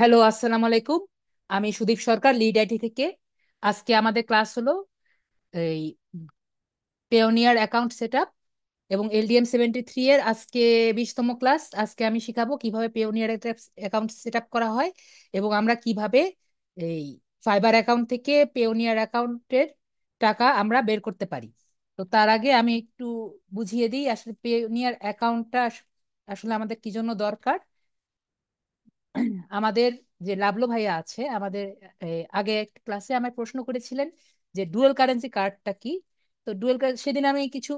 Hello আসসালামু আলাইকুম আমি সুদীপ সরকার লিড আইটি থেকে আজকে আমাদের ক্লাস হলো এই পেওনিয়ার অ্যাকাউন্ট সেট আপ এবং এলডিএম সেভেন্টি থ্রি এর আজকে বিশতম ক্লাস আজকে আমি শিখাবো কিভাবে পেওনিয়ার অ্যাকাউন্ট সেট আপ করা হয় এবং আমরা কিভাবে এই ফাইবার অ্যাকাউন্ট থেকে পেওনিয়ার অ্যাকাউন্টের টাকা আমরা বের করতে পারি তো তার আগে আমি একটু বুঝিয়ে দিই আসলে পেওনিয়ার অ্যাকাউন্টটা আসলে আমাদের কি জন্য দরকার আমাদের যে লাভলো ভাইয়া আছে আমাদের আগে একটা ক্লাসে আমায় প্রশ্ন করেছিলেন যে ডুয়েল কারেন্সি কার্ডটা কি তো ডুয়েল সেদিন আমি কিছু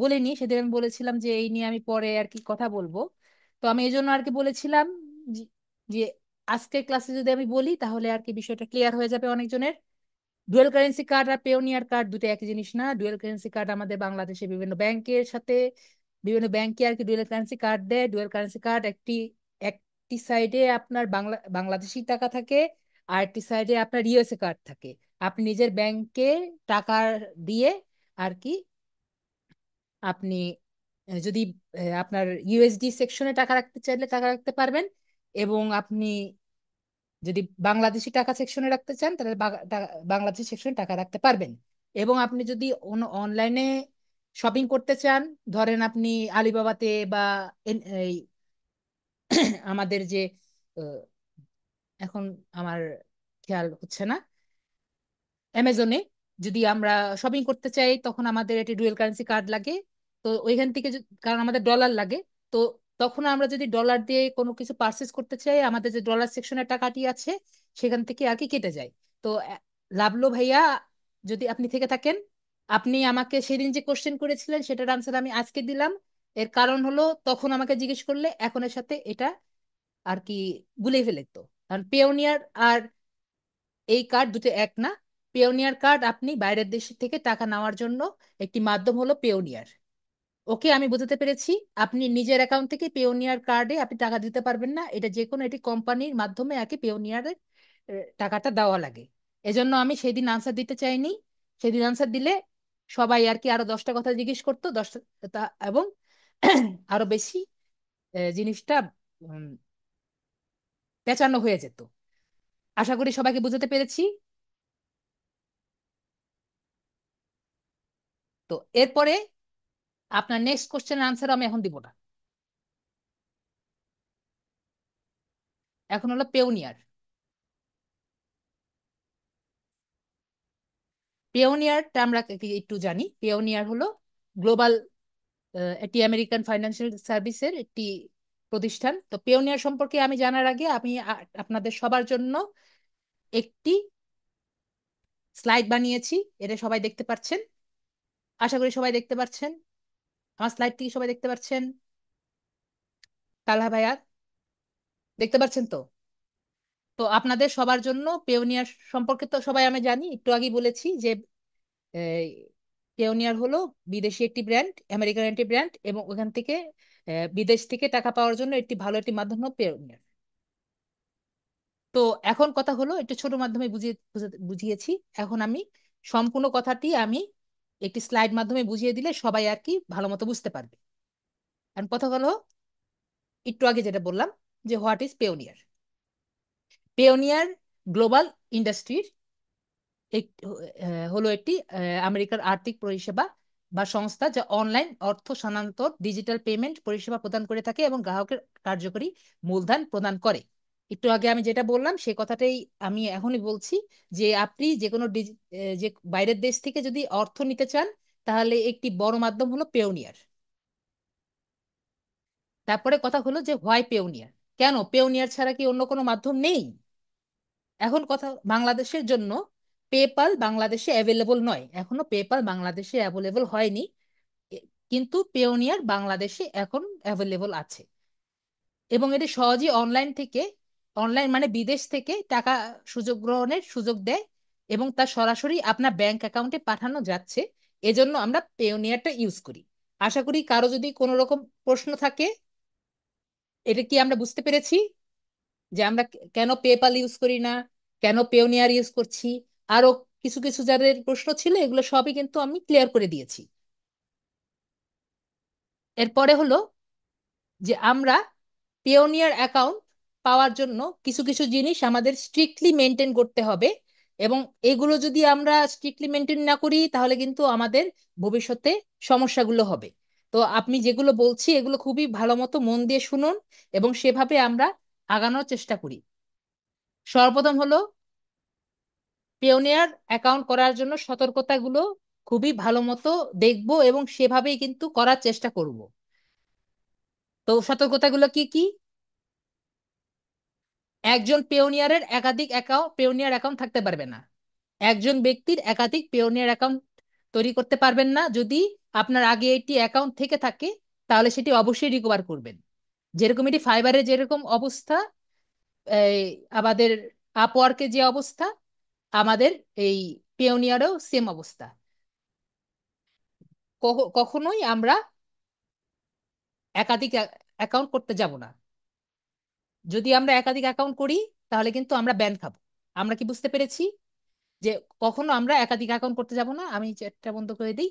বলিনি সেদিন আমি বলেছিলাম যে এই নিয়ে আমি পরে আর কি কথা বলবো তো আমি এই জন্য আর কি বলেছিলাম যে আজকে ক্লাসে যদি আমি বলি তাহলে আর কি বিষয়টা ক্লিয়ার হয়ে যাবে অনেকজনের ডুয়েল কারেন্সি কার্ড আর পেওনিয়ার কার্ড দুটো একই জিনিস না ডুয়েল কারেন্সি কার্ড আমাদের বাংলাদেশে বিভিন্ন ব্যাংকের সাথে বিভিন্ন ব্যাংকে আর কি ডুয়েল কারেন্সি কার্ড দেয় ডুয়েল কারেন্সি কার্ড একটি এক একটি সাইডে আপনার বাংলা বাংলাদেশি টাকা থাকে আর একটি সাইডে আপনার ইউএসএ কার্ড থাকে আপনি নিজের ব্যাংকে টাকা দিয়ে আর কি আপনি যদি আপনার ইউএসডি সেকশনে টাকা রাখতে চাইলে টাকা রাখতে পারবেন এবং আপনি যদি বাংলাদেশি টাকা সেকশনে রাখতে চান তাহলে বাংলাদেশি সেকশনে টাকা রাখতে পারবেন এবং আপনি যদি অনলাইনে শপিং করতে চান ধরেন আপনি আলিবাবাতে বা আমাদের যে এখন আমার খেয়াল হচ্ছে না অ্যামাজনে যদি আমরা শপিং করতে চাই তখন আমাদের একটি ডুয়েল কারেন্সি কার্ড লাগে তো ওইখান থেকে কারণ আমাদের ডলার লাগে তো তখন আমরা যদি ডলার দিয়ে কোনো কিছু পারচেস করতে চাই আমাদের যে ডলার সেকশনের টাকাটি আছে সেখান থেকে আর কি কেটে যায় তো লাভলো ভাইয়া যদি আপনি থেকে থাকেন আপনি আমাকে সেদিন যে কোশ্চেন করেছিলেন সেটার আনসার আমি আজকে দিলাম এর কারণ হলো তখন আমাকে জিজ্ঞেস করলে এখন সাথে এটা আর কি গুলে ফেলে তো কারণ পেওনিয়ার আর এই কার্ড দুটো এক না পেওনিয়ার কার্ড আপনি বাইরের দেশ থেকে টাকা নেওয়ার জন্য একটি মাধ্যম হলো পেওনিয়ার ওকে আমি বুঝতে পেরেছি আপনি নিজের অ্যাকাউন্ট থেকে পেওনিয়ার কার্ডে আপনি টাকা দিতে পারবেন না এটা যে কোনো একটি কোম্পানির মাধ্যমে আগে পেওনিয়ারের টাকাটা দেওয়া লাগে এজন্য আমি সেদিন আনসার দিতে চাইনি সেদিন আনসার দিলে সবাই আর কি আরো দশটা কথা জিজ্ঞেস করতো দশটা এবং আরো বেশি জিনিসটা পেঁচানো হয়ে যেত আশা করি সবাইকে বুঝাতে পেরেছি তো এরপরে আপনার নেক্সট কোশ্চেন আনসার আমি এখন দিব না এখন হলো পেওনিয়ার পেওনিয়ারটা আমরা একটু জানি পেওনিয়ার হলো গ্লোবাল এটি আমেরিকান ফাইন্যান্সিয়াল সার্ভিসের একটি প্রতিষ্ঠান তো পেওনিয়ার সম্পর্কে আমি জানার আগে আমি আপনাদের সবার জন্য একটি স্লাইড বানিয়েছি এটা সবাই দেখতে পাচ্ছেন আশা করি সবাই দেখতে পাচ্ছেন আমার স্লাইডটি সবাই দেখতে পাচ্ছেন তালহা ভাইয়া দেখতে পাচ্ছেন তো তো আপনাদের সবার জন্য পেওনিয়ার সম্পর্কে তো সবাই আমি জানি একটু আগে বলেছি যে পেওনিয়ার হলো বিদেশি একটি ব্র্যান্ড আমেরিকান একটি ব্র্যান্ড এবং ওখান থেকে বিদেশ থেকে টাকা পাওয়ার জন্য একটি ভালো একটি মাধ্যম হলো পেওনিয়ার তো এখন কথা হলো একটু ছোট মাধ্যমে বুঝিয়ে বুঝিয়েছি এখন আমি সম্পূর্ণ কথাটি আমি একটি স্লাইড মাধ্যমে বুঝিয়ে দিলে সবাই আর কি ভালো মতো বুঝতে পারবে এখন কথা হলো একটু আগে যেটা বললাম যে what is Payoneer Payoneer global ইন্ডাস্ট্রির হলো একটি আমেরিকার আর্থিক পরিষেবা বা সংস্থা যা অনলাইন অর্থ স্থানান্তর ডিজিটাল পেমেন্ট পরিষেবা প্রদান করে থাকে এবং গ্রাহকের কার্যকরী মূলধন প্রদান করে একটু আগে আমি যেটা বললাম সে কথাটাই আমি এখনই বলছি যে আপনি যে কোনো যে বাইরের দেশ থেকে যদি অর্থ নিতে চান তাহলে একটি বড় মাধ্যম হলো পেওনিয়ার তারপরে কথা হলো যে হোয়াই পেওনিয়ার কেন পেওনিয়ার ছাড়া কি অন্য কোনো মাধ্যম নেই এখন কথা বাংলাদেশের জন্য পেপাল বাংলাদেশে অ্যাভেলেবল নয় এখনো পেপাল বাংলাদেশে অ্যাভেলেবল হয়নি কিন্তু পেওনিয়ার বাংলাদেশে এখন অ্যাভেলেবল আছে এবং এটি সহজেই অনলাইন থেকে অনলাইন মানে বিদেশ থেকে টাকা সুযোগ গ্রহণের সুযোগ দেয় এবং তা সরাসরি আপনার ব্যাংক অ্যাকাউন্টে পাঠানো যাচ্ছে এজন্য আমরা পেওনিয়ারটা ইউজ করি আশা করি কারো যদি কোনো রকম প্রশ্ন থাকে এটা কি আমরা বুঝতে পেরেছি যে আমরা কেন পেপাল ইউজ করি না কেন পেওনিয়ার ইউজ করছি আরো কিছু কিছু যাদের প্রশ্ন ছিল এগুলো সবই কিন্তু আমি ক্লিয়ার করে দিয়েছি এরপরে হলো যে আমরা পিওনিয়ার অ্যাকাউন্ট পাওয়ার জন্য কিছু কিছু জিনিস আমাদের স্ট্রিক্টলি মেনটেন করতে হবে এবং এগুলো যদি আমরা স্ট্রিক্টলি মেনটেন না করি তাহলে কিন্তু আমাদের ভবিষ্যতে সমস্যাগুলো হবে তো আপনি যেগুলো বলছি এগুলো খুবই ভালো মতো মন দিয়ে শুনুন এবং সেভাবে আমরা আগানোর চেষ্টা করি সর্বপ্রথম হলো পেওনিয়ার অ্যাকাউন্ট করার জন্য সতর্কতাগুলো খুবই ভালো মতো দেখবো এবং সেভাবেই কিন্তু করার চেষ্টা করব তো সতর্কতাগুলো কি কি একজন পেওনিয়ারের একাধিক অ্যাকাউন্ট পেওনিয়ার অ্যাকাউন্ট থাকতে পারবে না একজন ব্যক্তির একাধিক পেওনিয়ার অ্যাকাউন্ট তৈরি করতে পারবেন না যদি আপনার আগে এটি অ্যাকাউন্ট থেকে থাকে তাহলে সেটি অবশ্যই রিকভার করবেন যেরকম এটি ফাইবারের যেরকম অবস্থা আমাদের আপওয়ার্কের যে অবস্থা আমাদের এই পেওনিয়ারও সেম অবস্থা কখনোই আমরা একাধিক অ্যাকাউন্ট করতে যাব না যদি আমরা একাধিক অ্যাকাউন্ট করি তাহলে কিন্তু আমরা ব্যান খাবো আমরা কি বুঝতে পেরেছি যে কখনো আমরা একাধিক অ্যাকাউন্ট করতে যাব না আমি চ্যাটটা বন্ধ করে দিই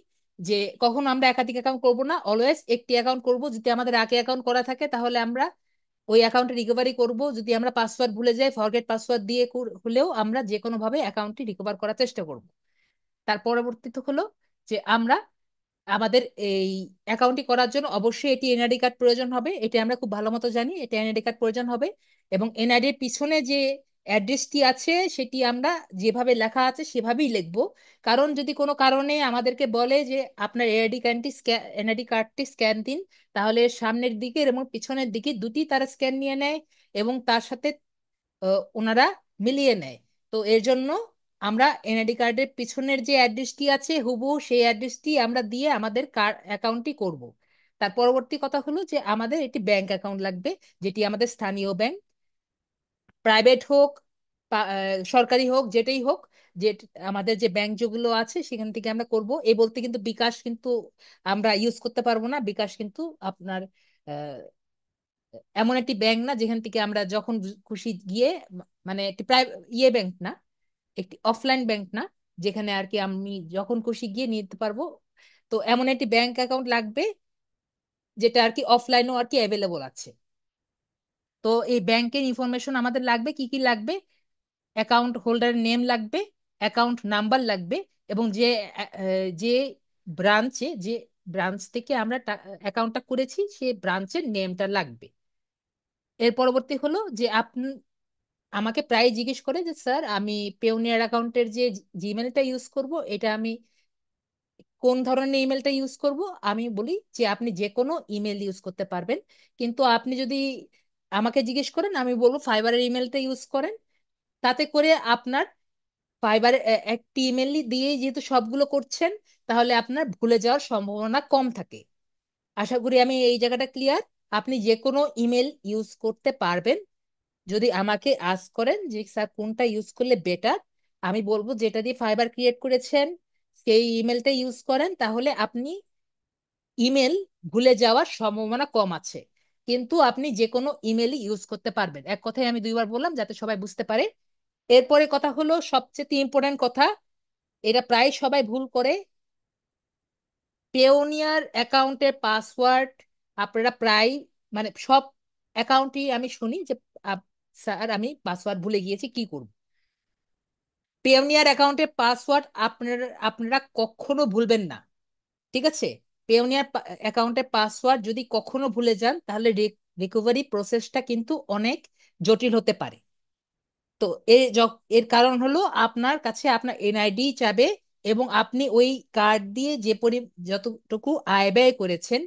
যে কখনো আমরা একাধিক অ্যাকাউন্ট করব না অলওয়েজ একটি অ্যাকাউন্ট করব যদি আমাদের আগে অ্যাকাউন্ট করা থাকে তাহলে আমরা ওই অ্যাকাউন্টে রিকভারি করব যদি আমরা পাসওয়ার্ড ভুলে যাই ফরগেট পাসওয়ার্ড দিয়ে হলেও আমরা যে কোনোভাবে অ্যাকাউন্টটি রিকভার করার চেষ্টা করব তার পরবর্তীতে হলো যে আমরা আমাদের এই অ্যাকাউন্টটি করার জন্য অবশ্যই এটি এনআইডি কার্ড প্রয়োজন হবে এটা আমরা খুব ভালো মতো জানি এটি এনআইডি কার্ড প্রয়োজন হবে এবং এনআইডির পিছনে যে অ্যাড্রেসটি আছে সেটি আমরা যেভাবে লেখা আছে সেভাবেই লিখব কারণ যদি কোনো কারণে আমাদেরকে বলে যে আপনার এআইডি কার্ডটি স্ক্যান এনআইডি কার্ডটি স্ক্যান দিন তাহলে সামনের দিকের এবং পিছনের দিকে দুটি তারা স্ক্যান নিয়ে নেয় এবং তার সাথে ওনারা মিলিয়ে নেয় তো এর জন্য আমরা এনআইডি কার্ডের পিছনের যে অ্যাড্রেসটি আছে হুবু সেই অ্যাড্রেসটি আমরা দিয়ে আমাদের কার অ্যাকাউন্টটি করব তার পরবর্তী কথা হলো যে আমাদের একটি ব্যাংক অ্যাকাউন্ট লাগবে যেটি আমাদের স্থানীয় ব্যাংক প্রাইভেট হোক সরকারি হোক যেটাই হোক যে আমাদের যে ব্যাংক যেগুলো আছে সেখান থেকে আমরা করব এই বলতে কিন্তু বিকাশ কিন্তু আমরা ইউজ করতে পারবো না বিকাশ কিন্তু আপনার এমন একটি ব্যাংক না যেখান থেকে আমরা যখন খুশি গিয়ে মানে একটি প্রাইভেট ইয়ে ব্যাংক না একটি অফলাইন ব্যাংক না যেখানে আর কি আমি যখন খুশি গিয়ে নিতে পারবো তো এমন একটি ব্যাংক অ্যাকাউন্ট লাগবে যেটা আর কি অফলাইনও আর কি অ্যাভেলেবল আছে তো এই ব্যাংকের ইনফরমেশন আমাদের লাগবে কি কি লাগবে অ্যাকাউন্ট হোল্ডারের নেম লাগবে অ্যাকাউন্ট নাম্বার লাগবে এবং যে যে ব্রাঞ্চে যে ব্রাঞ্চ থেকে আমরা অ্যাকাউন্টটা করেছি সে ব্রাঞ্চের নেমটা লাগবে এর পরবর্তী হলো যে আপনি আমাকে প্রায় জিজ্ঞেস করে যে স্যার আমি পেওনিয়ার অ্যাকাউন্টের যে জিমেলটা ইউজ করব এটা আমি কোন ধরনের ইমেলটা ইউজ করব আমি বলি যে আপনি যে কোনো ইমেল ইউজ করতে পারবেন কিন্তু আপনি যদি আমাকে জিজ্ঞেস করেন আমি বলবো ফাইবারের ইমেলটা ইউজ করেন তাতে করে আপনার ফাইবার একটি ইমেল দিয়ে যেহেতু সবগুলো করছেন তাহলে আপনার ভুলে যাওয়ার সম্ভাবনা কম থাকে আশা করি আমি এই জায়গাটা ক্লিয়ার আপনি যে কোনো ইমেল ইউজ করতে পারবেন যদি আমাকে আস করেন যে স্যার কোনটা ইউজ করলে বেটার আমি বলবো যেটা দিয়ে ফাইবার ক্রিয়েট করেছেন সেই ইমেলটা ইউজ করেন তাহলে আপনি ইমেল ভুলে যাওয়ার সম্ভাবনা কম আছে কিন্তু আপনি যে কোনো ইমেলই ইউজ করতে পারবেন এক কথায় আমি দুইবার বললাম যাতে সবাই বুঝতে পারে এরপরে কথা হলো সবচেয়ে ইম্পর্টেন্ট কথা এটা প্রায় সবাই ভুল করে পেওনিয়ার অ্যাকাউন্টের পাসওয়ার্ড আপনারা প্রায় মানে সব অ্যাকাউন্টই আমি শুনি যে স্যার আমি পাসওয়ার্ড ভুলে গিয়েছি কি করব পেওনিয়ার অ্যাকাউন্টের পাসওয়ার্ড আপনারা আপনারা কখনো ভুলবেন না ঠিক আছে পেওনিয়ার অ্যাকাউন্টে পাসওয়ার্ড যদি কখনো ভুলে যান তাহলে রিকভারি প্রসেসটা কিন্তু অনেক জটিল হতে পারে তো এর এর কারণ হলো আপনার কাছে আপনার এনআইডি চাবে এবং আপনি ওই কার্ড দিয়ে যে পরি যতটুকু আয় ব্যয় করেছেন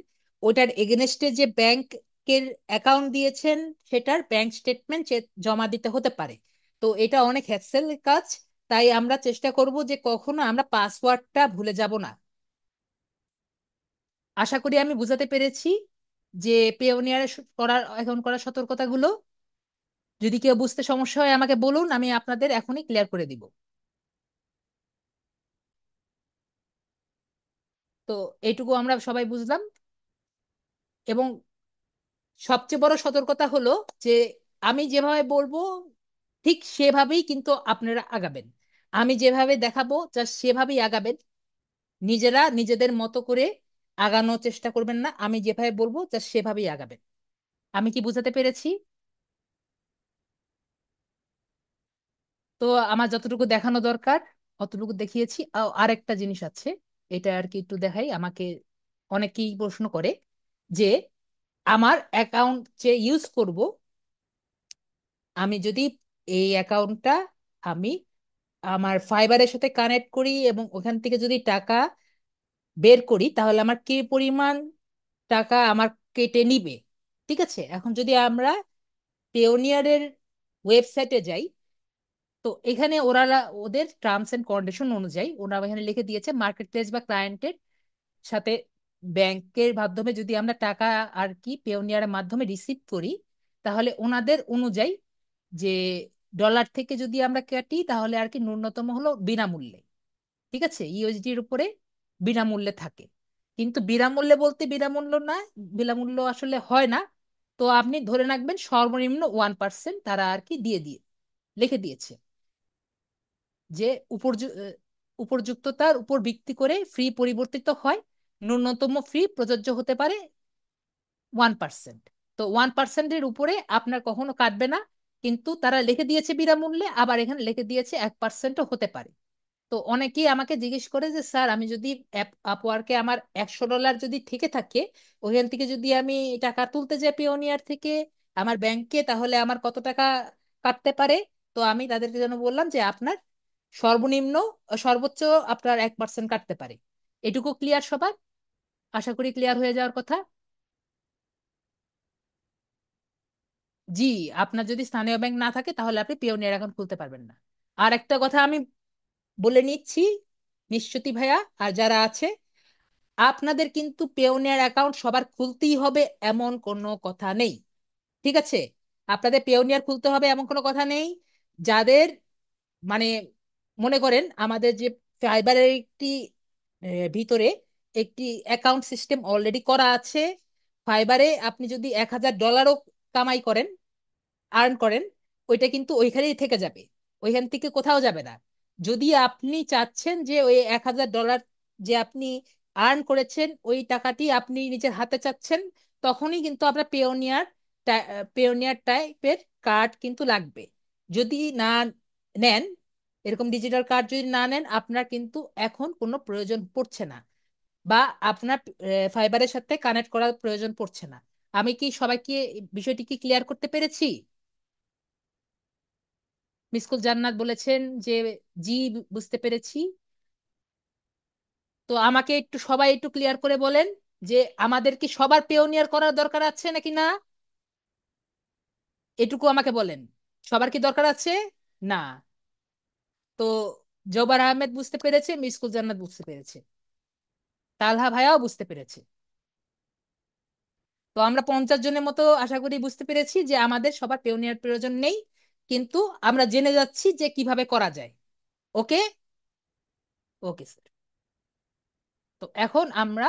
ওটার এগেনস্টে যে ব্যাংকের অ্যাকাউন্ট দিয়েছেন সেটার ব্যাংক স্টেটমেন্ট জমা দিতে হতে পারে তো এটা অনেক হ্যাসেল কাজ তাই আমরা চেষ্টা করব যে কখনো আমরা পাসওয়ার্ডটা ভুলে যাব না আশা করি আমি বুঝাতে পেরেছি যে পেওনিয়ার করার এখন করার সতর্কতাগুলো যদি কেউ বুঝতে সমস্যা হয় আমাকে বলুন আমি আপনাদের এখনই ক্লিয়ার করে দিব তো এইটুকু আমরা সবাই বুঝলাম এবং সবচেয়ে বড় সতর্কতা হলো যে আমি যেভাবে বলবো ঠিক সেভাবেই কিন্তু আপনারা আগাবেন আমি যেভাবে দেখাবো যা সেভাবেই আগাবেন নিজেরা নিজেদের মতো করে আগানোর চেষ্টা করবেন না আমি যেভাবে বলবো যা সেভাবেই আগাবেন আমি কি বুঝাতে পেরেছি তো আমার যতটুকু দেখানো দরকার অতটুকু দেখিয়েছি আর একটা জিনিস আছে এটা আর কি একটু দেখাই আমাকে অনেকেই প্রশ্ন করে যে আমার অ্যাকাউন্ট যে ইউজ করব আমি যদি এই অ্যাকাউন্টটা আমি আমার ফাইবারের সাথে কানেক্ট করি এবং ওখান থেকে যদি টাকা বের করি তাহলে আমার কি পরিমাণ টাকা আমার কেটে নিবে ঠিক আছে এখন যদি আমরা পেওনিয়ারের ওয়েবসাইটে যাই তো এখানে ওরা ওদের টার্মস অ্যান্ড কন্ডিশন অনুযায়ী ওরা এখানে লিখে দিয়েছে মার্কেট প্লেস বা ক্লায়েন্টের সাথে ব্যাংকের মাধ্যমে যদি আমরা টাকা আর কি পেওনিয়ারের মাধ্যমে রিসিভ করি তাহলে ওনাদের অনুযায়ী যে ডলার থেকে যদি আমরা কাটি তাহলে আর কি ন্যূনতম হলো বিনামূল্যে ঠিক আছে ইউএসডির উপরে বিনামূল্যে থাকে কিন্তু বিনামূল্যে বলতে বিনামূল্য না বিনামূল্য আসলে হয় না তো আপনি ধরে রাখবেন সর্বনিম্ন ওয়ান পার্সেন্ট তারা আর কি দিয়ে দিয়ে লিখে দিয়েছে যে উপযুক্ততার উপর ভিত্তি করে ফ্রি পরিবর্তিত হয় ন্যূনতম ফ্রি প্রযোজ্য হতে পারে ওয়ান পার্সেন্ট তো ওয়ান পার্সেন্টের উপরে আপনার কখনো কাটবে না কিন্তু তারা লিখে দিয়েছে বিনামূল্যে আবার এখানে লিখে দিয়েছে এক পার্সেন্টও হতে পারে তো অনেকেই আমাকে জিজ্ঞেস করে যে স্যার আমি যদি আপওয়ার্কে আমার একশো ডলার যদি থেকে থাকে ওখান থেকে যদি আমি টাকা তুলতে যাই পিওনিয়ার থেকে আমার ব্যাংকে তাহলে আমার কত টাকা কাটতে পারে তো আমি তাদেরকে যেন বললাম যে আপনার সর্বনিম্ন সর্বোচ্চ আপনার এক পার্সেন্ট কাটতে পারে এটুকু ক্লিয়ার সবার আশা করি ক্লিয়ার হয়ে যাওয়ার কথা জি আপনার যদি স্থানীয় ব্যাংক না থাকে তাহলে আপনি পিওনিয়ার অ্যাকাউন্ট খুলতে পারবেন না আর একটা কথা আমি বলে নিচ্ছি নিশ্চুতি ভাইয়া আর যারা আছে আপনাদের কিন্তু পেওনিয়ার অ্যাকাউন্ট সবার খুলতেই হবে এমন কোনো কথা নেই ঠিক আছে আপনাদের পেওনিয়ার খুলতে হবে এমন কোনো কথা নেই যাদের মানে মনে করেন আমাদের যে ফাইবারের একটি ভিতরে একটি অ্যাকাউন্ট সিস্টেম অলরেডি করা আছে ফাইবারে আপনি যদি এক হাজার ডলারও কামাই করেন আর্ন করেন ওইটা কিন্তু ওইখানেই থেকে যাবে ওইখান থেকে কোথাও যাবে না যদি আপনি চাচ্ছেন যে ওই এক হাজার ডলার যে আপনি আর্ন করেছেন ওই টাকাটি আপনি নিজের হাতে চাচ্ছেন তখনই কিন্তু আপনার পেওনিয়ার পেওনিয়ার টাইপের কার্ড কিন্তু লাগবে যদি না নেন এরকম ডিজিটাল কার্ড যদি না নেন আপনার কিন্তু এখন কোনো প্রয়োজন পড়ছে না বা আপনার ফাইবারের সাথে কানেক্ট করার প্রয়োজন পড়ছে না আমি কি সবাইকে বিষয়টি কি ক্লিয়ার করতে পেরেছি মিসকুল জান্নাত বলেছেন যে জি বুঝতে পেরেছি তো আমাকে একটু সবাই একটু ক্লিয়ার করে বলেন যে আমাদের কি সবার পেওনিয়ার করার দরকার আছে নাকি না এটুকু আমাকে বলেন সবার কি দরকার আছে না তো জবার আহমেদ বুঝতে পেরেছে মিসকুল জান্নাত বুঝতে পেরেছে তালহা ভাইয়াও বুঝতে পেরেছে তো আমরা পঞ্চাশ জনের মতো আশা করি বুঝতে পেরেছি যে আমাদের সবার পেওনিয়ার প্রয়োজন নেই কিন্তু আমরা জেনে যাচ্ছি যে কিভাবে করা যায় ওকে ওকে স্যার তো এখন আমরা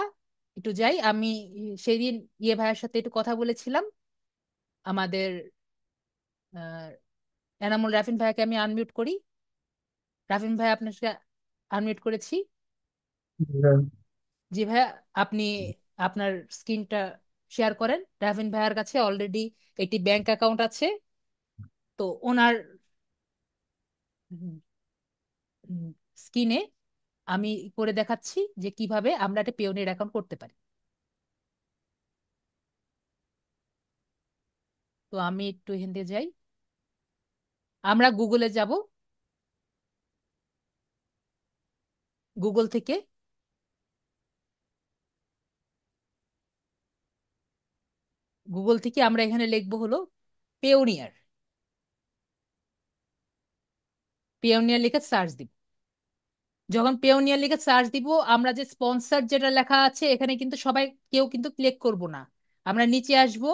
একটু যাই আমি সেদিন ইয়ে ভাইয়ের সাথে একটু কথা বলেছিলাম আমাদের এনামুল রাফিন ভাইয়াকে আমি আনমিউট করি রাফিন ভাই আপনাকে আনমিউট করেছি হ্যাঁ। জি ভাইয়া আপনি আপনার স্ক্রিনটা শেয়ার করেন রাফিন ভাইয়ার কাছে অলরেডি একটি ব্যাংক অ্যাকাউন্ট আছে তো ওনার স্কিনে আমি করে দেখাচ্ছি যে কিভাবে আমরা একটা পেওনের অ্যাকাউন্ট করতে পারি তো আমি একটু হেঁটে যাই আমরা গুগলে যাব গুগল থেকে গুগল থেকে আমরা এখানে লিখবো হলো পেওনিয়ার পিওনিয়ার লিখে সার্চ দিব যখন পিওনিয়ার লিখে সার্চ দিব আমরা যে স্পন্সার যেটা লেখা আছে এখানে কিন্তু সবাই কেউ কিন্তু ক্লিক করব না আমরা নিচে আসব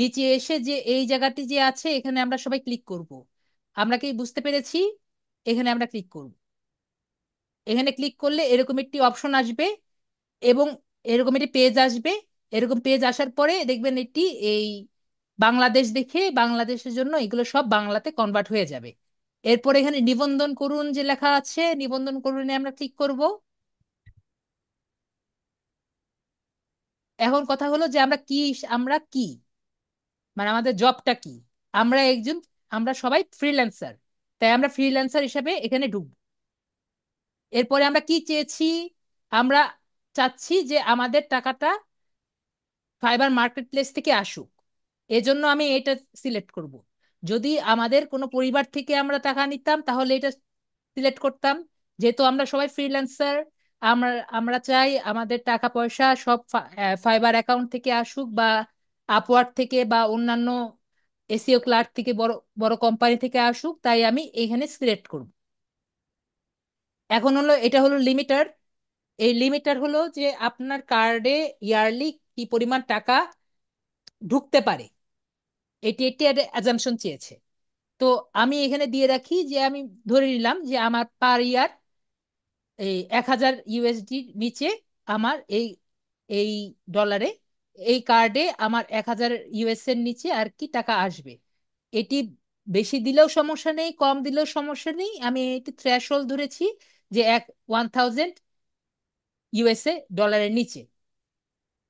নিচে এসে যে এই জায়গাটি যে আছে এখানে আমরা সবাই ক্লিক করব আমরা কি বুঝতে পেরেছি এখানে আমরা ক্লিক করব এখানে ক্লিক করলে এরকম একটি অপশন আসবে এবং এরকম একটি পেজ আসবে এরকম পেজ আসার পরে দেখবেন একটি এই বাংলাদেশ দেখে বাংলাদেশের জন্য এগুলো সব বাংলাতে কনভার্ট হয়ে যাবে এরপর এখানে নিবন্ধন করুন যে লেখা আছে নিবন্ধন করুন আমরা ক্লিক করব এখন কথা হলো যে আমরা কি আমরা কি মানে আমাদের জবটা কি আমরা একজন আমরা সবাই ফ্রিল্যান্সার তাই আমরা ফ্রিল্যান্সার হিসেবে এখানে ঢুকব এরপরে আমরা কি চেয়েছি আমরা চাচ্ছি যে আমাদের টাকাটা ফাইবার মার্কেট প্লেস থেকে আসুক এজন্য আমি এটা সিলেক্ট করব যদি আমাদের কোনো পরিবার থেকে আমরা টাকা নিতাম তাহলে এটা সিলেক্ট করতাম যেহেতু আমরা সবাই ফ্রিল্যান্সার আমরা আমরা চাই আমাদের টাকা পয়সা সব ফাইবার অ্যাকাউন্ট থেকে আসুক বা আপওয়ার্ক থেকে বা অন্যান্য এসিও ক্লার্ক e থেকে বড় বড় কোম্পানি থেকে আসুক তাই আমি এখানে সিলেক্ট করব এখন হলো এটা হলো লিমিটার এই লিমিটার হলো যে আপনার কার্ডে ইয়ারলি কি পরিমাণ টাকা ঢুকতে পারে এটি একটি অ্যাজামশন চেয়েছে তো আমি এখানে দিয়ে রাখি যে আমি ধরে নিলাম যে আমার পার ইয়ার এই এক হাজার ইউএসডির নিচে আমার এই এই ডলারে এই কার্ডে আমার এক হাজার ইউএস এর নিচে আর কি টাকা আসবে এটি বেশি দিলেও সমস্যা নেই কম দিলেও সমস্যা নেই আমি এটি থ্রেশ ধরেছি যে এক ওয়ান থাউজেন্ড ইউএসএ ডলারের নিচে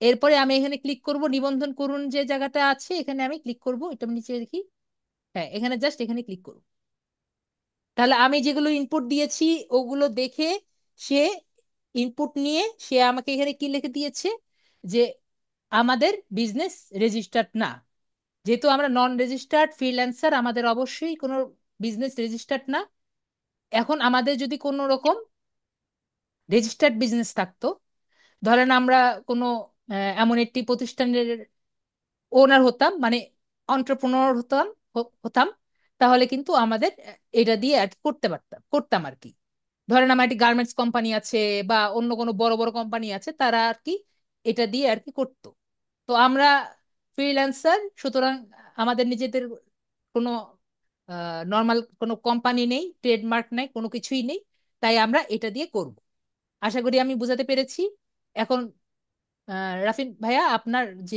এরপরে আমি এখানে ক্লিক করব নিবন্ধন করুন যে জায়গাটা আছে এখানে আমি ক্লিক করব এটা নিচে দেখি হ্যাঁ এখানে জাস্ট এখানে ক্লিক করব তাহলে আমি যেগুলো ইনপুট দিয়েছি ওগুলো দেখে সে ইনপুট নিয়ে সে আমাকে এখানে কি লিখে দিয়েছে যে আমাদের বিজনেস রেজিস্টার্ড না যেহেতু আমরা নন রেজিস্টার্ড ফ্রিল্যান্সার আমাদের অবশ্যই কোনো বিজনেস রেজিস্টার্ড না এখন আমাদের যদি কোনো রকম রেজিস্টার্ড বিজনেস থাকতো ধরেন আমরা কোনো এমন একটি প্রতিষ্ঠানের ওনার হতাম মানে অন্টারপ্রনর হতাম হতাম তাহলে কিন্তু আমাদের এটা দিয়ে আর কি করতে পারতাম করতাম আর কি ধরেন আমার একটি গার্মেন্টস কোম্পানি আছে বা অন্য কোনো বড় বড় কোম্পানি আছে তারা আর কি এটা দিয়ে আর কি করতো তো আমরা ফ্রিল্যান্সার সুতরাং আমাদের নিজেদের কোনো নর্মাল কোনো কোম্পানি নেই ট্রেডমার্ক নেই কোনো কিছুই নেই তাই আমরা এটা দিয়ে করব আশা করি আমি বুঝাতে পেরেছি এখন রাফিন ভাইয়া আপনার যে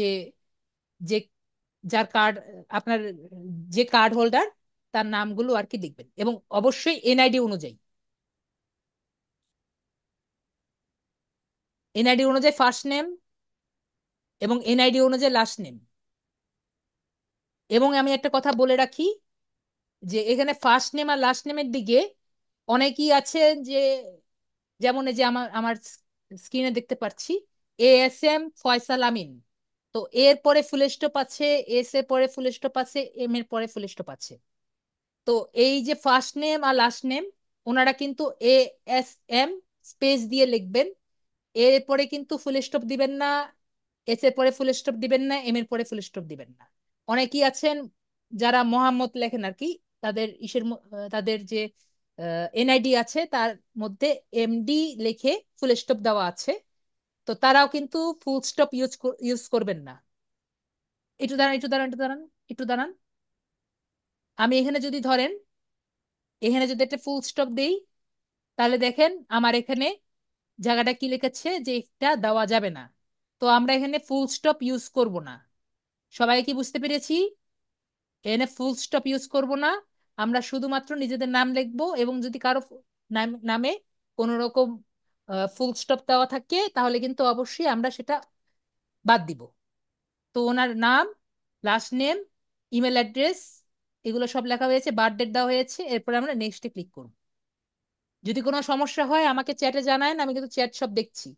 যে যার কার্ড আপনার যে কার্ড হোল্ডার তার নামগুলো আর কি লিখবেন এবং অবশ্যই এনআইডি অনুযায়ী এনআইডি অনুযায়ী ফার্স্ট নেম এবং এনআইডি অনুযায়ী লাস্ট নেম এবং আমি একটা কথা বলে রাখি যে এখানে ফার্স্ট নেম আর লাস্ট নেমের দিকে অনেকেই আছে যে যেমন এই যে আমার আমার স্ক্রিনে দেখতে পাচ্ছি A S M Faisal Amin তো এর পরে ফুল স্টপ আছে এস এর পরে ফুল স্টপ আছে এম এর পরে ফুল স্টপ আছে তো এই যে ফার্স্ট নেম আর লাস্ট নেম ওনারা কিন্তু এ এস এম স্পেস দিয়ে লিখবেন এর পরে কিন্তু ফুল স্টপ দিবেন না এস এর পরে ফুল স্টপ দিবেন না এম এর পরে ফুল স্টপ দিবেন না অনেকেই আছেন যারা মোহাম্মদ লেখেন আর কি তাদের ইসের তাদের যে এনআইডি আছে তার মধ্যে এমডি লেখে ফুল স্টপ দেওয়া আছে তো তারাও কিন্তু ফুল স্টপ ইউজ ইউজ করবেন না একটু দাঁড়ান একটু দাঁড়ান একটু দাঁড়ান একটু দাঁড়ান আমি এখানে যদি ধরেন এখানে যদি একটা ফুল স্টপ দেই তাহলে দেখেন আমার এখানে জায়গাটা কি লিখেছে যে এটা দেওয়া যাবে না তো আমরা এখানে ফুল স্টপ ইউজ করব না সবাই কি বুঝতে পেরেছি এখানে ফুল স্টপ ইউজ করব না আমরা শুধুমাত্র নিজেদের নাম লিখবো এবং যদি কারো নামে কোনো রকম ফুল স্টপ দেওয়া থাকে তাহলে কিন্তু অবশ্যই আমরা সেটা বাদ দিব তো ওনার নাম লাস্ট নেম ইমেল অ্যাড্রেস এগুলো সব লেখা হয়েছে ডেট দেওয়া হয়েছে এরপরে আমরা নেক্সটে ক্লিক করব যদি কোনো সমস্যা হয় আমাকে চ্যাটে জানায় আমি কিন্তু চ্যাট সব দেখছি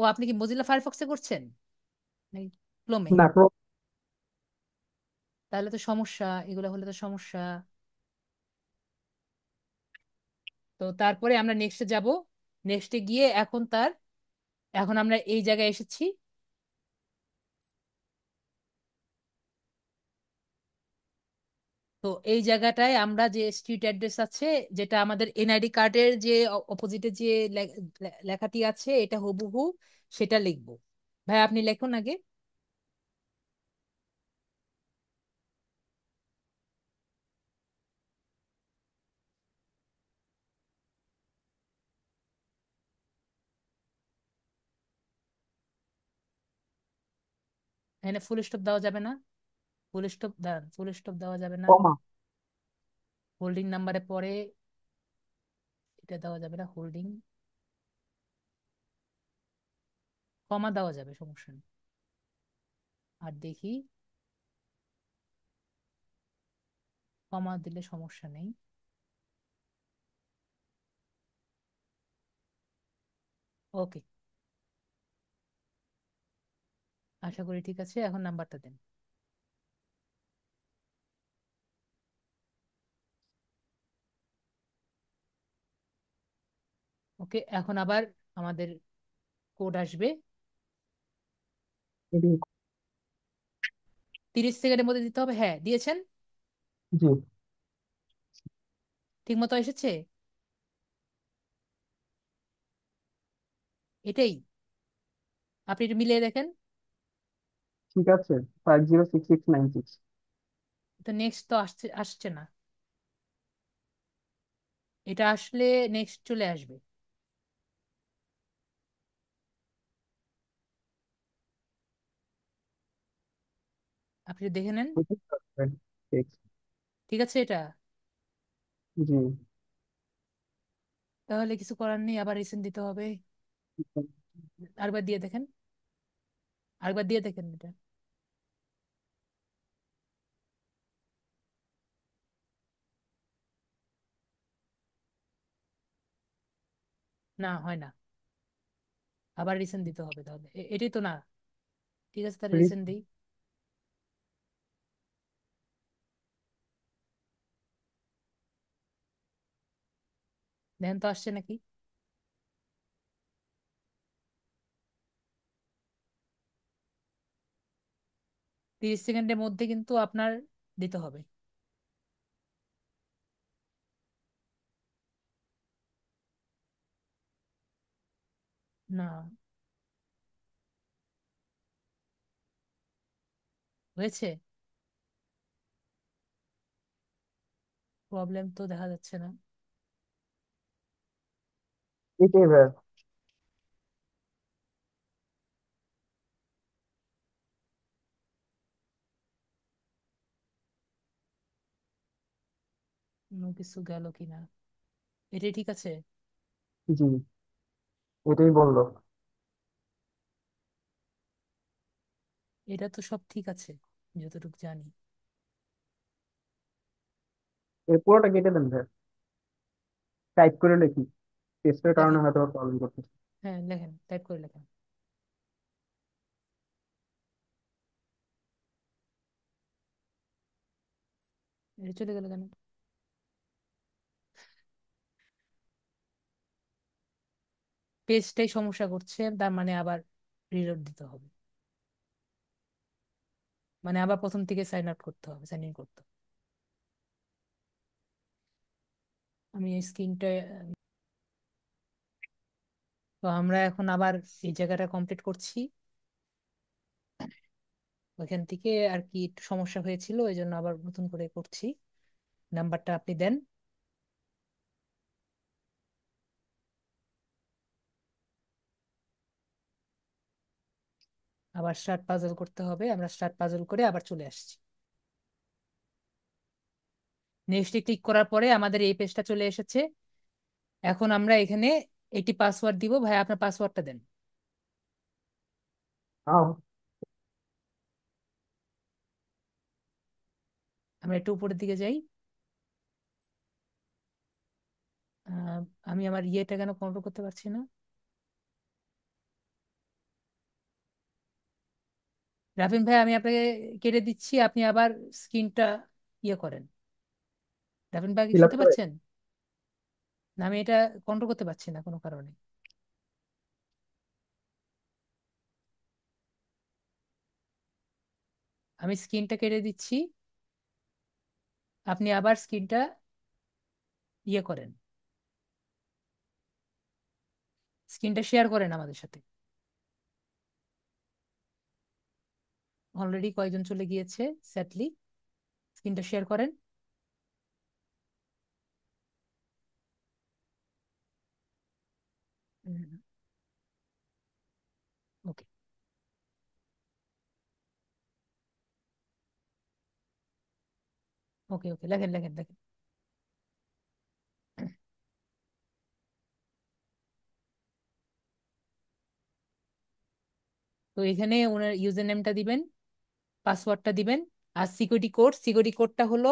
ও আপনি কি মজিলা ফায়ারফক্সে করছেন ক্লোমে তাহলে তো সমস্যা এগুলো হলে তো সমস্যা তো তারপরে আমরা নেক্সটে যাব নেক্সটে গিয়ে এখন তার এখন আমরা এই জায়গায় এসেছি তো এই জায়গাটায় আমরা যে স্ট্রিট অ্যাড্রেস আছে যেটা আমাদের এনআইডি কার্ডের যে অপোজিটে যে লেখাটি আছে এটা হুবহু সেটা লিখবো ভাই আপনি লেখুন আগে এখানে ফুল স্টপ দেওয়া যাবে না ফুল স্টপ দাঁড়ান ফুল স্টপ দেওয়া যাবে না কমা হোল্ডিং নাম্বারে পরে এটা দেওয়া যাবে না হোল্ডিং কমা দেওয়া যাবে সমস্যা নেই আর দেখি কমা দিলে সমস্যা নেই ওকে আশা করি ঠিক আছে এখন নাম্বারটা দেন ওকে এখন আবার আমাদের কোড আসবে তিরিশ সেকেন্ডের মধ্যে দিতে হবে হ্যাঁ দিয়েছেন ঠিক মতো এসেছে এটাই আপনি একটু মিলিয়ে দেখেন ঠিক আছে five zero six six nine six তো নেক্সট তো আসছে আসছে না এটা আসলে নেক্সট চলে আসবে আপনি দেখে নেন ঠিক আছে এটা জি তাহলে কিছু করার নেই আবার রিসেন্ট দিতে হবে আরেকবার দিয়ে দেখেন আরেকবার দিয়ে দেখেন এটা না হয় না আবার রিসেন্ট দিতে হবে তাহলে এটাই তো না ঠিক আছে তাহলে রিসেন্ট দিই দেখেন তো আসছে নাকি তিরিশ সেকেন্ডের মধ্যে কিন্তু আপনার দিতে হবে না। হয়েছে? প্রবলেম তো দেখা যাচ্ছে না। কিছু গেল কিনা। এটাই ঠিক আছে? জি। এটাই বললো এটা তো সব ঠিক আছে যতটুকু জানি এই পুরোটা কেটে দেন ভাই টাইপ করে লিখি টেস্টের হ্যাঁ, কারণে হ্যাঁ। হয়তো প্রবলেম করতেছে হ্যাঁ লেখেন টাইপ করে লেখেন এটা চলে গেল কেন পেজটাই সমস্যা করছে তার মানে আবার রিলোড দিতে হবে মানে আবার প্রথম থেকে সাইন আউট করতে হবে সাইন ইন করতে হবে আমি স্ক্রিনটা তো আমরা এখন আবার এই জায়গাটা কমপ্লিট করছি ওইখান থেকে আর কি একটু সমস্যা হয়েছিল এই জন্য আবার নতুন করে করছি নাম্বারটা আপনি দেন আবার স্টার্ট পাজল করতে হবে আমরা স্টার্ট পাজল করে আবার চলে আসছি নেক্সটে ক্লিক করার পরে আমাদের এই পেজটা চলে এসেছে এখন আমরা এখানে একটি পাসওয়ার্ড দিব ভাই আপনার পাসওয়ার্ডটা দেন আমরা একটু উপরের দিকে যাই আমি আমার ইয়েটা কেন কন্ট্রোল করতে পারছি না রাফিন ভাই আমি আপনাকে কেটে দিচ্ছি আপনি আবার স্ক্রিনটা ইয়ে করেন রাফিন ভাই কি শুনতে পাচ্ছেন না আমি এটা কন্ট্রোল করতে পারছি না কোনো কারণে আমি স্ক্রিনটা কেটে দিচ্ছি আপনি আবার স্ক্রিনটা ইয়ে করেন স্ক্রিনটা শেয়ার করেন আমাদের সাথে অলরেডি কয়েকজন চলে গিয়েছে স্যাডলি স্ক্রিনটা শেয়ার করেন ওকে ওকে ওকে লেখেন লেখেন লেখেন তো এখানে ওনার ইউজার নেমটা দিবেন পাসওয়ার্ডটা দিবেন আর সিকিউরিটি কোড সিকিউরিটি কোডটা হলো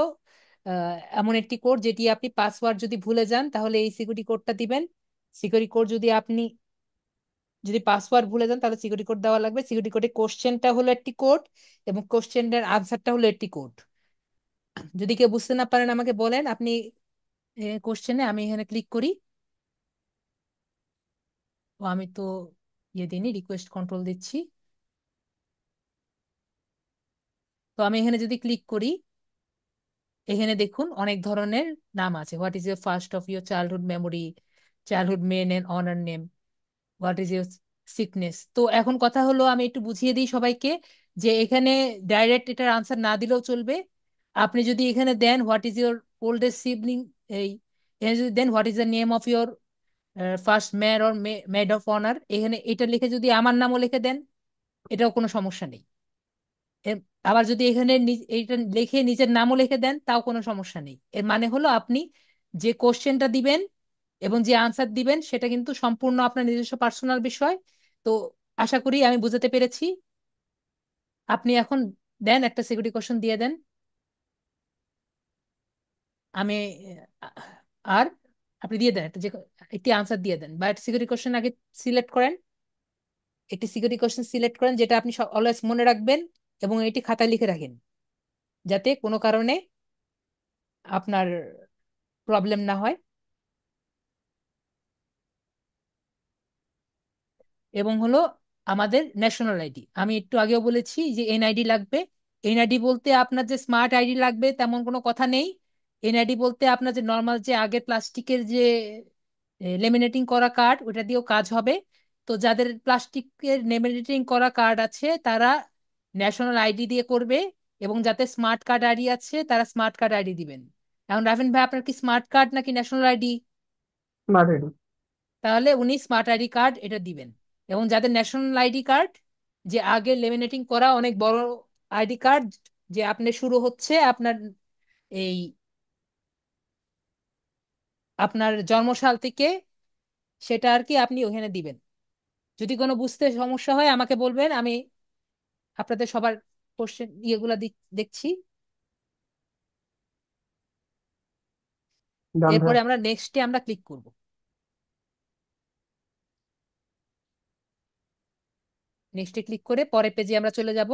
এমন একটি কোড যেটি আপনি পাসওয়ার্ড যদি ভুলে যান তাহলে এই সিকিউরিটি কোডটা দিবেন সিকিউরিটি কোড যদি আপনি যদি পাসওয়ার্ড ভুলে যান তাহলে সিকিউরিটি কোড দেওয়া লাগবে সিকিউরিটি কোডের কোশ্চেনটা হলো একটি কোড এবং কোশ্চেনটার আনসারটা হলো একটি কোড যদি কেউ বুঝতে না পারেন আমাকে বলেন আপনি কোশ্চেনে আমি এখানে ক্লিক করি ও আমি তো ইয়ে দিনই রিকোয়েস্ট কন্ট্রোল দিচ্ছি তো আমি এখানে যদি ক্লিক করি এখানে দেখুন অনেক ধরনের নাম আছে what is your first of your childhood memory childhood men and honour name what is your sickness তো এখন কথা হলো আমি একটু বুঝিয়ে দিই সবাইকে যে এখানে ডাইরেক্ট এটার আনসার না দিলেও চলবে আপনি যদি এখানে দেন what is your oldest sibling এই এখানে যদি দেন what is the name of your first mayor or maid of honour এখানে এটা লিখে যদি আমার নামও লিখে দেন এটাও কোনো সমস্যা নেই আবার যদি এখানে এইটা লিখে নিজের নামও লিখে দেন তাও কোনো সমস্যা নেই এর মানে হলো আপনি যে কোশ্চেনটা দিবেন এবং যে আনসার দিবেন সেটা কিন্তু সম্পূর্ণ আপনার নিজস্ব পার্সোনাল বিষয় তো আশা করি আমি বুঝাতে পেরেছি আপনি এখন দেন একটা সিকিউরিটি কোশ্চেন দিয়ে দেন আমি আর আপনি দিয়ে দেন যে একটি আনসার দিয়ে দেন বা একটা সিকিউরিটি কোশ্চেন আগে সিলেক্ট করেন একটি সিকিউরিটি কোশ্চেন সিলেক্ট করেন যেটা আপনি অলওয়েজ মনে রাখবেন এবং এটি খাতায় লিখে রাখেন যাতে কোনো কারণে আপনার প্রবলেম না হয় এবং হলো আমাদের ন্যাশনাল আইডি আমি একটু আগেও বলেছি যে এনআইডি লাগবে এনআইডি বলতে আপনার যে স্মার্ট আইডি লাগবে তেমন কোনো কথা নেই এনআইডি বলতে আপনার যে নর্মাল যে আগে প্লাস্টিকের যে লেমিনেটিং করা কার্ড ওটা দিয়েও কাজ হবে তো যাদের প্লাস্টিকের লেমিনেটিং করা কার্ড আছে তারা ন্যাশনাল আইডি দিয়ে করবে এবং যাতে স্মার্ট কার্ড আইডি আছে তারা স্মার্ট কার্ড আইডি দিবেন এখন রাফিন ভাই আপনার কি স্মার্ট কার্ড নাকি ন্যাশনাল আইডি তাহলে উনি স্মার্ট আইডি কার্ড এটা দিবেন এবং যাদের ন্যাশনাল আইডি কার্ড যে আগে লেমিনেটিং করা অনেক বড় আইডি কার্ড যে আপনি শুরু হচ্ছে আপনার এই আপনার জন্মসাল থেকে সেটা আর কি আপনি ওখানে দিবেন যদি কোনো বুঝতে সমস্যা হয় আমাকে বলবেন আমি আপনাদের সবার কোশ্চেন ইয়েগুলা দেখছি এরপরে আমরা নেক্সটে আমরা ক্লিক করব নেক্সটে ক্লিক করে পরে পেজে আমরা চলে যাব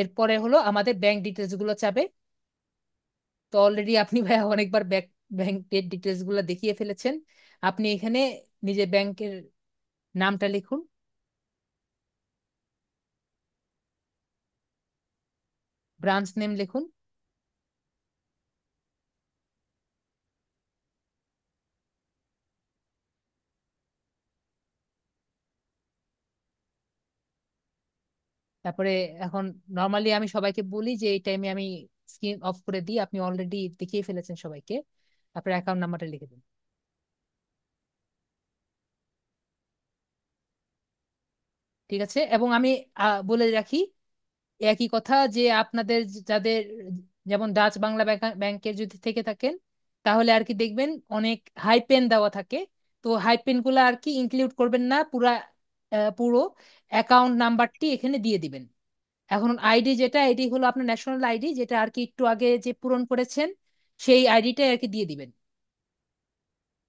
এরপরে হলো আমাদের ব্যাংক ডিটেলস গুলো চাবে তো অলরেডি আপনি ভাইয়া অনেকবার ব্যাংক ডিটেলস গুলো দেখিয়ে ফেলেছেন আপনি এখানে নিজে ব্যাংকের নামটা লিখুন ব্রাঞ্চ নেম লিখুন তারপরে এখন নর্মালি আমি সবাইকে বলি যে এই টাইমে আমি স্ক্রিন অফ করে দিই আপনি অলরেডি দেখিয়ে ফেলেছেন সবাইকে তারপরে অ্যাকাউন্ট নাম্বারটা লিখে দিন ঠিক আছে এবং আমি বলে রাখি একই কথা যে আপনাদের যাদের যেমন ডাচ বাংলা ব্যাংকের যদি থেকে থাকেন তাহলে আর কি দেখবেন অনেক হাইপেন দেওয়া থাকে তো হাইপেন গুলো আর কি ইনক্লুড করবেন না পুরা পুরো অ্যাকাউন্ট নাম্বারটি এখানে দিয়ে দিবেন এখন আইডি যেটা এটি হলো আপনার ন্যাশনাল আইডি যেটা আর কি একটু আগে যে পূরণ করেছেন সেই আইডিটাই আর কি দিয়ে দিবেন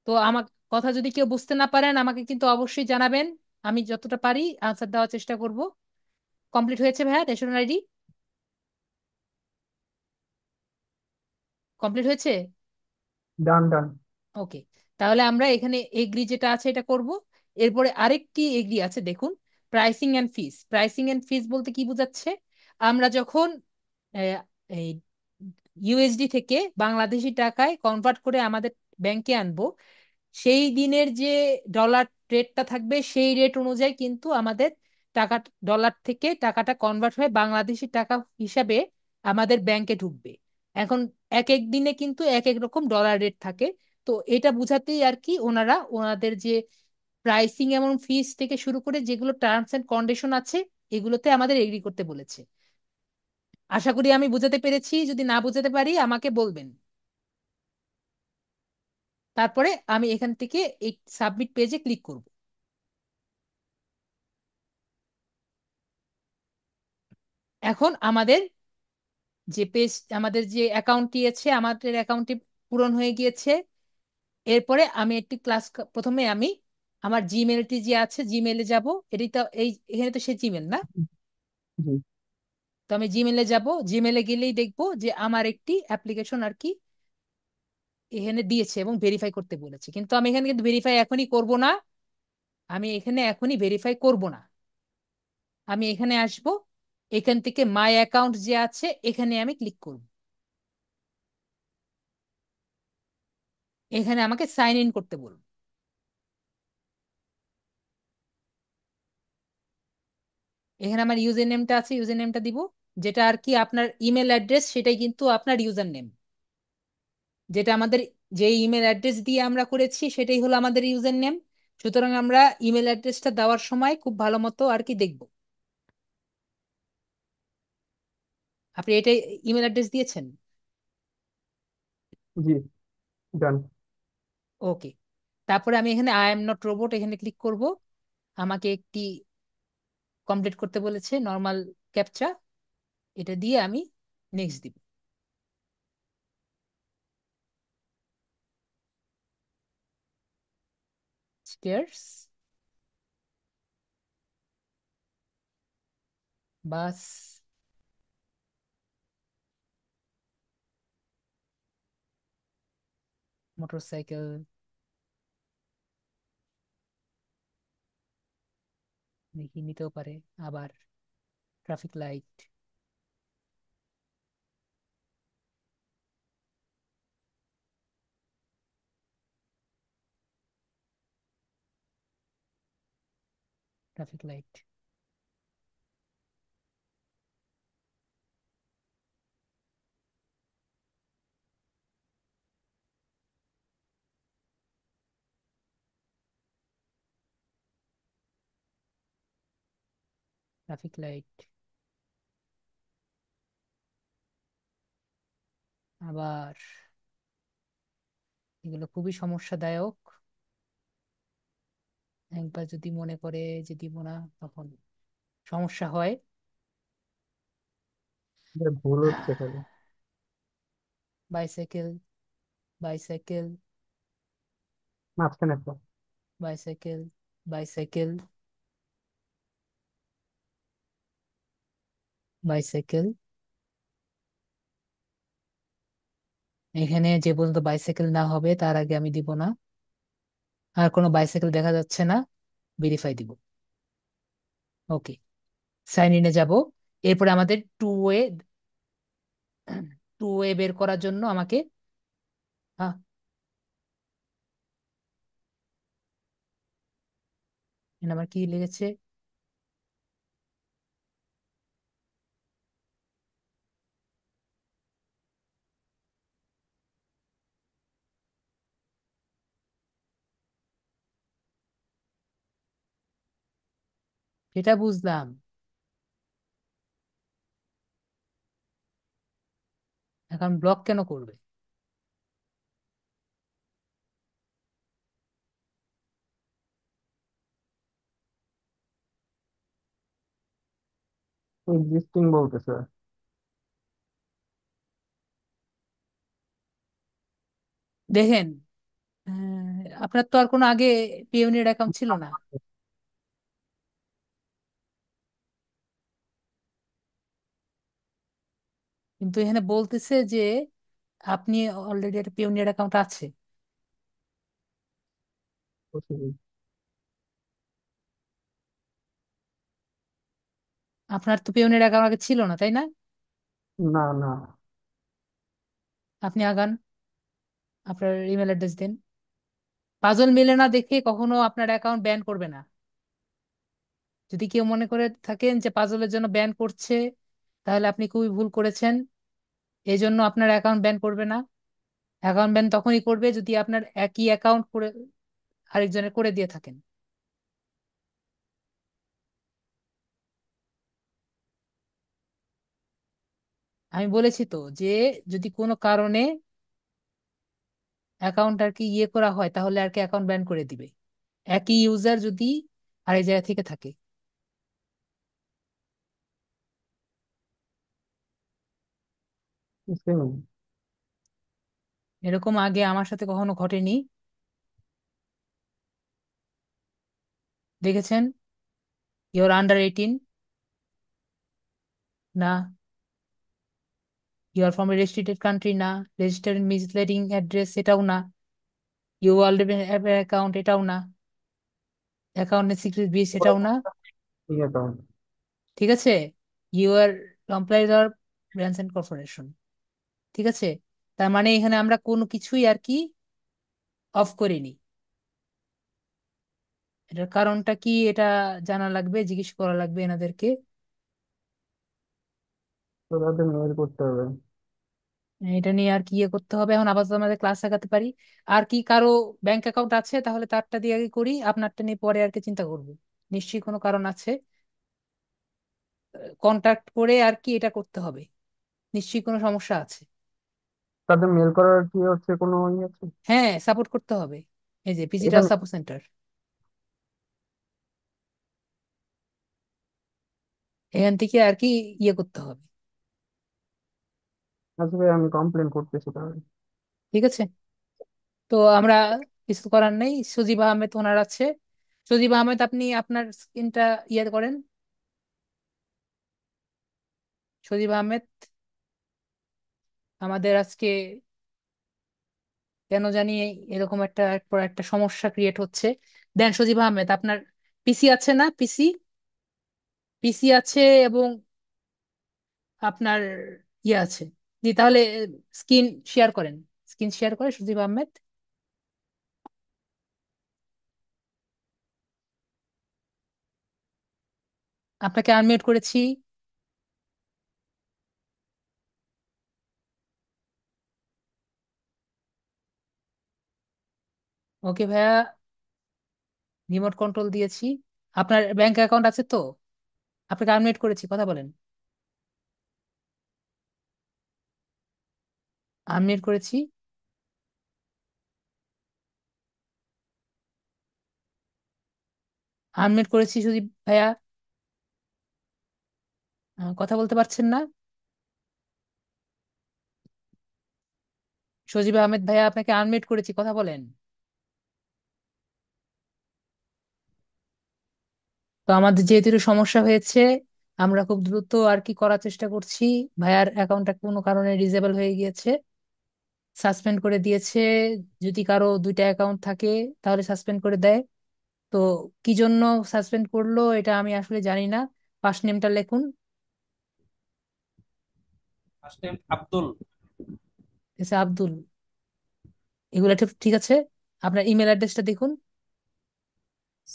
তো আমার কথা যদি কেউ বুঝতে না পারেন আমাকে কিন্তু অবশ্যই জানাবেন আমি যতটা পারি আনসার দেওয়ার চেষ্টা করব কমপ্লিট হয়েছে ভাইয়া রেশন আইডি কমপ্লিট হয়েছে ডান ডান ওকে তাহলে আমরা এখানে এগ্রি যেটা আছে এটা করব এরপরে আরেকটি এগ্রি আছে দেখুন pricing and fees pricing and fees বলতে কি বোঝাচ্ছে আমরা যখন ইউএসডি থেকে বাংলাদেশি টাকায় কনভার্ট করে আমাদের ব্যাংকে আনবো সেই দিনের যে ডলার রেটটা থাকবে সেই রেট অনুযায়ী কিন্তু আমাদের টাকা ডলার থেকে টাকাটা কনভার্ট হয়ে বাংলাদেশি টাকা হিসাবে আমাদের ব্যাংকে ঢুকবে এখন এক এক দিনে কিন্তু এক এক রকম ডলার রেট থাকে তো এটা বুঝাতেই আর কি ওনারা ওনাদের যে প্রাইসিং এবং ফিস থেকে শুরু করে যেগুলো টার্মস অ্যান্ড কন্ডিশন আছে এগুলোতে আমাদের এগ্রি করতে বলেছে আশা করি আমি বুঝাতে পেরেছি যদি না বুঝাতে পারি আমাকে বলবেন তারপরে আমি এখান থেকে এই সাবমিট পেজে ক্লিক করব এখন আমাদের যে পেজ আমাদের যে অ্যাকাউন্টটি আছে আমাদের অ্যাকাউন্টটি পূরণ হয়ে গিয়েছে এরপরে আমি একটি ক্লাস প্রথমে আমি আমার জিমেলটি যে আছে জিমেলে যাব এটি তো এই এখানে তো সে জিমেল না তো আমি জিমেলে যাব জিমেলে গেলেই দেখব যে আমার একটি অ্যাপ্লিকেশন আর কি এখানে দিয়েছে এবং ভেরিফাই করতে বলেছে কিন্তু আমি এখানে কিন্তু ভেরিফাই এখনই করব না আমি এখানে এখনই ভেরিফাই করব না আমি এখানে আসব এখান থেকে মাই অ্যাকাউন্ট যে আছে এখানে আমি ক্লিক করব এখানে আমাকে সাইন ইন করতে বলব এখানে আমার ইউজার নেমটা আছে ইউজার নেমটা দিব যেটা আর কি আপনার ইমেল অ্যাড্রেস সেটাই কিন্তু আপনার ইউজার নেম যেটা আমাদের যে ইমেল অ্যাড্রেস দিয়ে আমরা করেছি সেটাই হলো আমাদের ইউজার নেম সুতরাং আমরা ইমেল অ্যাড্রেসটা দেওয়ার সময় খুব ভালো মতো আর কি দেখবো আপনি এটা ইমেল অ্যাড্রেস দিয়েছেন জি ডান ওকে তারপরে আমি এখানে আই এম নট রোবট এখানে ক্লিক করব আমাকে একটি কমপ্লিট করতে বলেছে নর্মাল ক্যাপচা এটা দিয়ে আমি নেক্সট দিব স্টেয়ার্স বাস মোটরসাইকেল দেখি নিতেও পারে আবার traffic light traffic light traffic light আবার এগুলো খুবই সমস্যাদায়ক একবার যদি মনে করে যে দিব না তখন সমস্যা হয় ভুল হচ্ছে তাহলে বাইসাইকেল বাইসাইকেল মাঝখানে বাইসাইকেল বাইসাইকেল বাইসাইকেল এখানে যে পর্যন্ত বাইসাইকেল না হবে তার আগে আমি দিব না আর কোনো বাইসাইকেল দেখা যাচ্ছে না ভেরিফাই দিব ওকে সাইন ইনে যাব এরপরে আমাদের টু ওয়ে টু ওয়ে বের করার জন্য আমাকে হ্যাঁ আমার কি লেগেছে এটা বুঝলাম এখন ব্লক কেন করবে এক্সিস্টিং স্যার দেখেন আপনার তো আর কোনো আগে পিওনির e অ্যাকাউন্ট ছিল না কিন্তু এখানে বলতেছে যে আপনি অলরেডি একটা পিওনিয়ার অ্যাকাউন্ট আছে আপনার তো পিওনিয়ার অ্যাকাউন্ট আগে ছিল না তাই না না না আপনি আগান আপনার ইমেল অ্যাড্রেস দিন পাজল মেলে না দেখে কখনো আপনার অ্যাকাউন্ট ব্যান করবে না যদি কেউ মনে করে থাকেন যে পাজলের জন্য ব্যান করছে তাহলে আপনি খুবই ভুল করেছেন এই জন্য আপনার অ্যাকাউন্ট ব্যান করবে না অ্যাকাউন্ট ব্যান তখনই করবে যদি আপনার একই অ্যাকাউন্ট করে আরেকজনের করে দিয়ে থাকেন আমি বলেছি তো যে যদি কোনো কারণে অ্যাকাউন্ট আর কি ইয়ে করা হয় তাহলে আর কি অ্যাকাউন্ট ব্যান করে দিবে একই ইউজার যদি আরেক জায়গা থেকে থাকে এরকম আগে আমার সাথে কখনো ঘটেনি দেখেছেন ইওর আন্ডার এইটিন না you are from a registrated country না রেজিস্টার্ড মিসলেডিং অ্যাড্রেস এটাও না ইউ ওয়ার্ল্ড অ্যাকাউন্ট এটাও না অ্যাকাউন্টের সিক্রেট বিস এটাও না ঠিক আছে ইউ আর কমপ্লাইজ আর ব্র্যান্ডস অ্যান্ড কর্পোরেশন ঠিক আছে তার মানে এখানে আমরা কোনো কিছুই আর কি অফ করিনি এটার কারণটা কি এটা জানা লাগবে জিজ্ঞেস করা লাগবে এনাদেরকে মেল করতে হবে এটা নিয়ে আর কি ইয়ে করতে হবে এখন আপাতত আমাদের ক্লাস আগাতে পারি আর কি কারো ব্যাংক অ্যাকাউন্ট আছে তাহলে তারটা দিয়ে আগে করি আপনারটা নিয়ে পরে আর কি চিন্তা করবো নিশ্চয়ই কোনো কারণ আছে কন্ট্যাক্ট করে আর কি এটা করতে হবে নিশ্চয়ই কোনো সমস্যা আছে তাদের মেল করার কি হচ্ছে কোনো ইয়ে আছে হ্যাঁ সাপোর্ট করতে হবে এই যে ভিজিটার এখানে সাপোর্ট সেন্টার এখান থেকে আর কি ইয়ে করতে হবে আজকে আচ্ছা আমি কমপ্লেন করতেছি তাহলে ঠিক আছে তো আমরা কিছু করার নেই সজিব আহমেদ ওনার আছে সজিব আহমেদ আপনি আপনার স্ক্রিনটা ইয়ে করেন সজিব আহমেদ আমাদের আজকে কেন জানি এরকম একটা পর একটা সমস্যা ক্রিয়েট হচ্ছে দেন সজীব আহমেদ আপনার পিসি আছে না পিসি পিসি আছে এবং আপনার ইয়ে আছে জি তাহলে স্ক্রিন শেয়ার করেন স্ক্রিন শেয়ার করে সজীব আহমেদ আপনাকে আনমিউট করেছি ওকে ভাইয়া রিমোট কন্ট্রোল দিয়েছি আপনার ব্যাংক অ্যাকাউন্ট আছে তো আপনাকে আনমিউট করেছি কথা বলেন আনমিউট করেছি আনমিউট করেছি সুদীপ ভাইয়া কথা বলতে পারছেন না সজীব আহমেদ ভাইয়া আপনাকে আনমিউট করেছি কথা বলেন তো আমাদের যেহেতু সমস্যা হয়েছে আমরা খুব দ্রুত আর কি করার চেষ্টা করছি ভাইয়ার অ্যাকাউন্টটা কোনো কারণে রিজেবল হয়ে গিয়েছে সাসপেন্ড করে দিয়েছে যদি কারো দুইটা অ্যাকাউন্ট থাকে তাহলে সাসপেন্ড করে দেয় তো কি জন্য সাসপেন্ড করলো এটা আমি আসলে জানি না ফার্স্ট নেমটা লিখুন ফার্স্ট নেম আব্দুল আব্দুল ঠিক আছে আপনার ইমেল অ্যাড্রেসটা দেখুন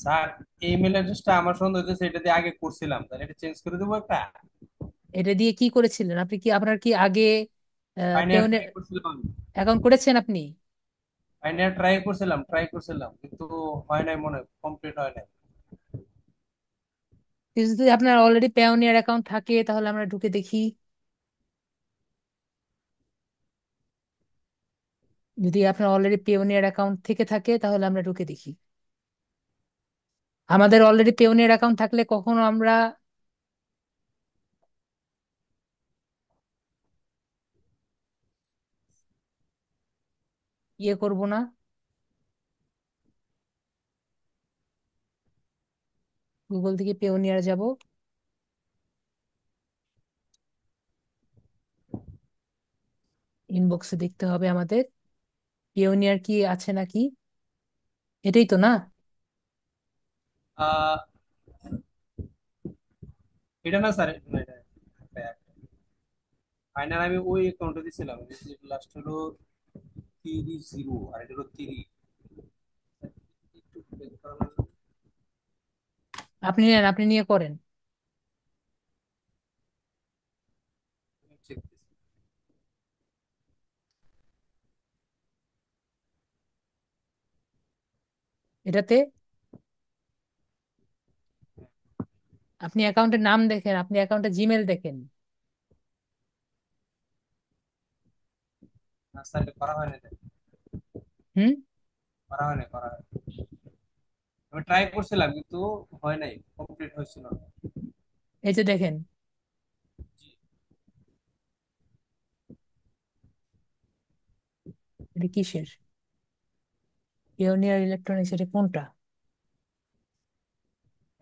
স্যার এই অ্যাড্রেসটা আমার সন্দেহ হচ্ছে এটা দিয়ে আগে করছিলাম তাহলে এটা চেঞ্জ করে দেবো একটা এটা দিয়ে কি করেছিলেন আপনি কি আপনার কি আগে পেওনের অ্যাকাউন্ট করেছেন আপনি ফাইনাল ট্রাই করছিলাম ট্রাই করছিলাম কিন্তু হয় নাই মনে কমপ্লিট হয় নাই যদি আপনার অলরেডি পেওনিয়ার অ্যাকাউন্ট থাকে তাহলে আমরা ঢুকে দেখি যদি আপনার অলরেডি পেওনিয়ার অ্যাকাউন্ট থেকে থাকে তাহলে আমরা ঢুকে দেখি আমাদের অলরেডি পেওনের অ্যাকাউন্ট থাকলে কখনো আমরা ইয়ে করব না গুগল থেকে পেওনিয়ার যাব ইনবক্সে দেখতে হবে আমাদের পেওনিয়ার কি আছে নাকি এটাই তো না এটা না স্যার ফাইনাল আমি ওই অ্যাকাউন্টে দিয়েছিলাম লাস্ট হলো তিরি জিরো আর এটা হলো তিরি আপনি নেন আপনি নিয়ে করেন এটাতে আপনি অ্যাকাউন্টের নাম দেখেন আপনি অ্যাকাউন্টে জিমেল দেখেন করা হয় না হুম করা হয় না করা হয় আমি ট্রাই করছিলাম কিন্তু হয় নাই কমপ্লিট হয়েছিল এই যে দেখেন এটা কিসের ইলেকট্রনিক্স এটা কোনটা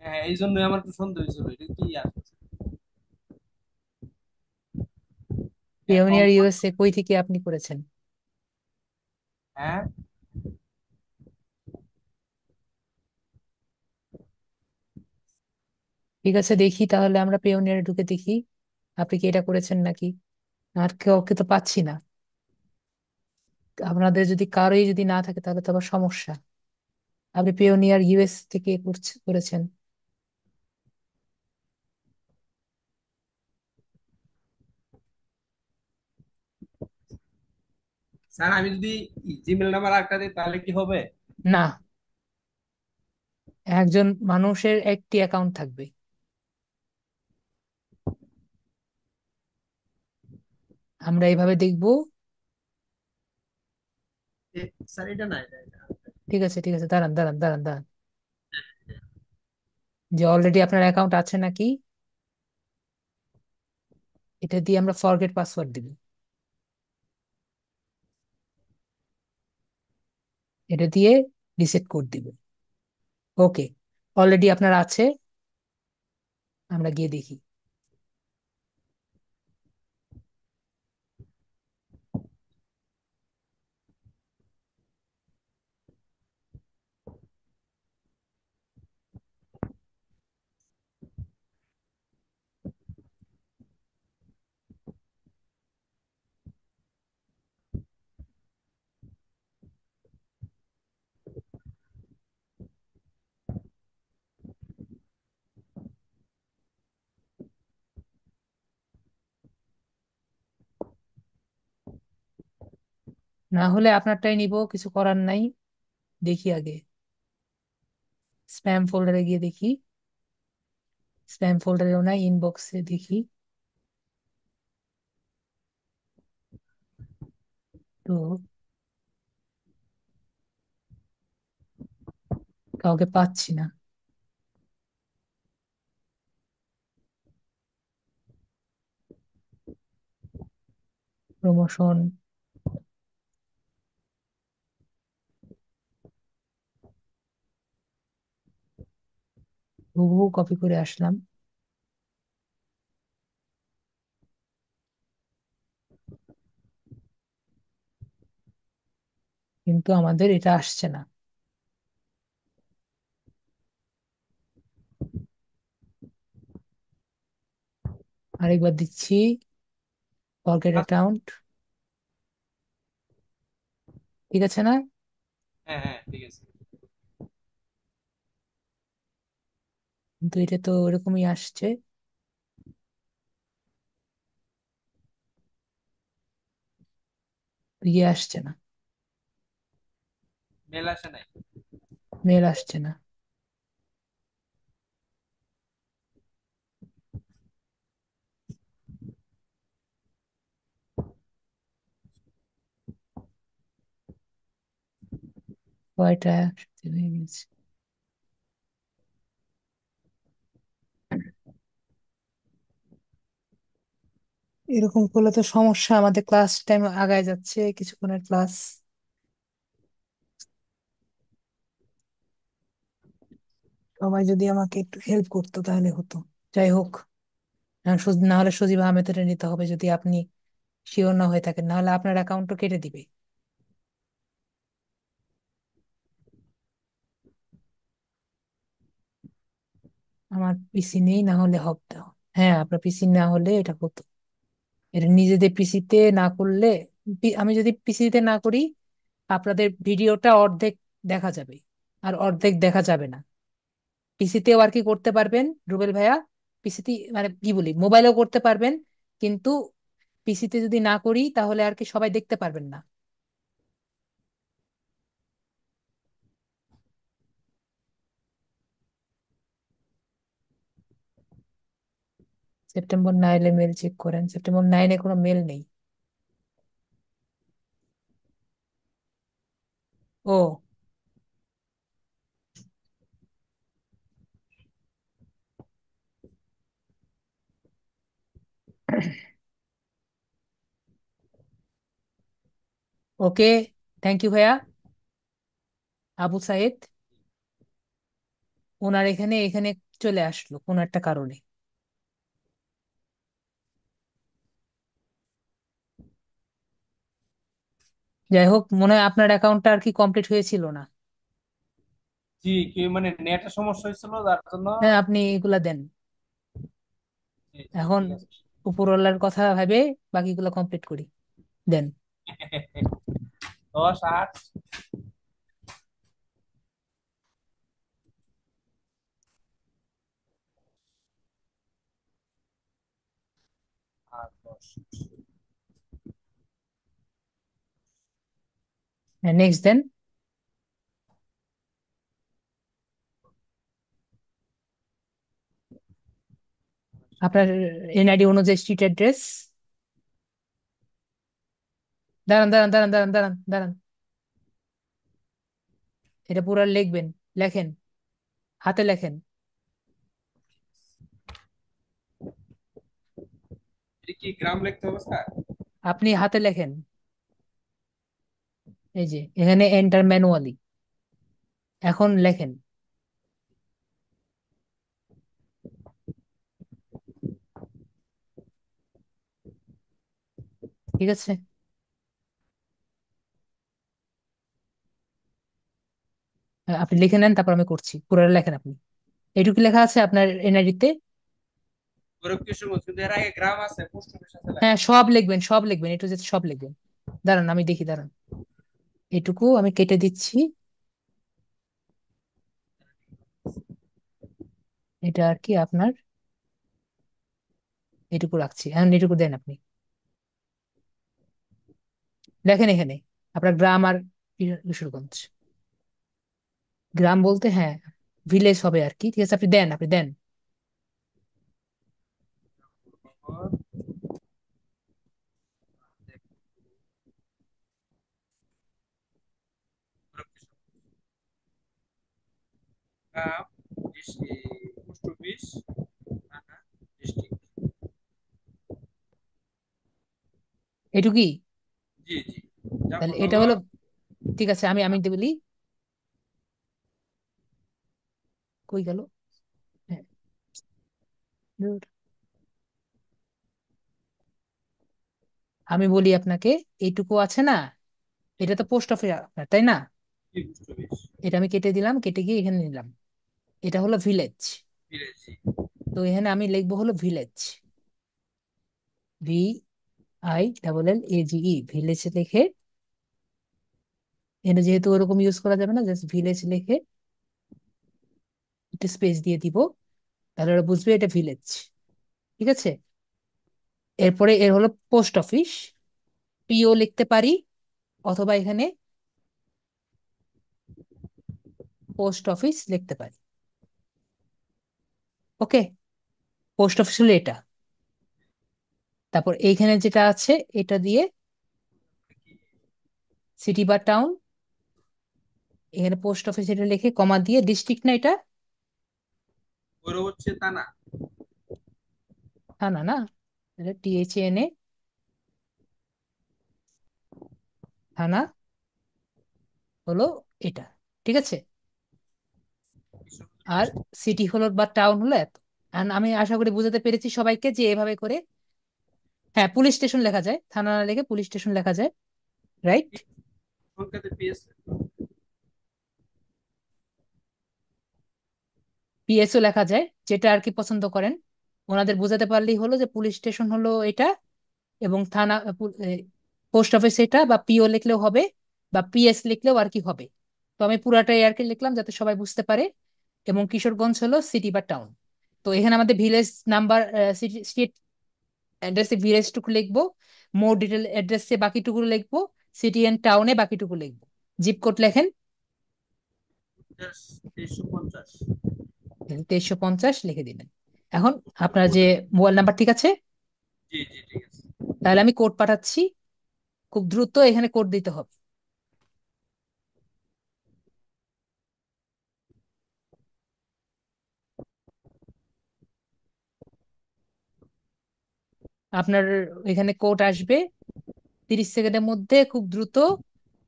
হ্যাঁ, হ্যাঁ এই জন্যই আমার একটু সন্দেহ হয়েছিল এটা কি আসছে পিওনিয়ার ইউএসএ কই থেকে আপনি করেছেন হ্যাঁ ঠিক আছে দেখি তাহলে আমরা পিওনিয়ারে ঢুকে দেখি আপনি কি এটা করেছেন নাকি আর কেউ কাউকে তো পাচ্ছি না আপনাদের যদি কারোই যদি না থাকে তাহলে তো আবার সমস্যা আপনি পিওনিয়ার ইউএস থেকে করেছেন স্যার আমি যদি জিমেল নাম্বার আরেকটা দিই তাহলে কি হবে না একজন মানুষের একটি অ্যাকাউন্ট থাকবে আমরা এইভাবে দেখব স্যার এটা না এটা ঠিক আছে ঠিক আছে দাঁড়ান দাঁড়ান দাঁড়ান দাঁড়ান হ্যাঁ, হ্যাঁ। যে অলরেডি আপনার অ্যাকাউন্ট আছে নাকি এটা দিয়ে আমরা ফরগেট পাসওয়ার্ড দিব এটা দিয়ে রিসেট কোড দিবে ওকে অলরেডি আপনার আছে আমরা গিয়ে দেখি না হলে আপনারটাই নিব কিছু করার নাই দেখি আগে স্প্যাম ফোল্ডারে গিয়ে দেখি স্প্যাম ফোল্ডারেও না ইনবক্সে দেখি তো কাউকে পাচ্ছি না প্রমোশন হুবহু কপি করে আসলাম কিন্তু আমাদের এটা আসছে না আরেকবার দিচ্ছি ফরগেট অ্যাকাউন্ট আচ্ছা। ঠিক আছে না হ্যাঁ হ্যাঁ ঠিক আছে কিন্তু এটা তো ওরকমই আসছে ইয়ে আসছে না মেল আসে নাই মেল আসছে না কয়টা হয়ে গেছে এরকম করলে তো সমস্যা আমাদের ক্লাস টাইম আগায় যাচ্ছে কিছুক্ষণের ক্লাস সবাই যদি আমাকে একটু হেল্প করতো তাহলে হতো যাই হোক না হলে সজীব আহমেদের নিতে হবে যদি আপনি শিওর না হয়ে থাকেন নাহলে আপনার অ্যাকাউন্টও কেটে দিবে আমার পিসি নেই না হলে হবে হ্যাঁ আপনার পিসি না হলে এটা হতো এটা নিজেদের পিসিতে না করলে আমি যদি পিসিতে না করি আপনাদের ভিডিওটা অর্ধেক দেখা যাবে আর অর্ধেক দেখা যাবে না পিসিতেও আর কি করতে পারবেন রুবেল ভাইয়া পিসিতে মানে কি বলি মোবাইলেও করতে পারবেন কিন্তু পিসিতে যদি না করি তাহলে আর কি সবাই দেখতে পারবেন না সেপ্টেম্বর নাইনে মেল চেক করেন সেপ্টেম্বর নাইনে কোনো মেল নেই ও ওকে থ্যাংক ইউ ভাইয়া আবু সাইদ ওনার এখানে এখানে চলে আসলো কোন একটা কারণে যাই হোক মনে হয় আপনার অ্যাকাউন্টটা আর কি কমপ্লিট হয়েছিল না জি কি মানে নেটের সমস্যা হয়েছিল তার জন্য হ্যাঁ আপনি এগুলা দেন এখন ঠিক আছে উপরওয়ালার কথা ভেবে বাকিগুলো কমপ্লিট করি দেন দশ আট আট দশ And next then. আপনার এনআইডি অনুযায়ী স্ট্রিট অ্যাড্রেস দাঁড়ান দাঁড়ান দাঁড়ান দাঁড়ান দাঁড়ান দাঁড়ান এটা পুরো লিখবেন লেখেন হাতে লেখেন আপনি হাতে লেখেন এই যে এখানে এন্টার ম্যানুয়ালি এখন লেখেন ঠিক আছে হ্যাঁ, আপনি লিখে নেন তারপর আমি করছি পুরোটা লেখেন আপনি এটুকু লেখা আছে আপনার এনআইডিতে হ্যাঁ সব লিখবেন সব লিখবেন এটু সব লিখবেন দাঁড়ান আমি দেখি দাঁড়ান এটুকু আমি কেটে দিচ্ছি এটা আর কি আপনার এটুকু রাখছি হ্যাঁ এটুকু দেন আপনি দেখেন এখানে আপনার গ্রাম আর কিশোরগঞ্জ গ্রাম বলতে হ্যাঁ ভিলেজ হবে আর কি ঠিক আছে আপনি দেন আপনি দেন have this uh, post office Thana district এটু কি জি জি তাহলে এটা হলো ঠিক আছে আমি আমি বলি কই গেল হ্যাঁ আমি বলি আপনাকে এইটুকু আছে না এটা তো পোস্ট অফিস তাই না এটা আমি কেটে দিলাম কেটে গিয়ে এখানে নিলাম এটা হলো ভিলেজ তো এখানে আমি লিখবো হলো village V I double L A G E village লিখে এখানে যেহেতু ওরকম ইউজ করা যাবে না জাস্ট ভিলেজ লিখে একটু স্পেস দিয়ে দিব তাহলে ওরা বুঝবে এটা ভিলেজ ঠিক আছে এরপরে এর হলো পোস্ট অফিস পিও লিখতে পারি অথবা এখানে পোস্ট অফিস লিখতে পারি ওকে পোস্ট অফিস হলো এটা তারপর এইখানে যেটা আছে এটা দিয়ে সিটি বা টাউন এখানে পোস্ট অফিস এটা লিখে কমা দিয়ে ডিস্ট্রিক্ট না এটা হচ্ছে থানা থানা না এটা এ থানা হলো এটা ঠিক আছে আর সিটি হলো বা টাউন হলো এত আমি আশা করি বুঝাতে পেরেছি সবাইকে যে এভাবে করে হ্যাঁ পুলিশ স্টেশন লেখা যায় থানা না লিখে পুলিশ স্টেশন লেখা যায় রাইট পিএসও লেখা যায় যেটা আর কি পছন্দ করেন ওনাদের বোঝাতে পারলেই হলো যে পুলিশ স্টেশন হলো এটা এবং থানা পোস্ট অফিস এটা বা পিও লিখলেও হবে বা পিএস লিখলেও আর কি হবে তো আমি পুরাটাই আর কি লিখলাম যাতে সবাই বুঝতে পারে এবং কিশোরগঞ্জ হলো সিটি বা টাউন তো এখানে আমাদের ভিলেজ নাম্বার স্টেট অ্যাড্রেসে ভিলেজটুকু লিখবো মোর ডিটেল অ্যাড্রেসে বাকিটুকু লিখবো সিটি অ্যান্ড টাউনে বাকিটুকু লিখবো জিপ কোড লেখেন তেইশশো পঞ্চাশ লিখে দিবেন এখন আপনার যে মোবাইল নাম্বার ঠিক আছে তাহলে আমি কোড পাঠাচ্ছি খুব দ্রুত এখানে কোড দিতে হবে আপনার এখানে কোড আসবে তিরিশ সেকেন্ডের মধ্যে খুব দ্রুত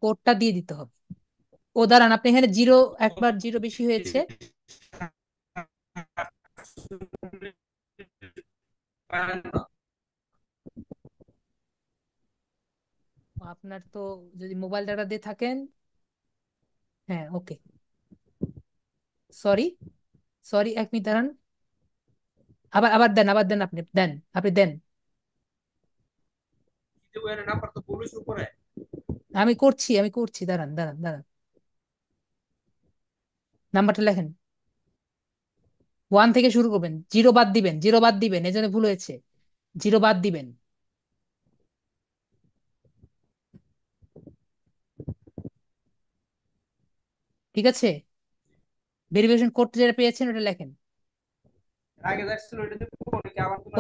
কোডটা দিয়ে দিতে হবে ও দাঁড়ান আপনি এখানে জিরো একবার জিরো বেশি হয়েছে আপনার তো যদি মোবাইল ডাটা দিয়ে থাকেন হ্যাঁ ওকে সরি সরি এক মিনিট দাঁড়ান আবার আবার দেন আবার দেন আপনি দেন আপনি দেন আমি করছি আমি করছি দাঁড়ান দাঁড়ান দাঁড়ান নাম্বারটা লেখেন ওয়ান থেকে শুরু করবেন জিরো বাদ দিবেন জিরো বাদ দিবেন এজন্য ভুল হয়েছে জিরো বাদ দিবেন ঠিক আছে ভেরিফিকেশন করতে যেটা পেয়েছেন ওটা লেখেন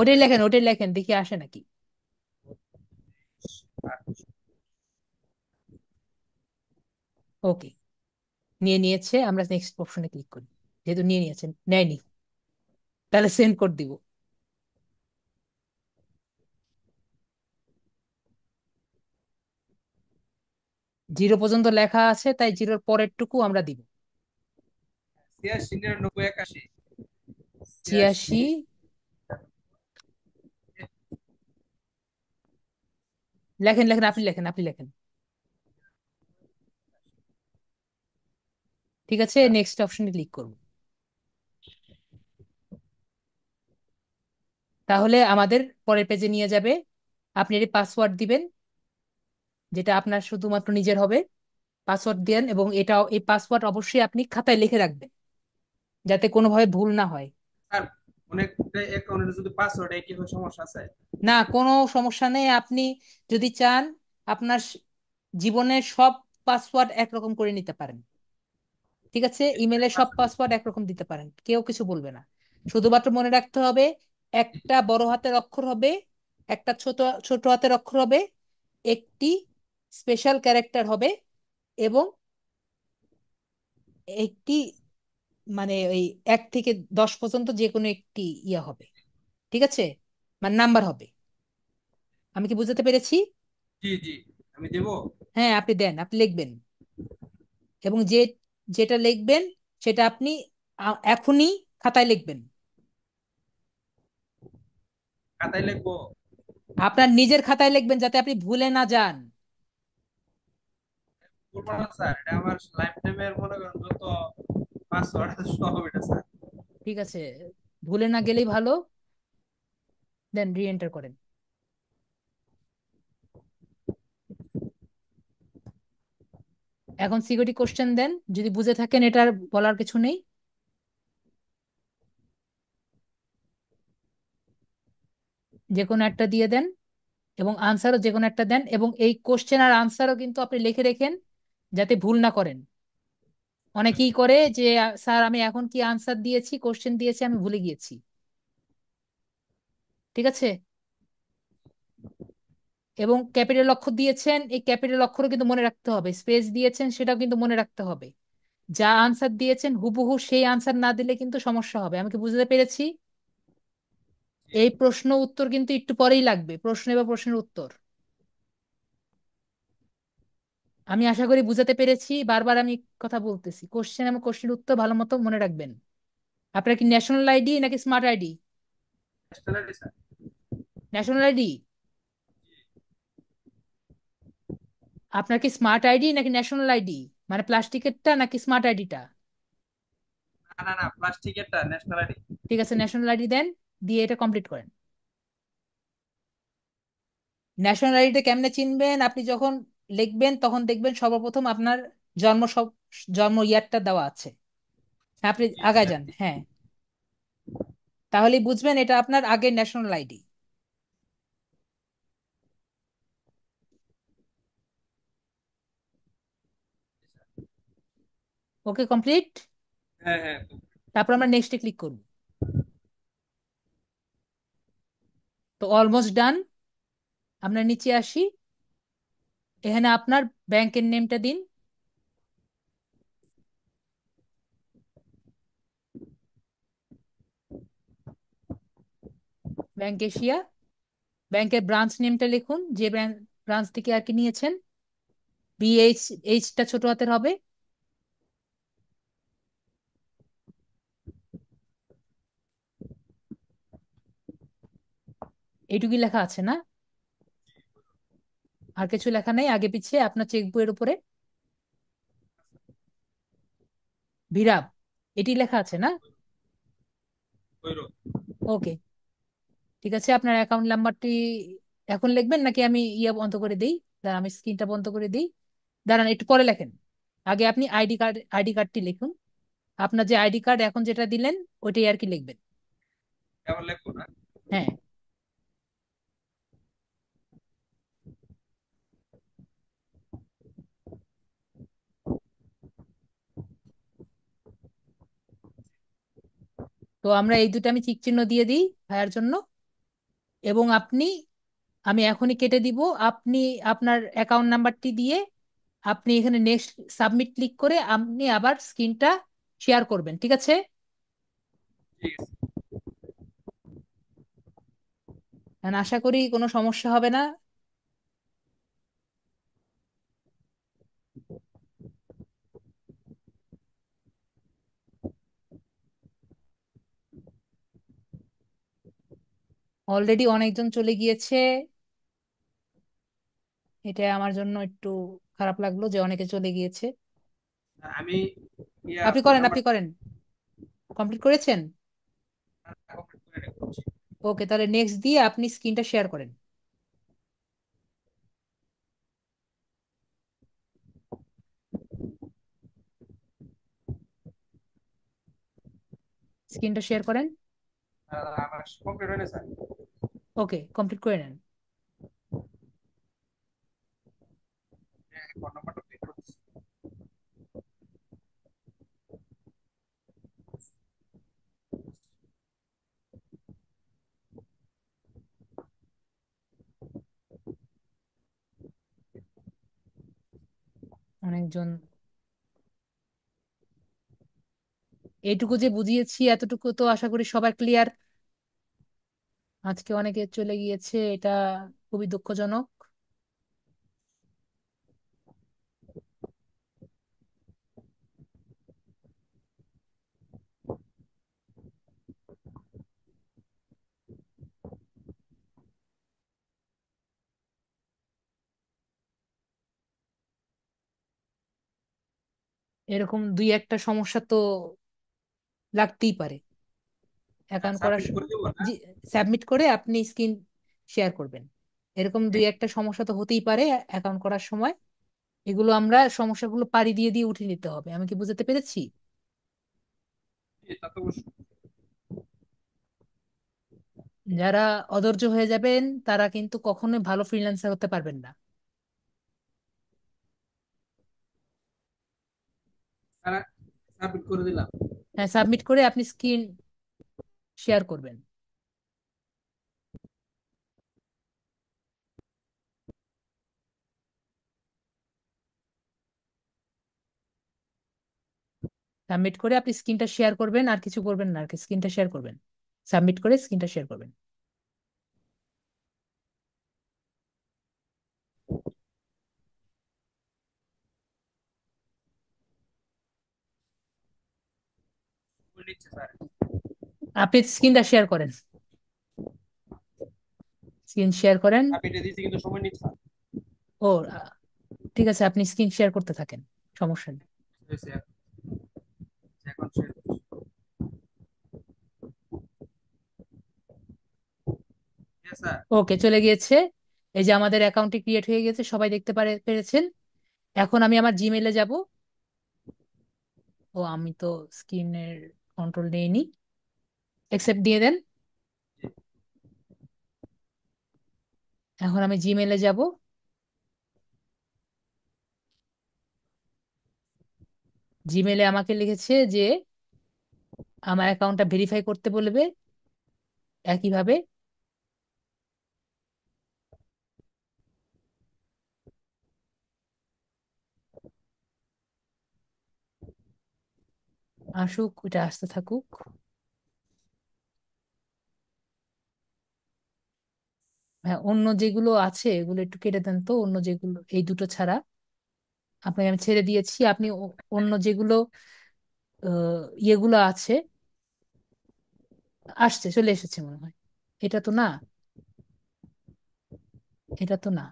ওটাই লেখেন ওটাই লেখেন দেখি আসে নাকি ওকে নিয়ে নিয়েছে আমরা নেক্সট অপশনে ক্লিক করি যেহেতু নিয়ে নিয়েছে নেয়নি তাহলে সেন্ড কোড দিব জিরো পর্যন্ত লেখা আছে তাই জিরোর পরের টুকু আমরা দিব ছিয়াশি লেখেন লেখেন আপনি লেখেন আপনি লেখেন ঠিক আছে নেক্সট অপশনে ক্লিক করব তাহলে আমাদের পরের পেজে নিয়ে যাবে আপনি এটি পাসওয়ার্ড দিবেন যেটা আপনার শুধুমাত্র নিজের হবে পাসওয়ার্ড দেন এবং এটা এই পাসওয়ার্ড অবশ্যই আপনি খাতায় লিখে রাখবেন যাতে কোনোভাবে ভুল না হয় না কোনো সমস্যা নেই আপনি যদি চান আপনার জীবনের সব পাসওয়ার্ড একরকম করে নিতে পারেন ঠিক আছে ইমেলে সব পাসওয়ার্ড একরকম দিতে পারেন কেউ কিছু বলবে না শুধুমাত্র মনে রাখতে হবে একটা বড় হাতের অক্ষর হবে একটা ছোট ছোট হাতের অক্ষর হবে একটি স্পেশাল ক্যারেক্টার হবে এবং একটি মানে ওই এক থেকে দশ পর্যন্ত যে কোনো একটি ইয়ে হবে ঠিক আছে মানে নাম্বার হবে আমি কি বুঝাতে পেরেছি জি জি আমি দেব হ্যাঁ আপনি দেন আপনি লিখবেন এবং যে যেটা লিখবেন সেটা আপনি এখনই খাতায় লিখবেন খাতায় লিখবো আপনার নিজের খাতায় লিখবেন যাতে আপনি ভুলে না যান স্যার এটা আমার লাইফ টাইমের মনে করেন যত ঠিক আছে ভুলে না গেলেই ভালো দেন রি এন্টার করেন এখন সিকিউরিটি কোশ্চেন দেন যদি বুঝে থাকেন এটার বলার কিছু নেই যে কোনো একটা দিয়ে দেন এবং আনসারও যে কোনো একটা দেন এবং এই কোশ্চেন আর আনসারও কিন্তু আপনি লিখে রেখেন যাতে ভুল না করেন অনেকেই করে যে স্যার আমি এখন কি আনসার দিয়েছি কোশ্চেন দিয়েছি আমি ভুলে গিয়েছি ঠিক আছে এবং ক্যাপিটাল অক্ষর দিয়েছেন এই ক্যাপিটাল অক্ষরও কিন্তু মনে রাখতে হবে স্পেস দিয়েছেন সেটাও কিন্তু মনে রাখতে হবে যা আনসার দিয়েছেন হুবহু সেই আনসার না দিলে কিন্তু সমস্যা হবে আমি কি বুঝতে পেরেছি এই প্রশ্ন উত্তর কিন্তু একটু পরেই লাগবে প্রশ্ন বা প্রশ্নের উত্তর আমি আশা করি বুঝাতে পেরেছি বারবার আমি কথা বলতেছি কোশ্চেন এবং কোশ্চেনের উত্তর ভালো মতো মনে রাখবেন আপনার কি ন্যাশনাল আইডি নাকি স্মার্ট আইডি ন্যাশনাল আইডি আপনার কি স্মার্ট আইডি নাকি ন্যাশনাল আইডি মানে প্লাস্টিকেরটা নাকি স্মার্ট আইডিটা না না না প্লাস্টিকেরটা ন্যাশনাল আইডি ঠিক আছে ন্যাশনাল আইডি দেন দিয়ে এটা কমপ্লিট করেন ন্যাশনাল আইডিটা কেমনে চিনবেন আপনি যখন লিখবেন তখন দেখবেন সর্বপ্রথম আপনার জন্ম সব জন্ম ইয়ারটা দেওয়া আছে আপনি আগায় যান হ্যাঁ তাহলে বুঝবেন এটা আপনার আগের ন্যাশনাল আইডি ওকে কমপ্লিট হ্যাঁ হ্যাঁ তারপর আমরা নেক্সটে ক্লিক করব তো অলমোস্ট ডান আমরা নিচে আসি এখানে আপনার ব্যাংকের নেমটা দিন ব্যাংক এশিয়া ব্যাংকের ব্রাঞ্চ নেমটা লিখুন যে ব্রাঞ্চ থেকে আর কি নিয়েছেন বিএইচ এইচটা ছোট হাতের হবে এটুকুই লেখা আছে না আর কিছু লেখা নেই আগে পিছিয়ে আপনার চেক বইয়ের উপরে ভিরাব এটি লেখা আছে না ওকে ঠিক আছে আপনার অ্যাকাউন্ট নাম্বারটি এখন লিখবেন নাকি আমি ইয়ে বন্ধ করে দিই দাঁড়ান আমি স্ক্রিনটা বন্ধ করে দিই দাঁড়ান একটু পরে লেখেন আগে আপনি আইডি কার্ড আইডি কার্ডটি লিখুন আপনার যে আইডি কার্ড এখন যেটা দিলেন ওইটাই আর কি লিখবেন হ্যাঁ তো আমরা এই দুটো আমি চিহ্ন দিয়ে দিই ভাইয়ার জন্য এবং আপনি আমি এখনই কেটে দিব আপনি আপনার অ্যাকাউন্ট নাম্বারটি দিয়ে আপনি এখানে নেক্সট সাবমিট ক্লিক করে আপনি আবার স্ক্রিনটা শেয়ার করবেন ঠিক আছে আশা করি কোনো সমস্যা হবে না অলরেডি অনেকজন চলে গিয়েছে এটা আমার জন্য একটু খারাপ লাগলো যে অনেকে চলে গিয়েছে আমি আপনি করেন আপনি করেন কমপ্লিট করেছেন ওকে তাহলে নেক্সট দিয়ে আপনি স্ক্রিনটা শেয়ার করেন স্ক্রিনটা শেয়ার করেন আমার ওকে কমপ্লিট করে নেন অনেকজন এইটুকু যে বুঝিয়েছি এতটুকু তো আশা করি সবার ক্লিয়ার আজকে অনেকে চলে গিয়েছে এটা খুবই দুঃখজনক এরকম দুই একটা সমস্যা তো লাগতেই পারে অ্যাকাউন্ট সাবমিট করে আপনি স্ক্রিন শেয়ার করবেন এরকম হ্যাঁ। দুই একটা সমস্যা তো হতেই পারে অ্যাকাউন্ট করার সময় এগুলো আমরা সমস্যাগুলো পাড়ি দিয়ে দিয়ে উঠে নিতে হবে আমি কি বুঝাতে পেরেছি যারা অধৈর্য হয়ে যাবেন তারা কিন্তু কখনোই ভালো ফ্রিল্যান্সার হতে পারবেন না সাবমিট করে দিলাম হ্যাঁ সাবমিট করে আপনি স্ক্রিন শেয়ার করবেন সাবমিট করে আপনি স্ক্রিনটা শেয়ার করবেন আর কিছু করবেন না আর কি স্ক্রিনটা শেয়ার করবেন সাবমিট করে স্ক্রিনটা শেয়ার করবেন স্যার আপনি স্ক্রিনটা শেয়ার করেন স্ক্রিন শেয়ার করেন ও ঠিক আছে আপনি স্ক্রিন শেয়ার করতে থাকেন সমস্যা নেই ওকে চলে গিয়েছে এই যে আমাদের অ্যাকাউন্টটি ক্রিয়েট হয়ে গেছে সবাই দেখতে পারে পেরেছেন এখন আমি আমার জিমেলে যাব ও আমি তো স্ক্রিনের কন্ট্রোল নিইনি এক্সেপ্ট দিয়ে দেন এখন আমি জিমেলে যাব জিমেলে আমাকে লিখেছে যে আমার অ্যাকাউন্টটা ভেরিফাই করতে বলবে একইভাবে আসুক এটা আসতে থাকুক হ্যাঁ অন্য যেগুলো আছে এগুলো একটু কেটে দেন তো অন্য যেগুলো এই দুটো ছাড়া আপনাকে আমি ছেড়ে দিয়েছি আপনি অন্য যেগুলো ইয়েগুলো আছে আসছে চলে এসেছে মনে হয় এটা তো না এটা তো না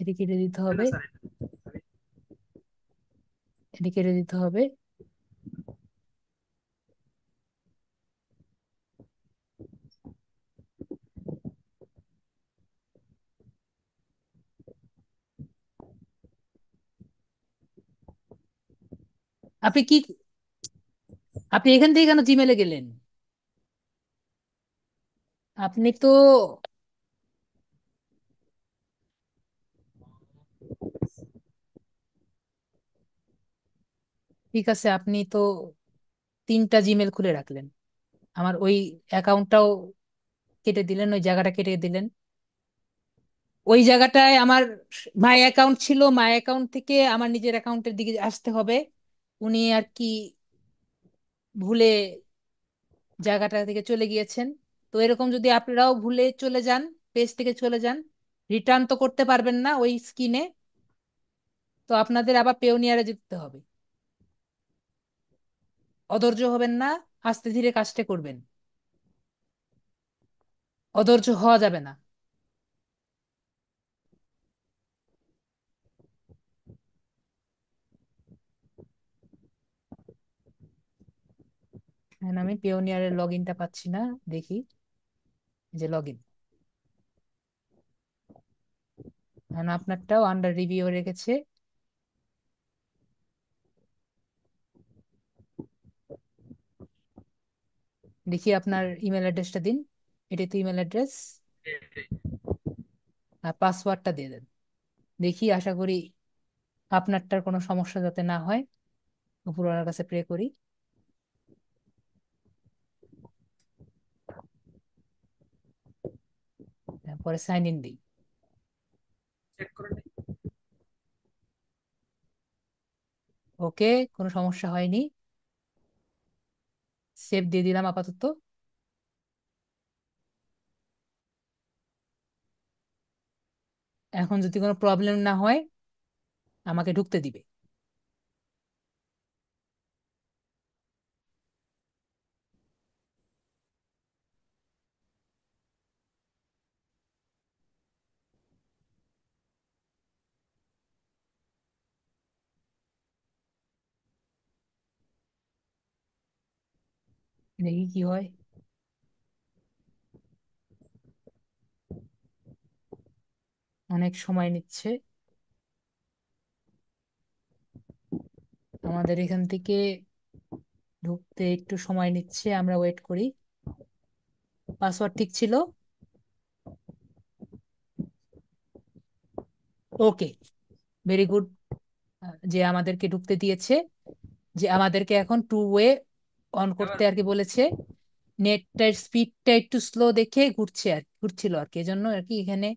এটি কেটে দিতে হবে এটি কেটে দিতে হবে আপনি কি আপনি এখান থেকে কেন জিমেলে গেলেন আপনি তো ঠিক আছে আপনি তো তিনটা জিমেল খুলে রাখলেন আমার ওই অ্যাকাউন্টটাও কেটে দিলেন ওই জায়গাটা কেটে দিলেন ওই জায়গাটায় আমার মাই অ্যাকাউন্ট ছিল মাই অ্যাকাউন্ট থেকে আমার নিজের অ্যাকাউন্টের দিকে আসতে হবে উনি আর কি ভুলে জায়গাটা থেকে চলে গিয়েছেন তো এরকম যদি আপনারাও ভুলে চলে যান পেজ থেকে চলে যান রিটার্ন তো করতে পারবেন না ওই স্কিনে তো আপনাদের আবার পেওনিয়ারে যেতে হবে অধৈর্য হবেন না আস্তে ধীরে কাজটা করবেন অধৈর্য হওয়া যাবে না এখন হ্যাঁ, আমি পিওনিয়ারের লগ ইনটা পাচ্ছি না দেখি যে লগ ইন এখন হ্যাঁ, আপনারটাও আন্ডার রিভিউ রেখেছে দেখি আপনার ইমেল অ্যাড্রেসটা দিন এটা তো ইমেল অ্যাড্রেস আর পাসওয়ার্ডটা দিয়ে দেন দেখি আশা করি আপনারটার কোনো সমস্যা যাতে না হয় উপরওয়ালার কাছে প্রে করি পরে সাইন ওকে কোনো সমস্যা হয়নি সেভ দিয়ে দিলাম আপাতত এখন যদি কোনো প্রবলেম না হয় আমাকে ঢুকতে দিবে nghĩ gì ơi অনেক সময় নিচ্ছে আমাদের এখান থেকে ঢুকতে একটু সময় নিচ্ছে আমরা ওয়েট করি পাসওয়ার্ড ঠিক ছিল ওকে ভেরি গুড যে আমাদেরকে ঢুকতে দিয়েছে যে আমাদেরকে এখন টু ওয়ে অন করতে আর কি বলেছে নেটটার স্পিডটা একটু স্লো দেখে ঘুরছে আর ঘুরছিল আর কি এজন্য আর কি এখানে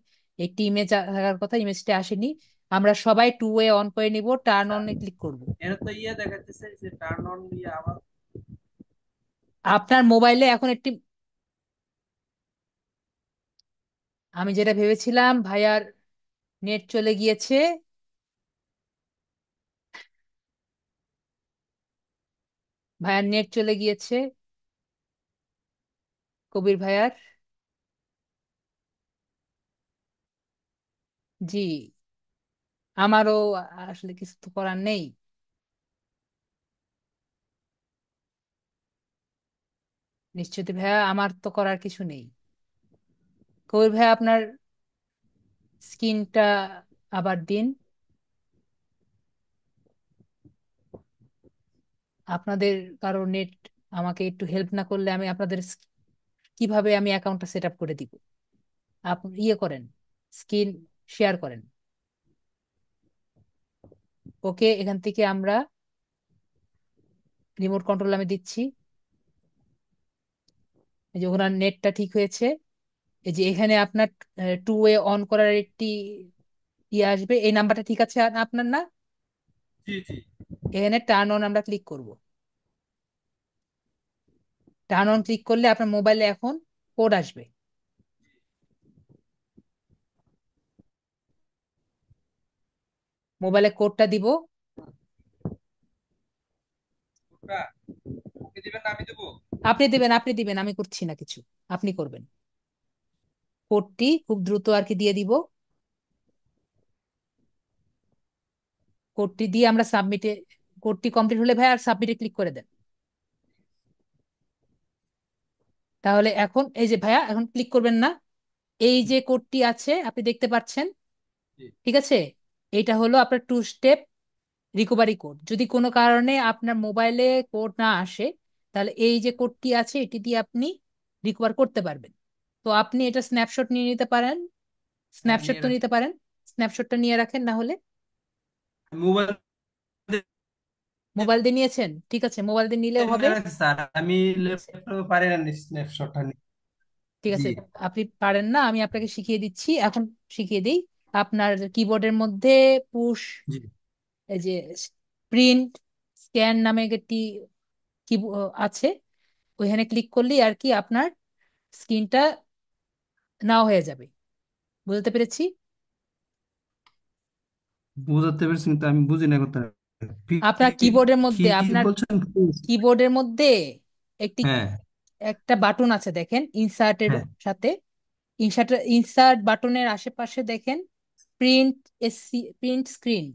একটি ইমেজ থাকার কথা ইমেজটা আসেনি আমরা সবাই টু ওয়ে অন করে নিব টার্ন অন এ ক্লিক করব তো ইয়ে যে টার্ন অন দিয়ে আবার আপনার মোবাইলে এখন একটি আমি যেটা ভেবেছিলাম ভাইয়ার নেট চলে গিয়েছে ভায়ার নেট চলে গিয়েছে কবির ভায়ার জি আমারও আসলে কিছু তো করার নেই নিশ্চিত ভাইয়া আমার তো করার কিছু নেই কবির ভাইয়া আপনার স্কিনটা আবার দিন আপনাদের কারো নেট আমাকে একটু হেল্প না করলে আমি আপনাদের কিভাবে আমি অ্যাকাউন্টটা সেট আপ করে দিব আপনি ইয়ে করেন স্ক্রিন শেয়ার করেন ওকে এখান থেকে আমরা রিমোট কন্ট্রোল আমি দিচ্ছি এই যে ওনার নেটটা ঠিক হয়েছে এই যে এখানে আপনার টু ওয়ে অন করার একটি ইয়ে আসবে এই নাম্বারটা ঠিক আছে আপনার না এখানে টার্ন অন আমরা ক্লিক করব টার্ন অন ক্লিক করলে আপনার মোবাইলে এখন কোড আসবে মোবাইলে কোডটা দিব আপনি দিবেন আপনি দিবেন আমি করছি না কিছু আপনি করবেন কোডটি খুব দ্রুত আর কি দিয়ে দিব কোডটি দিয়ে আমরা সাবমিটে কোডটি কমপ্লিট হলে ভাই আর সাবমিটে ক্লিক করে দেন তাহলে এখন এই যে ভাইয়া এখন ক্লিক করবেন না এই যে কোডটি আছে আপনি দেখতে পাচ্ছেন ঠিক আছে এটা হলো আপনার টু স্টেপ রিকভারি কোড যদি কোনো কারণে আপনার মোবাইলে কোড না আসে তাহলে এই যে কোডটি আছে এটি দিয়ে আপনি রিকভার করতে পারবেন তো আপনি এটা স্ন্যাপশট নিয়ে নিতে পারেন স্ন্যাপশট তো নিতে পারেন স্ন্যাপশটটা নিয়ে রাখেন না হলে মোবাইল মোবাইল দিয়ে নিয়েছেন ঠিক আছে মোবাইল দিয়ে নিলে হবে হ্যাঁ, স্যার আমি না স্ন্যাপশটটা ঠিক আছে আপনি পারেন না আমি আপনাকে শিখিয়ে দিচ্ছি এখন শিখিয়ে দিই আপনার কিবোর্ডের মধ্যে পুশ এই যে প্রিন্ট স্ক্যান নামে একটি কি আছে ওইখানে ক্লিক করলেই আর কি আপনার স্ক্রিনটা নাও হয়ে যাবে বুঝতে পেরেছি বুঝাতে পেরেছি কিন্তু আমি বুঝি না কথা আপনার কিবোর্ডের মধ্যে আপনার বলছেন কিবোর্ডের মধ্যে একটি হ্যাঁ একটা বাটন আছে দেখেন ইনসার্টের হ্যাঁ সাথে ইনসার্ট ইনসার্ট বাটনের আশেপাশে দেখেন প্রিন্ট এসসি প্রিন্ট স্ক্রিন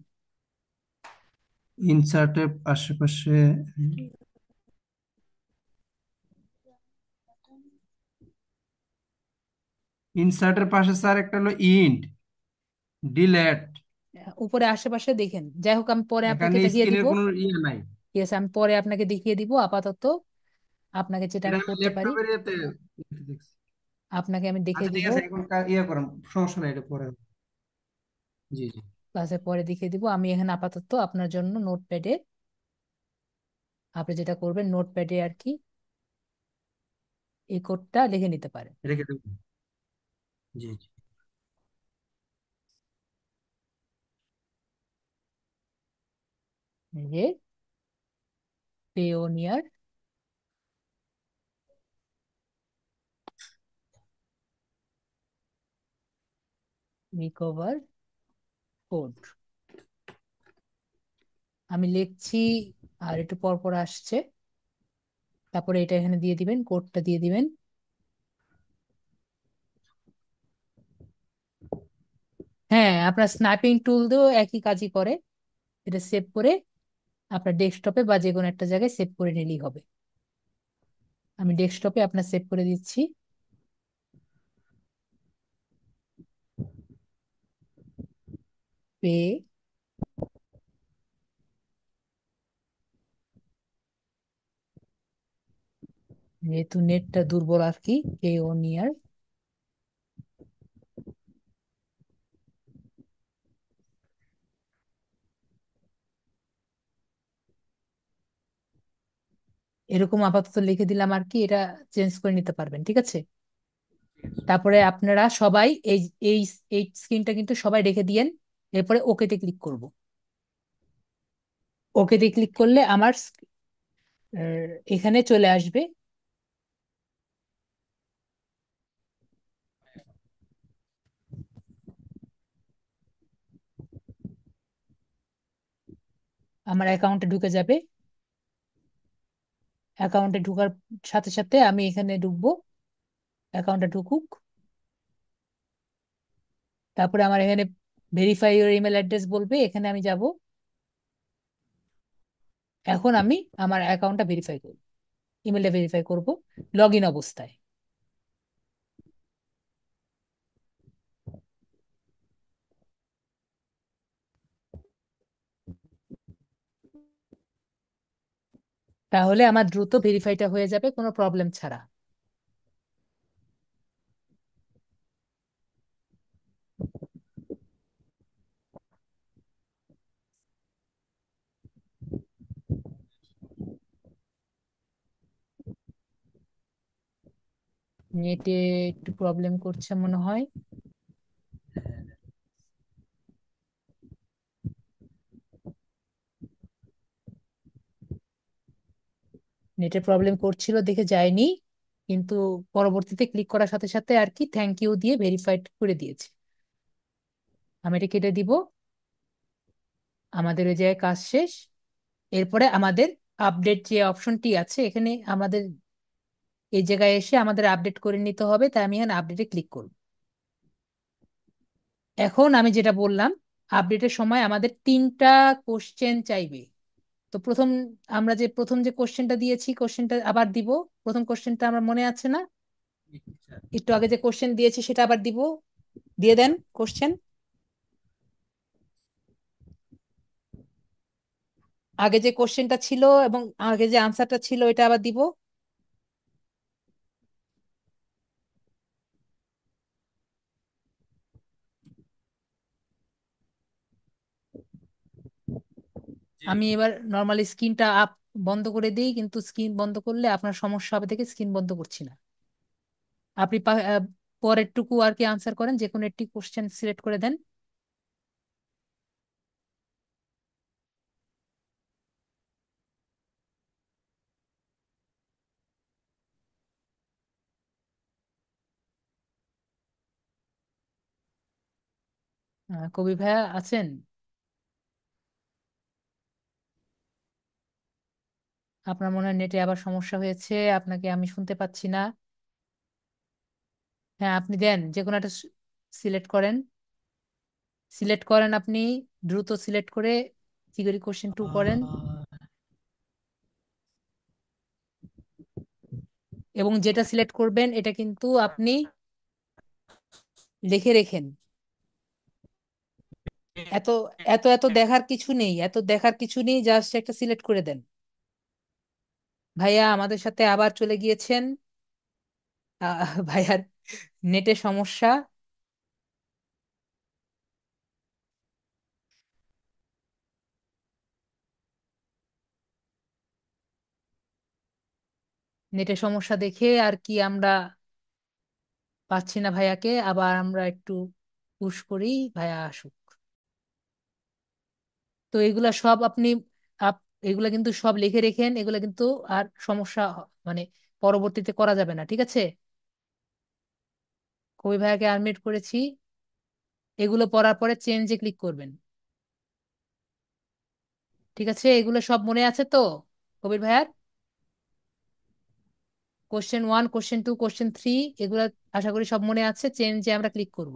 ইনসার্টের আশেপাশে ইনসার্টের পাশে স্যার একটা হলো ইন্ট ডিলেট উপরে আশেপাশে দেখেন যাই হোক আমি পরে আপনাকে এখানে দেখিয়ে স্ক্রিনের দিব কোনো ইয়ে নাই ঠিক আছে আমি পরে আপনাকে দেখিয়ে দিব আপাতত আপনাকে যেটা আমি এটা করতে পারি ল্যাপটপের ইয়েতে দেখছি আপনাকে আমি দেখে আচ্ছা ঠিক দিব আছে এখন ইয়ে করেন সমস্যা নাই এটা পরে জি জি ক্লাসে পরে দেখিয়ে দিব আমি এখানে আপাতত আপনার জন্য নোটপ্যাডে আপনি যেটা করবেন নোটপ্যাডে আর কি এই কোডটা লিখে নিতে পারেন রেখে দেবো জি জি যে পেওনিয়ার রিকভার কোড আমি লিখছি আর একটু পরপর আসছে তারপরে এটা এখানে দিয়ে দিবেন কোডটা দিয়ে দিবেন হ্যাঁ আপনার স্ন্যাপিং টুল দিয়েও একই কাজই করে এটা সেভ করে আপনার ডেস্কটপে বা যে কোনো একটা জায়গায় সেভ করে নিলেই হবে আমি ডেস্কটপে আপনার সেভ করে দিচ্ছি পে যেহেতু নেটটা দুর্বল আর কি পে ও নিয়ার এরকম আপাতত লিখে দিলাম আর কি এটা চেঞ্জ করে নিতে পারবেন ঠিক আছে আচ্ছা। তারপরে আপনারা সবাই এই এই এই স্ক্রিনটা কিন্তু সবাই রেখে দিয়েন এরপরে ওকেতে ক্লিক করব ওকেতে ক্লিক করলে আমার এখানে চলে আসবে আমার অ্যাকাউন্টে ঢুকে যাবে অ্যাকাউন্টে ঢুকার সাথে সাথে আমি এখানে ঢুকবো অ্যাকাউন্টটা ঢুকুক তারপরে আমার এখানে ভেরিফাই ইউর ইমেল অ্যাড্রেস বলবে এখানে আমি যাব এখন আমি আমার অ্যাকাউন্টটা ভেরিফাই করব ইমেলটা ভেরিফাই করব লগ ইন অবস্থায় তাহলে আমার দ্রুত ভেরিফাইটা হয়ে যাবে কোনো প্রবলেম ছাড়া নেটে একটু প্রবলেম করছে মনে হয় হ্যাঁ, নেটের প্রবলেম করছিল দেখে যায়নি কিন্তু পরবর্তীতে ক্লিক করার সাথে সাথে আর কি থ্যাংক ইউ দিয়ে ভেরিফাইড করে দিয়েছে আমি এটা কেটে দিব আমাদের ওই জায়গায় কাজ শেষ এরপরে আমাদের আপডেট যে অপশনটি আছে এখানে আমাদের এই জায়গায় এসে আমাদের আপডেট করে নিতে হবে তাই আমি এখানে আপডেটে ক্লিক করব এখন আমি যেটা বললাম আপডেটের সময় আমাদের তিনটা কোশ্চেন চাইবে তো প্রথম আমরা যে প্রথম যে কোশ্চেনটা দিয়েছি কোশ্চেনটা আবার দিব প্রথম কোশ্চেনটা আমার মনে আছে না একটু আগে যে কোশ্চেন দিয়েছি সেটা আবার দিব দিয়ে দেন কোশ্চেন আগে যে কোশ্চেনটা ছিল এবং আগে যে আনসারটা ছিল এটা আবার দিব আমি এবার নর্মালি স্ক্রিনটা আপ বন্ধ করে দিই কিন্তু স্ক্রিন বন্ধ করলে আপনার সমস্যা হবে থেকে স্ক্রিন বন্ধ করছি না আপনি পরেরটুকু আর কি আনসার করেন যে কোনো একটি কোশ্চেন সিলেক্ট করে দেন কবি ভাইয়া আছেন আপনার মনে হয় নেটে আবার সমস্যা হয়েছে আপনাকে আমি শুনতে পাচ্ছি না হ্যাঁ আপনি দেন যে কোনো একটা সিলেক্ট করেন সিলেক্ট করেন আপনি দ্রুত সিলেক্ট করে থিওরি কোশ্চেন টু করেন এবং যেটা সিলেক্ট করবেন এটা কিন্তু আপনি লিখে রেখেন এত এত এত দেখার কিছু নেই এত দেখার কিছু নেই জাস্ট একটা সিলেক্ট করে দেন ভাইয়া আমাদের সাথে আবার চলে গিয়েছেন আহ, ভাইয়ার নেটে সমস্যা নেটে সমস্যা দেখে আর কি আমরা পাচ্ছি না ভাইয়াকে আবার আমরা একটু পুশ করি ভাইয়া আসুক তো এগুলা সব আপনি এগুলা কিন্তু সব লিখে রেখেন এগুলা কিন্তু আর সমস্যা মানে পরবর্তীতে করা যাবে না ঠিক আছে কবি ভাইয়াকে আনমিউট করেছি এগুলো পড়ার পরে চেঞ্জে ক্লিক করবেন ঠিক আছে এগুলো সব মনে আছে তো কবির ভাইয়ার question one question two question three এগুলো আশা করি সব মনে আছে চেঞ্জে আমরা ক্লিক করব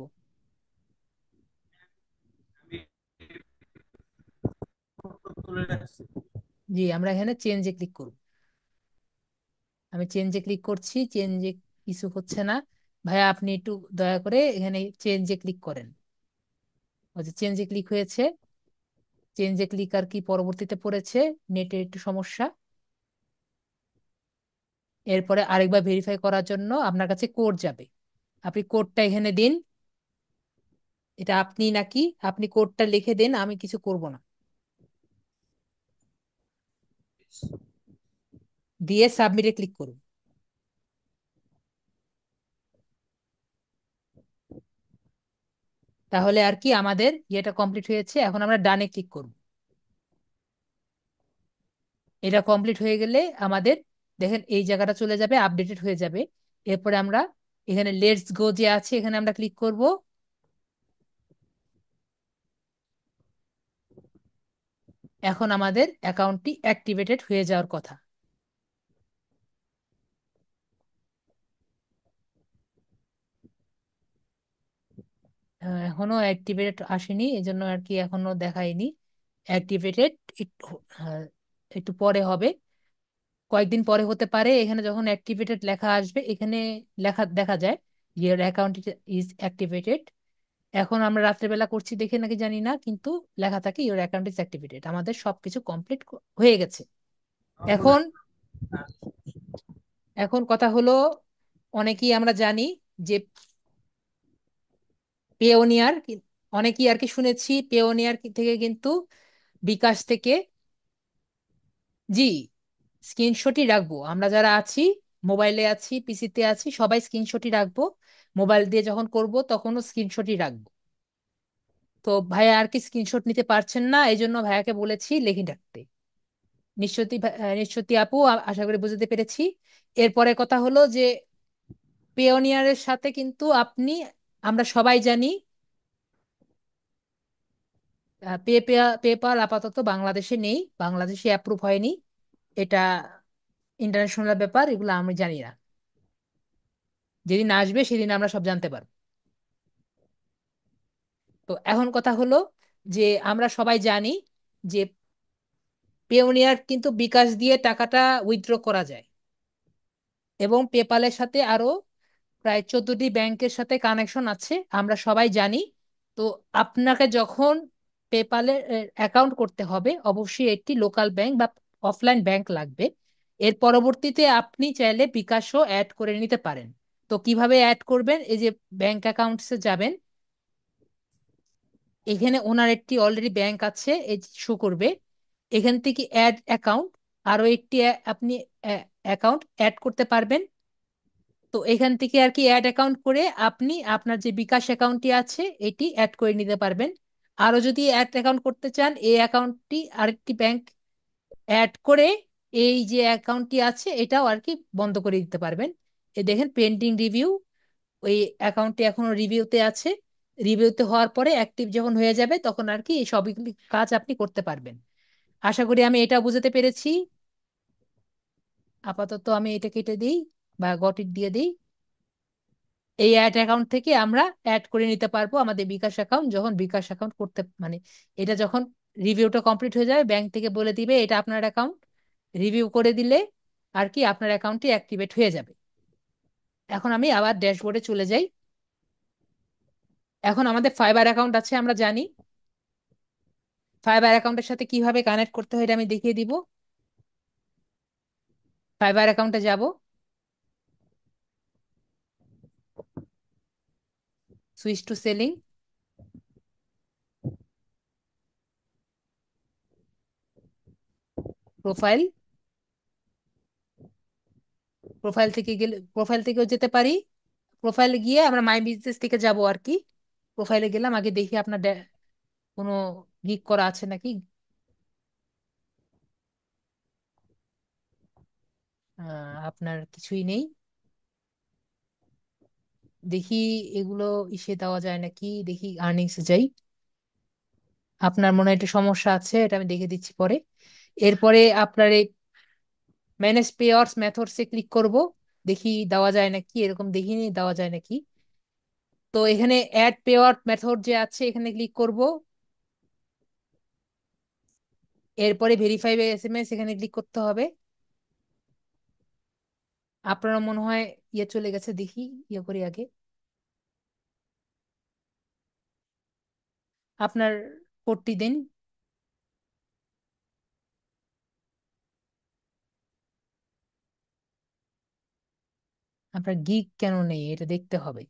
তুলে রাখছি জি আমরা এখানে চেঞ্জে ক্লিক করব আমি চেঞ্জে ক্লিক করছি চেঞ্জে কিছু হচ্ছে না ভাইয়া আপনি একটু দয়া করে এখানে চেঞ্জে ক্লিক করেন চেঞ্জে ক্লিক হয়েছে চেঞ্জে ক্লিক আর কি পরবর্তীতে পড়েছে নেটের একটু সমস্যা এরপরে আরেকবার ভেরিফাই করার জন্য আপনার কাছে কোড যাবে আপনি কোডটা এখানে দিন এটা আপনি নাকি আপনি কোডটা লিখে দেন আমি কিছু করব না দিয়ে সাবমিটে ক্লিক করুন তাহলে আর কি আমাদের ইয়েটা কমপ্লিট হয়েছে এখন আমরা ডানে ক্লিক করব এটা কমপ্লিট হয়ে গেলে আমাদের দেখেন এই জায়গাটা চলে যাবে আপডেটেড হয়ে যাবে এরপরে আমরা এখানে লেটস গো যে আছে এখানে আমরা ক্লিক করব এখন আমাদের অ্যাকাউন্টটি অ্যাক্টিভেটেড হয়ে যাওয়ার কথা এখনো অ্যাক্টিভেটেড আসেনি এই জন্য আর কি এখনো দেখায়নি অ্যাক্টিভেটেড একটু পরে হবে কয়েকদিন পরে হতে পারে এখানে যখন অ্যাক্টিভেটেড লেখা আসবে এখানে লেখা দেখা যায় ইয়ার অ্যাকাউন্ট ইজ অ্যাক্টিভেটেড এখন আমরা রাত্রেবেলা করছি দেখে নাকি জানি না কিন্তু লেখা থাকে ইওর অ্যাকাউন্ট ইজ অ্যাক্টিভেটেড আমাদের সবকিছু কমপ্লিট হয়ে গেছে আচ্ছা। এখন এখন কথা হলো অনেকেই আমরা জানি যে পেওনিয়ার অনেকেই আর কি শুনেছি পেওনিয়ার থেকে কিন্তু বিকাশ থেকে জি স্ক্রিনশটই রাখবো আমরা যারা আছি মোবাইলে আছি পিসিতে আছি সবাই স্ক্রিনশটই রাখবো মোবাইল দিয়ে যখন করব তখনও স্ক্রিনশটই রাখবো তো ভাইয়া আর কি স্ক্রিনশট নিতে পারছেন না এই জন্য ভাইয়াকে বলেছি লেখি রাখতে নিশ্চয়ই হ্যাঁ, নিশ্চয়ই আপু আশা করি বুঝতে পেরেছি এরপরে কথা হলো যে পেওনিয়ারের সাথে কিন্তু আপনি আমরা সবাই জানি পেপাল আপাতত বাংলাদেশে নেই বাংলাদেশে অ্যাপ্রুভ হয়নি এটা ইন্টারন্যাশনাল ব্যাপার এগুলো আমি জানি না যেদিন আসবে সেদিন আমরা সব জানতে পারবো তো এখন কথা হলো যে আমরা সবাই জানি যে পেওনিয়ার কিন্তু বিকাশ দিয়ে টাকাটা উইথড্র করা যায় এবং পেপালের সাথে আরো প্রায় চোদ্দটি ব্যাংকের সাথে কানেকশন আছে আমরা সবাই জানি তো আপনাকে যখন পেপালের অ্যাকাউন্ট করতে হবে অবশ্যই একটি লোকাল ব্যাংক বা অফলাইন ব্যাংক লাগবে এর পরবর্তীতে আপনি চাইলে বিকাশও অ্যাড করে নিতে পারেন তো কিভাবে অ্যাড করবেন এই যে ব্যাংক অ্যাকাউন্টসে যাবেন এখানে ওনার একটি অলরেডি ব্যাংক আছে এই শো করবে এখান থেকে অ্যাড অ্যাকাউন্ট আরও একটি আপনি অ্যাকাউন্ট অ্যাড করতে পারবেন তো এখান থেকে আর কি অ্যাড অ্যাকাউন্ট করে আপনি আপনার যে বিকাশ অ্যাকাউন্টটি আছে এটি অ্যাড করে নিতে পারবেন আরও যদি অ্যাড অ্যাকাউন্ট করতে চান এই অ্যাকাউন্টটি আরেকটি ব্যাংক অ্যাড করে এই যে অ্যাকাউন্টটি আছে এটাও আর কি বন্ধ করে দিতে পারবেন দেখেন পেন্ডিং রিভিউ ওই অ্যাকাউন্টটি এখনো রিভিউতে আছে রিভিউতে হওয়ার পরে অ্যাক্টিভ যখন হয়ে যাবে তখন আর কি এই সবই কাজ আপনি করতে পারবেন আশা করি আমি এটা বুঝাতে পেরেছি আপাতত আমি এটা কেটে দিই বা গটিট দিয়ে দিই এই অ্যাড অ্যাকাউন্ট থেকে আমরা অ্যাড করে নিতে পারবো আমাদের বিকাশ অ্যাকাউন্ট যখন বিকাশ অ্যাকাউন্ট করতে মানে এটা যখন রিভিউটা কমপ্লিট হয়ে যাবে ব্যাংক থেকে বলে দিবে এটা আপনার অ্যাকাউন্ট রিভিউ করে দিলে আর কি আপনার অ্যাকাউন্টটি অ্যাক্টিভেট হয়ে যাবে এখন আমি আবার ড্যাশবোর্ডে চলে যাই এখন আমাদের ফাইবার অ্যাকাউন্ট আছে আমরা জানি ফাইবার অ্যাকাউন্টের সাথে কিভাবে কানেক্ট করতে হয় এটা আমি দেখিয়ে দিব ফাইবার অ্যাকাউন্টে যাব switch to selling profile profile থেকে গেলে প্রোফাইল থেকেও যেতে পারি প্রোফাইলে গিয়ে আমরা মাই বিজনেস থেকে যাব আর কি প্রোফাইলে গেলাম আগে দেখি আপনার কোনো গিক করা আছে নাকি আহ, আপনার কিছুই নেই দেখি এগুলো ইসে দেওয়া যায় নাকি দেখি আর্নিংস যাই আপনার মনে হয় একটু সমস্যা আছে এটা আমি দেখে দিচ্ছি পরে এরপরে আপনার এই ম্যানেজ পেয়ার্স মেথডসে ক্লিক করব দেখি দেওয়া যায় নাকি এরকম দেখিনি দেওয়া যায় নাকি তো এখানে অ্যাড পেয়ার মেথড যে আছে এখানে ক্লিক করব এরপরে ভেরিফাই এস এম এস এখানে ক্লিক করতে হবে আপনার মনে হয় ইয়ে চলে গেছে দেখি ইয়ে করি আগে আপনার কোডটি দিন আপনার গিক কেন নেই এটা দেখতে হবে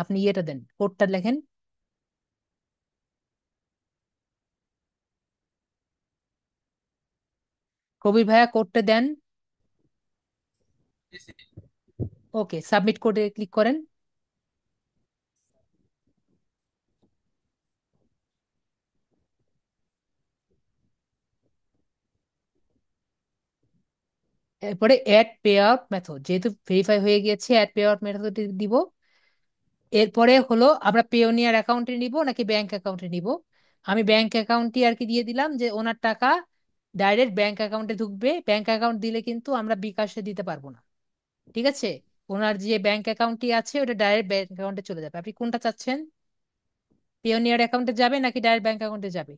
আপনি ইয়েটা দেন কোডটা লেখেন কবির ভাইয়া কোডটা দেন ওকে সাবমিট কোডে ক্লিক করেন এরপরে অ্যাড পে আপ মেথড যেহেতু ভেরিফাই হয়ে গিয়েছে অ্যাড পে আপ মেথডটি দিব এরপরে হলো আমরা পেওনিয়ার অ্যাকাউন্টে নিব নাকি ব্যাংক অ্যাকাউন্টে নিব আমি ব্যাংক অ্যাকাউন্টটি আর কি দিয়ে দিলাম যে ওনার টাকা ডাইরেক্ট ব্যাংক অ্যাকাউন্টে ঢুকবে ব্যাংক অ্যাকাউন্ট দিলে কিন্তু আমরা বিকাশে দিতে পারবো না ঠিক আছে ওনার যে ব্যাংক অ্যাকাউন্টটি আছে ওটা ডাইরেক্ট ব্যাংক অ্যাকাউন্টে চলে যাবে আপনি কোনটা চাচ্ছেন পিওনিয়ার অ্যাকাউন্টে যাবে নাকি ডাইরেক্ট ব্যাংক অ্যাকাউন্টে যাবে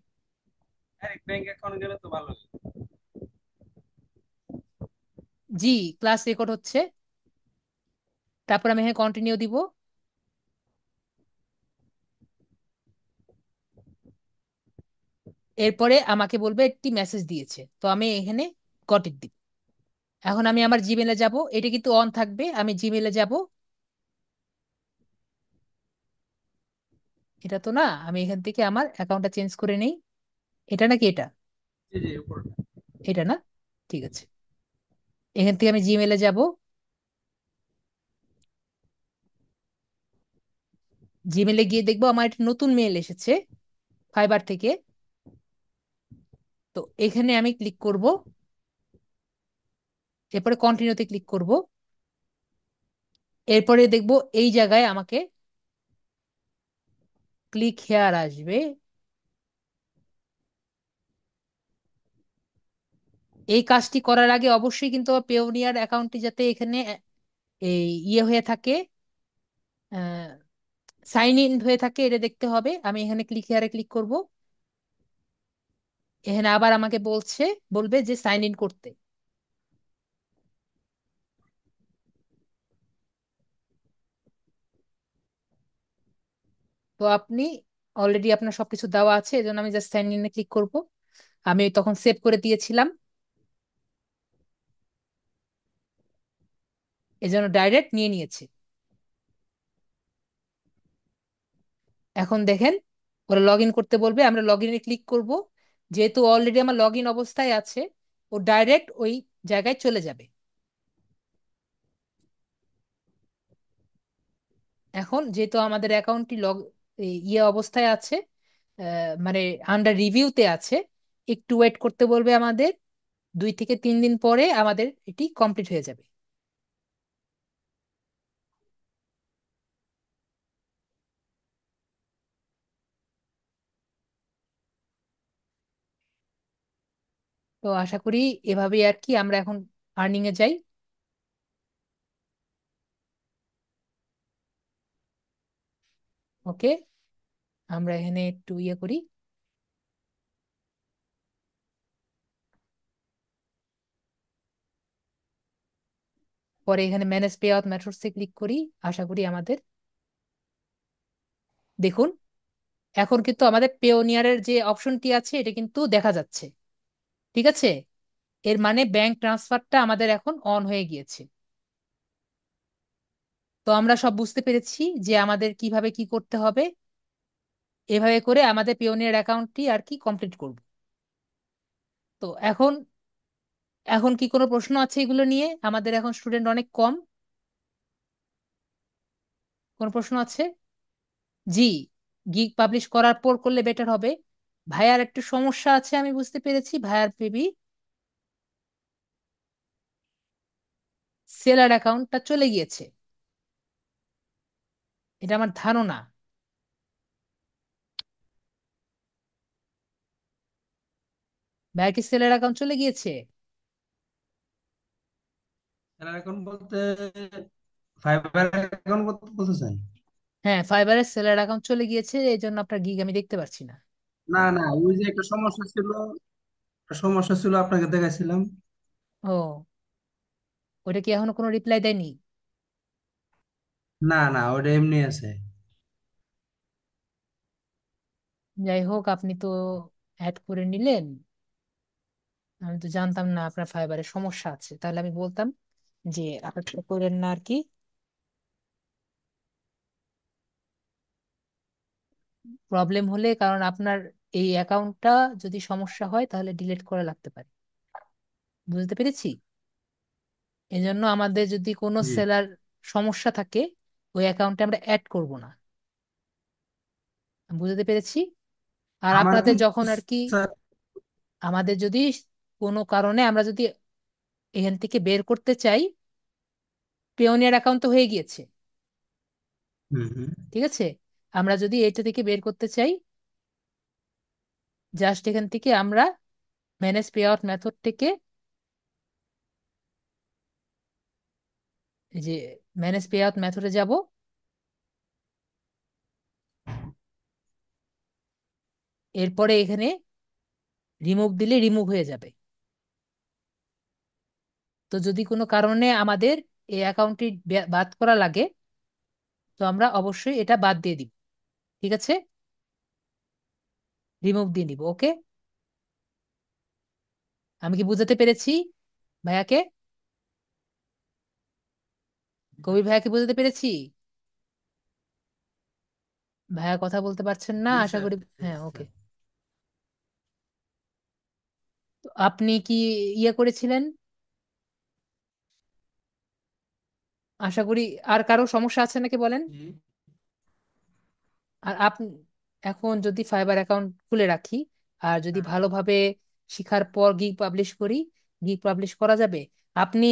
ব্যাংক অ্যাকাউন্ট গেলে তো ভালো জি ক্লাস রেকর্ড হচ্ছে তারপর আমি এখানে কন্টিনিউ দিব এরপরে আমাকে বলবে একটি মেসেজ দিয়েছে তো আমি এখানে গট দিব এখন আমি আমার জিমেলে যাব এটা কিন্তু অন থাকবে আমি জিমেলে যাব এটা তো না আমি এখান থেকে আমার অ্যাকাউন্টটা চেঞ্জ করে নেই এটা নাকি এটা এটা না ঠিক আছে এখান থেকে আমি জিমেলে যাব জিমেলে গিয়ে দেখবো আমার একটা নতুন মেল এসেছে ফাইবার থেকে তো এখানে আমি ক্লিক করব এরপরে কন্টিনিউতে ক্লিক করব এরপরে দেখব এই জায়গায় আমাকে ক্লিক হেয়ার আসবে এই কাজটি করার আগে অবশ্যই কিন্তু পেওনিয়ার অ্যাকাউন্টটি যাতে এখানে এই ইয়ে হয়ে থাকে সাইন ইন হয়ে থাকে এটা দেখতে হবে আমি এখানে ক্লিক হেয়ারে ক্লিক করব এখানে আবার আমাকে বলছে বলবে যে সাইন ইন করতে তো আপনি অলরেডি আপনার সবকিছু দেওয়া আছে এজন্য আমি জাস্ট সাইন ইন এ ক্লিক করব আমি তখন সেভ করে দিয়েছিলাম এজন্য ডাইরেক্ট নিয়ে নিয়েছে এখন দেখেন ওরা লগ করতে বলবে আমরা লগ ইনে ক্লিক করব যেহেতু অলরেডি আমার লগ অবস্থায় আছে ও ডাইরেক্ট ওই জায়গায় চলে যাবে এখন যেহেতু আমাদের অ্যাকাউন্টটি লগ ইয়ে অবস্থায় আছে মানে আন্ডার রিভিউতে আছে একটু ওয়েট করতে বলবে আমাদের দুই থেকে তিন দিন পরে আমাদের এটি কমপ্লিট হয়ে যাবে তো আশা করি এভাবে আর কি আমরা এখন আর্নিং এ যাই ওকে আমরা এখানে একটু ইয়ে করি পরে এখানে ম্যানেজ পে আউট এ ক্লিক করি আশা করি আমাদের দেখুন এখন কিন্তু আমাদের পেওনিয়ারের যে অপশনটি আছে এটা কিন্তু দেখা যাচ্ছে ঠিক আছে এর মানে ব্যাংক ট্রান্সফারটা আমাদের এখন অন হয়ে গিয়েছে তো আমরা সব বুঝতে পেরেছি যে আমাদের কিভাবে কি করতে হবে এভাবে করে আমাদের পিওনিয়ার অ্যাকাউন্টটি আর কি কমপ্লিট করব তো এখন এখন কি কোনো প্রশ্ন আছে এগুলো নিয়ে আমাদের এখন স্টুডেন্ট অনেক কম কোন প্রশ্ন আছে জি গিগ পাবলিশ করার পর করলে বেটার হবে ভাইয়ার একটু সমস্যা আছে আমি বুঝতে পেরেছি ভাইয়ার বেবি সেলার অ্যাকাউন্টটা চলে গিয়েছে এটা আমার ধারণা ভাইয়া কি সেলার অ্যাকাউন্ট চলে গিয়েছে অ্যাকাউন্ট বলতে ফাইবার অ্যাকাউন্ট বলতেছেন হ্যাঁ ফাইবারের সেলার অ্যাকাউন্ট চলে গিয়েছে এই জন্য আপনার গিগ আমি দেখতে পাচ্ছি না না না ওই যে একটা সমস্যা ছিল সমস্যা ছিল আপনাকে দেখাইছিলাম ও ওটা কি এখনো কোনো রিপ্লাই দেয়নি না না ওটা এমনি আছে যাই হোক আপনি তো অ্যাড করে নিলেন আমি তো জানতাম না আপনার ফাইবারে সমস্যা আছে তাহলে আমি বলতাম যে আপডেট করেন না আর কি প্রবলেম হলে কারণ আপনার এই অ্যাকাউন্টটা যদি সমস্যা হয় তাহলে ডিলিট করা লাগতে পারে বুঝতে পেরেছি এজন্য আমাদের যদি কোনো সেলার সমস্যা থাকে ওই অ্যাকাউন্টে আমরা অ্যাড করব না বুঝতে পেরেছি আর আপনাদের যখন আর কি আমাদের যদি কোনো কারণে আমরা যদি এখান থেকে বের করতে চাই পেওনিয়ার অ্যাকাউন্ট তো হয়ে গিয়েছে ঠিক আছে আমরা যদি এটা থেকে বের করতে চাই জাস্ট এখান থেকে আমরা ম্যানেজ পে আউট মেথড থেকে যে ম্যানেজ পে আউট মেথডে যাব এরপরে এখানে রিমুভ দিলে রিমুভ হয়ে যাবে তো যদি কোনো কারণে আমাদের এই অ্যাকাউন্টটি বাদ করা লাগে তো আমরা অবশ্যই এটা বাদ দিয়ে দিব ঠিক আছে রিমুভ দিয়ে নিব ওকে আমি কি বুঝাতে পেরেছি ভাইয়াকে কবির ভাইয়াকে বুঝাতে পেরেছি ভাইয়া কথা বলতে পারছেন না আশা করি হ্যাঁ ওকে তো আপনি কি ইয়ে করেছিলেন আশা করি আর কারো সমস্যা আছে নাকি বলেন আর আপনি এখন যদি ফাইবার অ্যাকাউন্ট খুলে রাখি আর যদি ভালোভাবে শিখার পর গিগ পাবলিশ করি গিগ পাবলিশ করা যাবে আপনি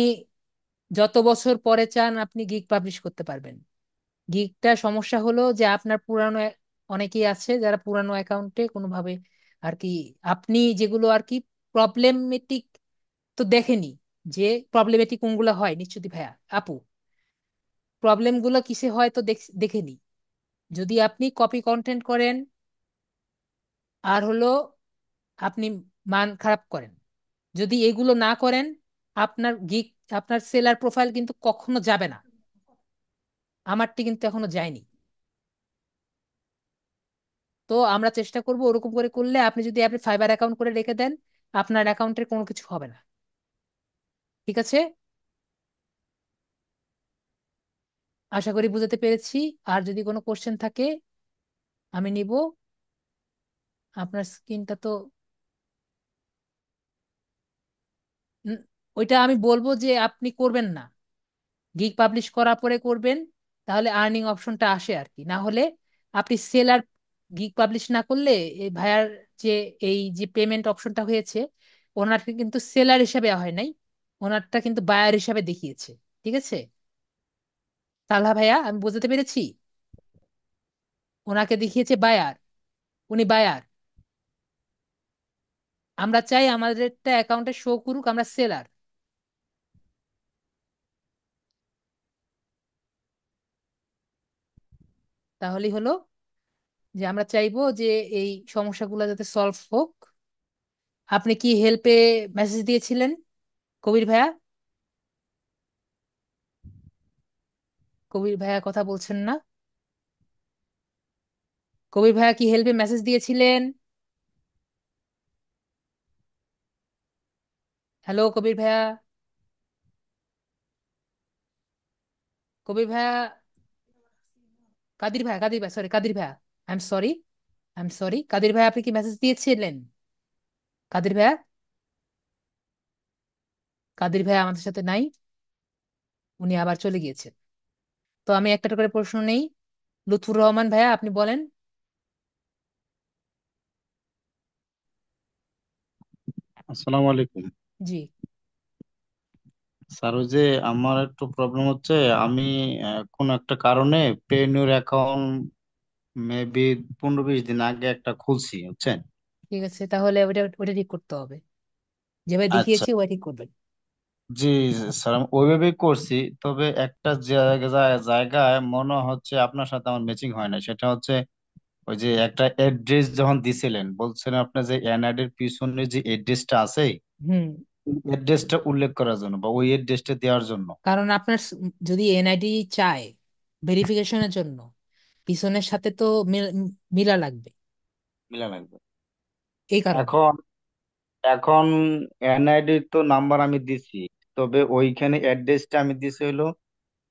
যত বছর পরে চান আপনি গিগ পাবলিশ করতে পারবেন গিগটা সমস্যা হলো যে আপনার পুরানো অনেকেই আছে যারা পুরানো অ্যাকাউন্টে কোনোভাবে আর কি আপনি যেগুলো আর কি প্রবলেমেটিক তো দেখেনি যে প্রবলেমেটিক কোনগুলো হয় নিশ্চিত ভাইয়া আপু প্রবলেমগুলো কিসে হয় তো দেখেনি যদি আপনি কপি কন্টেন্ট করেন আর হলো আপনি মান খারাপ করেন যদি এগুলো না করেন আপনার গিক আপনার সেলার প্রোফাইল কিন্তু কখনো যাবে না আমারটি কিন্তু এখনো যায়নি তো আমরা চেষ্টা করব ওরকম করে করলে আপনি যদি আপনি ফাইবার অ্যাকাউন্ট করে রেখে দেন আপনার অ্যাকাউন্টের কোনো কিছু হবে না ঠিক আছে আশা করি বুঝাতে পেরেছি আর যদি কোনো কোশ্চেন থাকে আমি নিব আপনার স্কিনটা তো ওইটা আমি বলবো যে আপনি করবেন না গিগ পাবলিশ করার পরে করবেন তাহলে আর্নিং অপশনটা আসে আর কি না হলে আপনি সেল আর গিগ পাবলিশ না করলে এই ভাইয়ার যে এই যে পেমেন্ট অপশনটা হয়েছে ওনারকে কিন্তু সেলার হিসাবে হয় নাই ওনারটা কিন্তু বায়ার হিসাবে দেখিয়েছে ঠিক আছে তালহা ভাইয়া আমি বুঝতে পেরেছি ওনাকে দেখিয়েছে বায়ার উনি বায়ার আমরা চাই আমাদেরটা অ্যাকাউন্টে শো করুক আমরা সেলার তাহলেই হলো যে আমরা চাইবো যে এই সমস্যাগুলো যাতে সলভ হোক আপনি কি হেল্পে মেসেজ দিয়েছিলেন কবির ভাইয়া কবির ভাইয়া কথা বলছেন না কবির ভাইয়া কি হেল্পে মেসেজ দিয়েছিলেন হ্যালো কবির ভাইয়া কবির ভাইয়া কাদির ভাইয়া কাদির ভাই সরি কাদির ভাইয়া I am sorry I am sorry Kadir ভাইয়া আপনি কি মেসেজ দিয়েছিলেন কাদির ভাইয়া কাদির ভাইয়া আমাদের সাথে নাই উনি আবার চলে গিয়েছেন তো আমি একটা করে প্রশ্ন নেই লুৎফুর রহমান ভাইয়া আপনি বলেন আসসালামু আলাইকুম জি স্যার ওই যে আমার একটু প্রবলেম হচ্ছে আমি আহ, কোনো একটা কারণে পেইনিউর অ্যাকাউন্ট মেবি পনেরো বিশ দিন আগে একটা খুলছি বুঝছেন ঠিক আছে তাহলে ওইটা ওইটা ঠিক করতে হবে যেভাবে আচ্ছা দেখিয়েছি ওটা ঠিক করবেন জি স্যার আমি ওইভাবেই করছি তবে একটা জায়গায় মনে হচ্ছে আপনার সাথে আমার ম্যাচিং হয় না সেটা হচ্ছে ওই যে একটা এড্রেস যখন দিছিলেন বলছেন আপনি যে এনআইডি এর পিছনে যে এড্রেসটা আছে হুম এড্রেসটা উল্লেখ করার জন্য বা ওই এড্রেসটা দেওয়ার জন্য কারণ আপনার যদি এনআইডি চায় ভেরিফিকেশনের জন্য পিছনের সাথে তো মিলা লাগবে মিলা লাগবে এই কারণে এখন এখন এনআইডি তো নাম্বার আমি দিছি তবে ওইখানে অ্যাড্রেসটা আমি দিছি হলো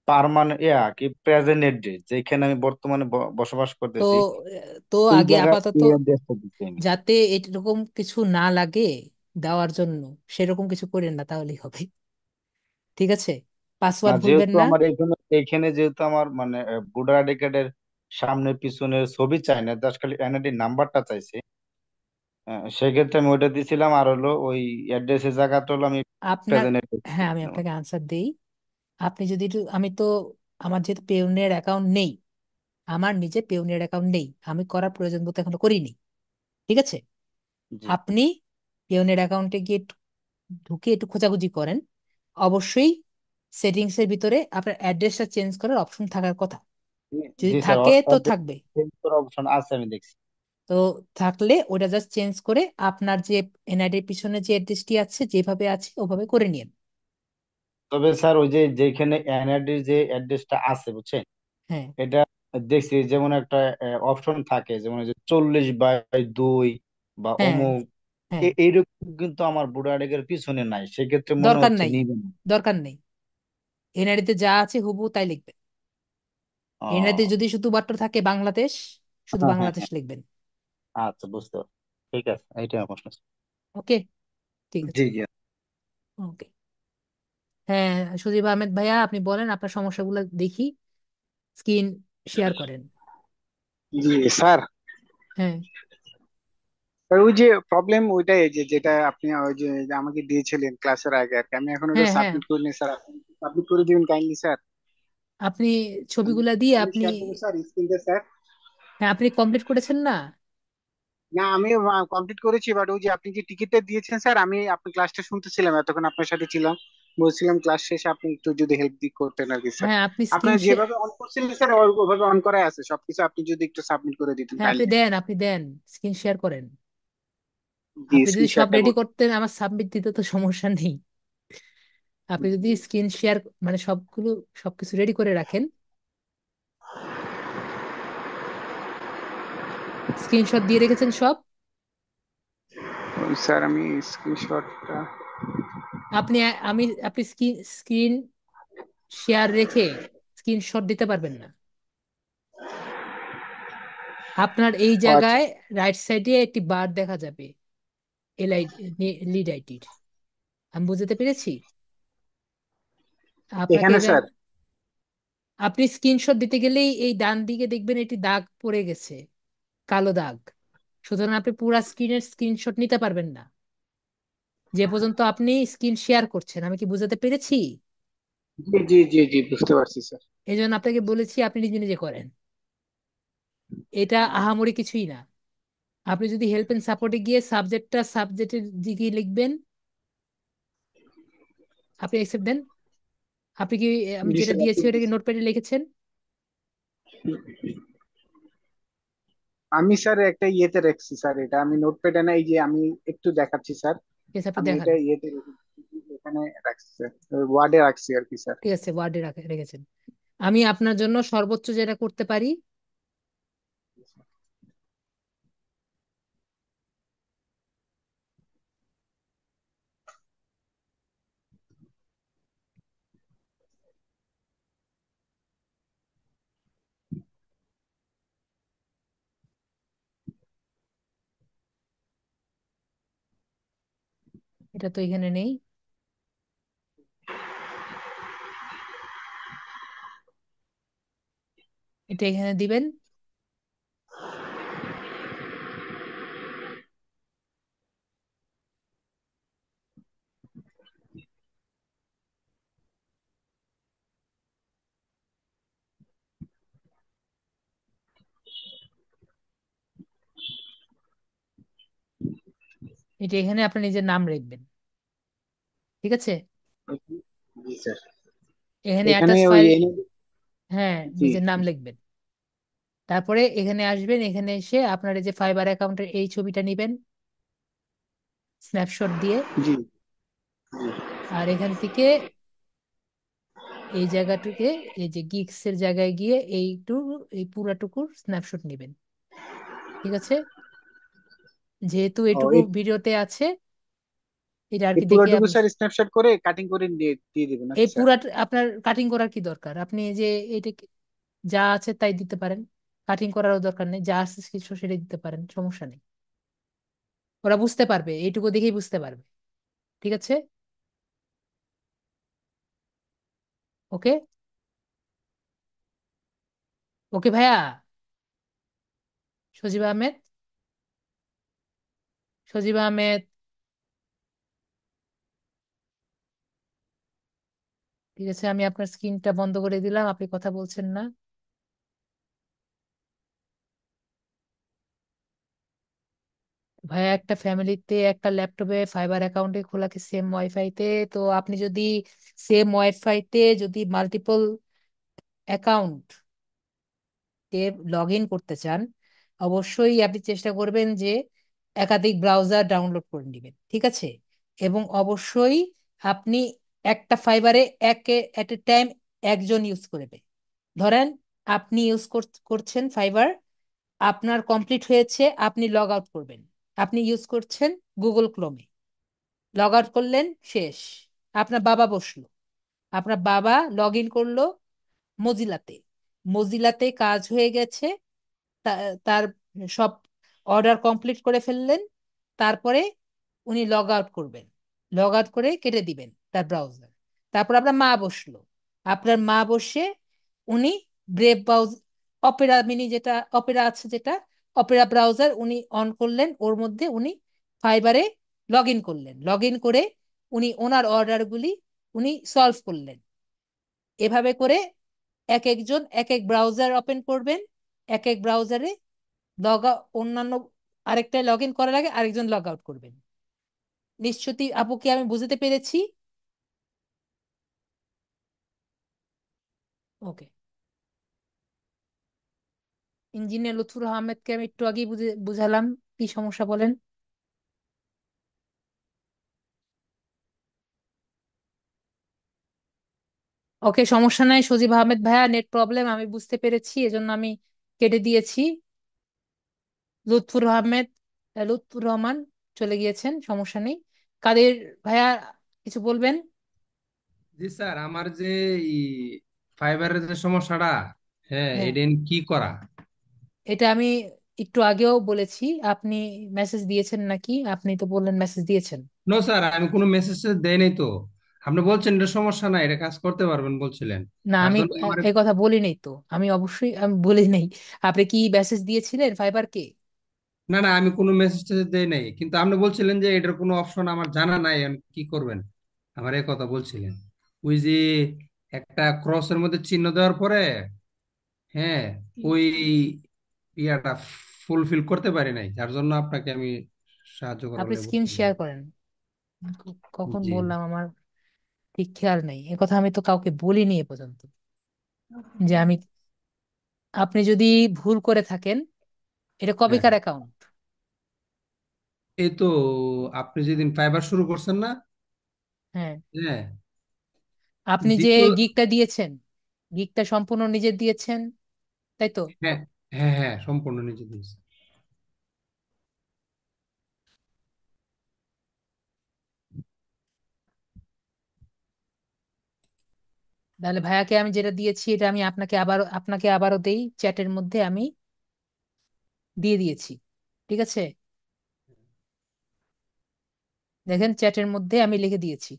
পারমানেন্ট ইয়া কি প্রেজেন্ট অ্যাড্রেস যেখানে আমি বর্তমানে বসবাস তো করতেছি তো এই আগে জায়গা আপাতত এই অ্যাড্রেসটা দিছি আমি যাতে এরকম কিছু না লাগে দেওয়ার জন্য সেরকম কিছু করেন না তাহলেই হবে ঠিক আছে না পাসওয়ার্ড ভুলবেন যেহেতু না আমার এখানে এখানে যেহেতু আমার মানে ভোটার আইডি কার্ডের সামনে পিছনের ছবি চাই না জাস্ট খালি এনআইডি নাম্বারটা চাইছে হ্যাঁ, সেক্ষেত্রে আমি ওইটা দিছিলাম আর হলো ওই অ্যাড্রেসের জায়গাটা হলো আমি আপনার হ্যাঁ আমি আপনাকে আনসার দিই আপনি যদি একটু আমি তো আমার যেহেতু পেউনিয়ার অ্যাকাউন্ট নেই আমার নিজে পেউনিয়ার অ্যাকাউন্ট নেই আমি করার প্রয়োজন বলতে এখনো করিনি ঠিক আছে আপনি পেউনিয়ার অ্যাকাউন্টে গিয়ে ঢুকে একটু খোঁজাখুঁজি করেন অবশ্যই সেটিংস এর ভিতরে আপনার অ্যাড্রেসটা চেঞ্জ করার অপশন থাকার কথা যদি থাকে তো থাকবে অপশন আছে আমি দেখছি তো থাকলে ওটা জাস্ট চেঞ্জ করে আপনার যে এনআইডির পিছনে যে অ্যাড্রেসটি আছে যেভাবে আছে ওভাবে করে নিন তবে স্যার ওই যে যেখানে এনআইডির যে অ্যাড্রেসটা আছে বুঝছেন হ্যাঁ এটা দেখছি যেমন একটা অপশন থাকে যেমন চল্লিশ বাই দুই বা হ্যাঁ অমুক হ্যাঁ এইরকম কিন্তু আমার বুড়ো পিছনে নাই সেক্ষেত্রে মনে দরকার হচ্ছে নাই নিবেন দরকার নেই এনআইডিতে যা আছে হুবু তাই লিখবেন এনআইডিতে যদি শুধু শুধুমাত্র থাকে বাংলাদেশ শুধু হ্যাঁ হ্যাঁ বাংলাদেশ হ্যাঁ। লিখবেন আচ্ছা বুঝতে পারছি ঠিক আছে এইটাই আমার প্রশ্ন ওকে ঠিক আছে জি জি ওকে হ্যাঁ সুদীপ আহমেদ ভাইয়া আপনি বলেন আপনার সমস্যাগুলো দেখি স্ক্রিন শেয়ার করেন জি স্যার হ্যাঁ ওই যে প্রবলেম ওইটাই যে যেটা আপনি ওই যে আমাকে দিয়েছিলেন ক্লাসের আগে আর কি আমি এখন ওটা হ্যাঁ হ্যাঁ সাবমিট করিনি স্যার সাবমিট করে দিবেন কাইন্ডলি স্যার আপনি ছবিগুলা দিয়ে আপনি স্যার স্ক্রিনটা স্যার হ্যাঁ আপনি কমপ্লিট করেছেন না না আমি কমপ্লিট করেছি বাট ওই যে আপনি যে টিকিটটা দিয়েছেন স্যার আমি আপনার ক্লাসটা শুনতেছিলাম এতক্ষণ আপনার সাথে ছিলাম বলছিলাম ক্লাস শেষে আপনি একটু যদি হেল্প দিক করতেন আর কি স্যার হ্যাঁ আপনি আপনার যেভাবে অন করছিলেন স্যার ওইভাবে অন করাই আছে সবকিছু আপনি যদি একটু সাবমিট করে দিতেন হ্যাঁ আপনি দেন আপনি দেন স্ক্রিন শেয়ার করেন আপনি যদি সব রেডি করতেন আমার সাবমিট দিতে তো সমস্যা নেই আপনি যদি স্ক্রিন শেয়ার মানে সবগুলো সবকিছু রেডি করে রাখেন স্ক্রিনশট দিয়ে রেখেছেন সব স্যার আমি স্ক্রিনশটটা আপনি আমি আপনি স্ক্রিন স্ক্রিন শেয়ার রেখে স্ক্রিনশট দিতে পারবেন না আপনার এই আচ্ছা। জায়গায় রাইট সাইডে একটি বার দেখা যাবে এলআই লিড আইটির আমি বুঝতে পেরেছি এখানে স্যার আপনি স্ক্রিনশট দিতে গেলেই এই ডান দিকে দেখবেন একটি দাগ পড়ে গেছে কালো দাগ সুতরাং আপনি পুরো স্ক্রিনের স্ক্রিনশট নিতে পারবেন না যে পর্যন্ত আপনি স্ক্রিন শেয়ার করছেন আমি কি বুঝাতে পেরেছি জি জি জি বুঝতে পারছি স্যার এই জন্য আপনাকে বলেছি আপনি নিজে নিজে করেন এটা আহামরি কিছুই না আপনি যদি হেল্প এন্ড সাপোর্টে গিয়ে সাবজেক্টটা সাবজেক্টের দিকে লিখবেন আপনি অ্যাকসেপ্ট দেন আপনি কি আমি যেটা দিয়েছি ওটা কি নোটপ্যাডে লিখেছেন আমি স্যার একটা ইয়েতে রাখছি স্যার এটা আমি নোটপ্যাডে না এই যে আমি একটু দেখাচ্ছি স্যার ঠিক আছে আমি দেখান এটা ইয়েতে রেখেছি, এখানে রাখছি স্যার ওয়ার্ডে রাখছি আর কি স্যার ঠিক আছে ওয়ার্ডে রাখে- রেখেছেন আমি আপনার জন্য সর্বোচ্চ যেটা করতে পারি এটা তো এখানে নেই এটা এখানে দিবেন এটা এখানে আপনি নিজের নাম লিখবেন ঠিক আছে এখানে অ্যাটাচ ফাইল হ্যাঁ নিজের নাম লিখবেন তারপরে এখানে আসবেন এখানে এসে আপনার এই যে ফাইবার অ্যাকাউন্টের এই ছবিটা নেবেন স্ন্যাপশট দিয়ে আর এখান থেকে এই জায়গাটুকে এই যে গিক্স এর জায়গায় গিয়ে এইটুকু এই পুরাটুকুর স্ন্যাপশট নেবেন ঠিক আছে যেহেতু এটুকু ভিডিওতে আছে এটা আর এই কি দেখে পুরোটুকু আপনি স্যার স্ন্যাপশট করে কাটিং করে নিয়ে দিয়ে দিবেন এই নাকি আচ্ছা। স্যার পুরা আপনার কাটিং করার কি দরকার আপনি যে এটা যা আছে তাই দিতে পারেন কাটিং করারও দরকার নেই যা আছে কিছু সেটাই দিতে পারেন সমস্যা নেই ওরা বুঝতে পারবে এইটুকু দেখেই বুঝতে পারবে ঠিক আছে ওকে ওকে ভাইয়া সজীব আহমেদ সজীব আহমেদ ঠিক আছে আমি আপনার স্ক্রিনটা বন্ধ করে দিলাম আপনি কথা বলছেন না ভাইয়া একটা ফ্যামিলিতে একটা ল্যাপটপে ফাইবার অ্যাকাউন্টে খোলা কি সেম ওয়াইফাইতে তো আপনি যদি সেম ওয়াইফাইতে যদি মাল্টিপল অ্যাকাউন্ট লগ ইন করতে চান অবশ্যই আপনি চেষ্টা করবেন যে একাধিক ব্রাউজার ডাউনলোড করে নেবেন ঠিক আছে এবং অবশ্যই আপনি একটা ফাইবারে একে অ্যাট এ টাইম একজন ইউজ করবে ধরেন আপনি ইউজ করছেন ফাইবার আপনার কমপ্লিট হয়েছে আপনি লগ আউট করবেন আপনি ইউজ করছেন গুগল ক্লোমে লগ আউট করলেন শেষ আপনার বাবা বসলো আপনার বাবা লগ ইন করলো মজিলাতে মজিলাতে কাজ হয়ে গেছে তার সব অর্ডার কমপ্লিট করে ফেললেন তারপরে উনি লগ আউট করবেন লগ আউট করে কেটে দিবেন তার ব্রাউজার তারপর আপনার মা বসলো আপনার মা বসে উনি ব্রেভ ব্রাউজ অপেরা মিনি যেটা অপেরা আছে যেটা অপেরা ব্রাউজার উনি অন করলেন ওর মধ্যে উনি ফাইবারে লগ ইন করলেন লগ ইন করে উনি ওনার অর্ডারগুলি উনি সলভ করলেন এভাবে করে এক একজন এক এক ব্রাউজার ওপেন করবেন এক এক ব্রাউজারে লগ অন্যান্য আরেকটা লগ ইন করার আগে আরেকজন লগ আউট করবেন নিশ্চয়ই আপু কি আমি বুঝতে পেরেছি ওকে ইঞ্জিনিয়ার লুথুর আহমেদকে আমি একটু আগেই বুঝালাম কি সমস্যা বলেন ওকে সমস্যা নাই সজীব আহমেদ ভাইয়া নেট প্রবলেম আমি বুঝতে পেরেছি এজন্য আমি কেটে দিয়েছি লুৎফুর আহমেদ লুৎফুর রহমান চলে গিয়েছেন সমস্যা নেই কাদের ভাইয়া কিছু বলবেন জি স্যার আমার যে ফাইবারের যে সমস্যাটা হ্যাঁ, হ্যাঁ এডেন কি করা এটা আমি একটু আগেও বলেছি আপনি মেসেজ দিয়েছেন নাকি আপনি তো বললেন মেসেজ দিয়েছেন নো স্যার আমি কোনো মেসেজ দেই নাই তো আপনি বলছেন এটা সমস্যা নাই এটা কাজ করতে পারবেন বলছিলেন না আমি এই কথা বলি নাই তো আমি অবশ্যই আমি বলি নাই আপনি কি মেসেজ দিয়েছিলেন ফাইবারকে না না আমি কোনো মেসেজ টেসেজ দেই নাই কিন্তু আপনি বলছিলেন যে এটার কোনো অপশন আমার জানা নাই আমি কি করবেন আমার এই কথা বলছিলেন ওই যে একটা ক্রসের মধ্যে চিহ্ন দেওয়ার পরে হ্যাঁ ওই ইয়াটা ফুলফিল করতে পারি নাই যার জন্য আপনাকে আমি সাহায্য করার আপনি স্ক্রিন শেয়ার করেন কখন জি বললাম আমার ঠিক খেয়াল নেই এ কথা আমি তো কাউকে বলিনি এ পর্যন্ত যে আমি আপনি যদি ভুল করে থাকেন এটা কবিকার অ্যাকাউন্ট এই তো আপনি যেদিন ফাইবার শুরু করছেন না হ্যাঁ হ্যাঁ আপনি যে দ্বিতীয় গিগটা দিয়েছেন গিগটা সম্পূর্ণ নিজে দিয়েছেন তাই তো হ্যাঁ হ্যাঁ হ্যাঁ সম্পূর্ণ নিজে দিয়েছি তাহলে ভাইয়াকে আমি যেটা দিয়েছি এটা আমি আপনাকে আবার আপনাকে আবারও দেই চ্যাটের মধ্যে আমি দিয়ে দিয়েছি ঠিক আছে দেখেন চ্যাটের মধ্যে আমি লিখে দিয়েছি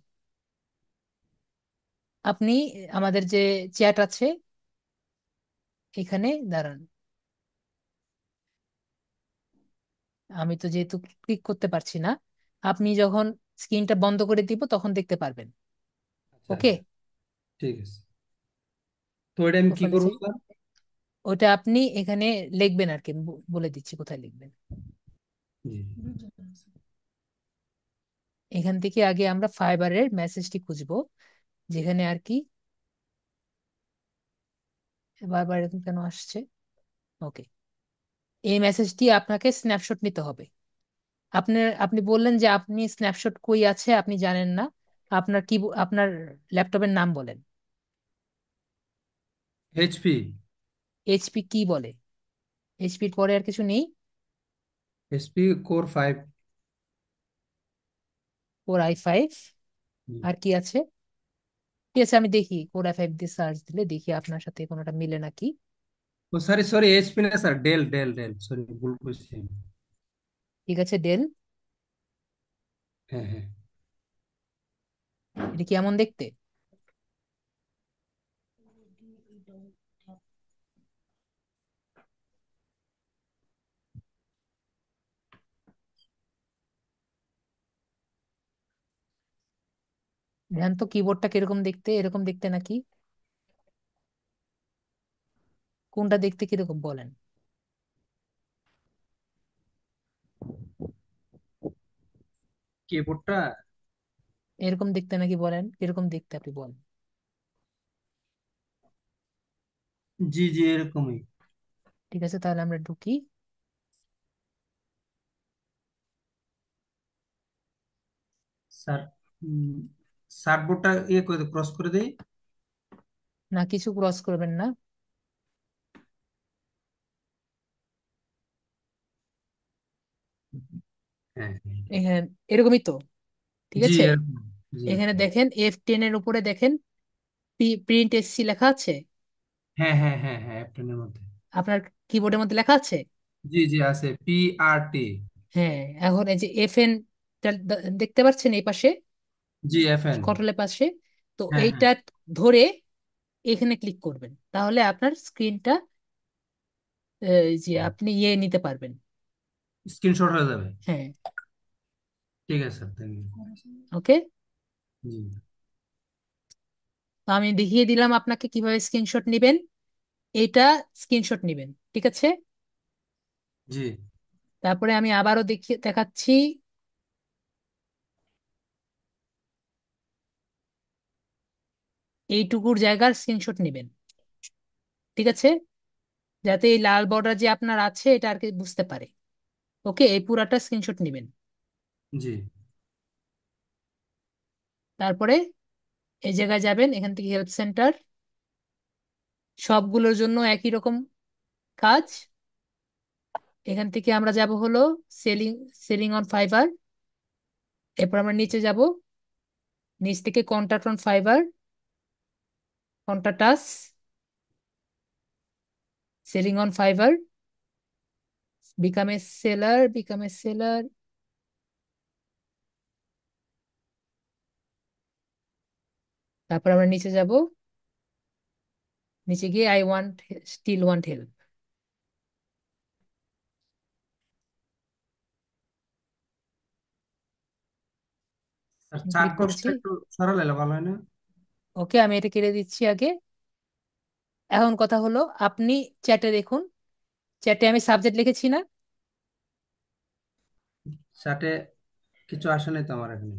আপনি আমাদের যে চ্যাট আছে এখানে দাঁড়ান আমি তো যেহেতু ক্লিক করতে পারছি না আপনি যখন স্ক্রিনটা বন্ধ করে দিব তখন দেখতে পারবেন আচ্ছা, ওকে আচ্ছা। ঠিক আছে তো এটা আমি কি করব ওটা আপনি এখানে লিখবেন আর কি বলে দিচ্ছি কোথায় লিখবেন জি এখান থেকে আগে আমরা ফাইবারের মেসেজটি খুঁজব যেখানে আর কি বারবার কেন আসছে ওকে এই মেসেজটি আপনাকে স্ন্যাপশট নিতে হবে আপনি আপনি বললেন যে আপনি স্ন্যাপশট কই আছে আপনি জানেন না আপনার কি আপনার ল্যাপটপের নাম বলেন এইচপি এইচপি কি বলে এইচপির পরে আর কিছু নেই HP core five core I five আর কি আছে ঠিক আছে আমি দেখি কোর আই ফাইভ দিয়ে সার্চ দিলে দেখি আপনার সাথে কোনোটা মিলে নাকি ও সরি সরি এইচপি না sir Dell Dell Dell sorry ভুল ঠিক আছে ডেল হ্যাঁ হ্যাঁ এটা কি এমন দেখতে ধ্যান তো কিবোর্ডটা কিরকম দেখতে এরকম দেখতে নাকি কোনটা দেখতে কিরকম বলেন কিবোর্ডটা এরকম দেখতে নাকি বলেন কিরকম দেখতে আপনি বলেন জি জি এরকমই ঠিক আছে তাহলে আমরা ঢুকি স্যার সার্ভবোর্ডটা ইয়ে করে ক্রস করে দেই না কিছু ক্রস করবেন না হ্যাঁ, হ্যাঁ। এখানে এরকমই তো ঠিক আছে এখানে হ্যাঁ। দেখেন এফ টেন এর উপরে দেখেন প্রিন্ট এসসি লেখা আছে হ্যাঁ হ্যাঁ হ্যাঁ হ্যাঁ এফ টেন এর মধ্যে আপনার কিবোর্ডের মধ্যে লেখা আছে জি জি আছে পি আর টি হ্যাঁ এখন এই যে এফ এন দেখতে পাচ্ছেন এই পাশে জি কন্ট্রোলের পাশে তো হ্যাঁ হ্যাঁ এইটা ধরে এখানে ক্লিক করবেন তাহলে আপনার স্ক্রিনটা যে হ্যাঁ। আপনি ইয়ে নিতে পারবেন স্ক্রিনশট হয়ে যাবে হ্যাঁ ঠিক আছে স্যার থ্যাংক ইউ ওকে জি তো আমি দেখিয়ে দিলাম আপনাকে কিভাবে স্ক্রিনশট নেবেন এটা স্ক্রিনশট নেবেন ঠিক আছে জি তারপরে আমি আবারও দেখিয়ে দেখাচ্ছি এইটুকুর জায়গার স্ক্রিনশট নেবেন ঠিক আছে যাতে এই লাল বর্ডার যে আপনার আছে এটা আর কি বুঝতে পারে ওকে এই পুরাটা স্ক্রিনশট নেবেন জি তারপরে এই জায়গায় যাবেন এখান থেকে হেল্প সেন্টার সবগুলোর জন্য একই রকম কাজ এখান থেকে আমরা যাব হলো সেলিং সেলিং অন ফাইবার এরপর আমরা নিচে যাব নিচ থেকে contract on Fiverr Contratus, selling on Fiverr, become a seller, become a seller. তারপর আমরা নিচে যাব নিচে গিয়ে I want still want help চার কোর্সটা একটু সরালে ভালো হয় না ওকে আমি এটা কেটে দিচ্ছি আগে এখন কথা হলো আপনি চ্যাটে দেখুন চ্যাটে আমি সাবজেক্ট লিখেছি না চ্যাটে কিছু আসে নাই তো আমার এখানে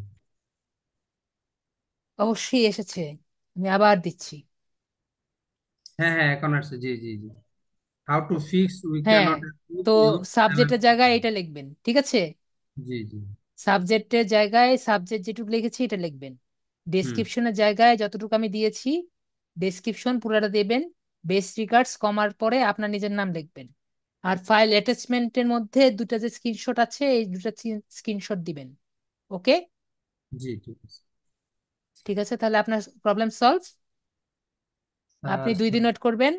অবশ্যই এসেছে আমি আবার দিচ্ছি হ্যাঁ হ্যাঁ এখন আসছে জি জি জি হাউ টু ফিক্স উই হ্যাঁ ক্যানট তো সাবজেক্টের জায়গায় এটা লিখবেন ঠিক আছে জি জি সাবজেক্টের জায়গায় সাবজেক্ট যেটুকু লিখেছি এটা লিখবেন ডেসক্রিপশনের জায়গায় যতটুকু আমি দিয়েছি ডেসক্রিপশন পুরোটা দেবেন বেস রিকার্ডস কমার পরে আপনার নিজের নাম লিখবেন আর ফাইল অ্যাটাচমেন্টের মধ্যে দুটা যে স্ক্রিনশট আছে এই দুটা স্ক্রিনশট দিবেন ওকে জি ঠিক আছে ঠিক আছে তাহলে আপনার প্রবলেম সলভ আপনি দুই দিন নোট হ্যাঁ। করবেন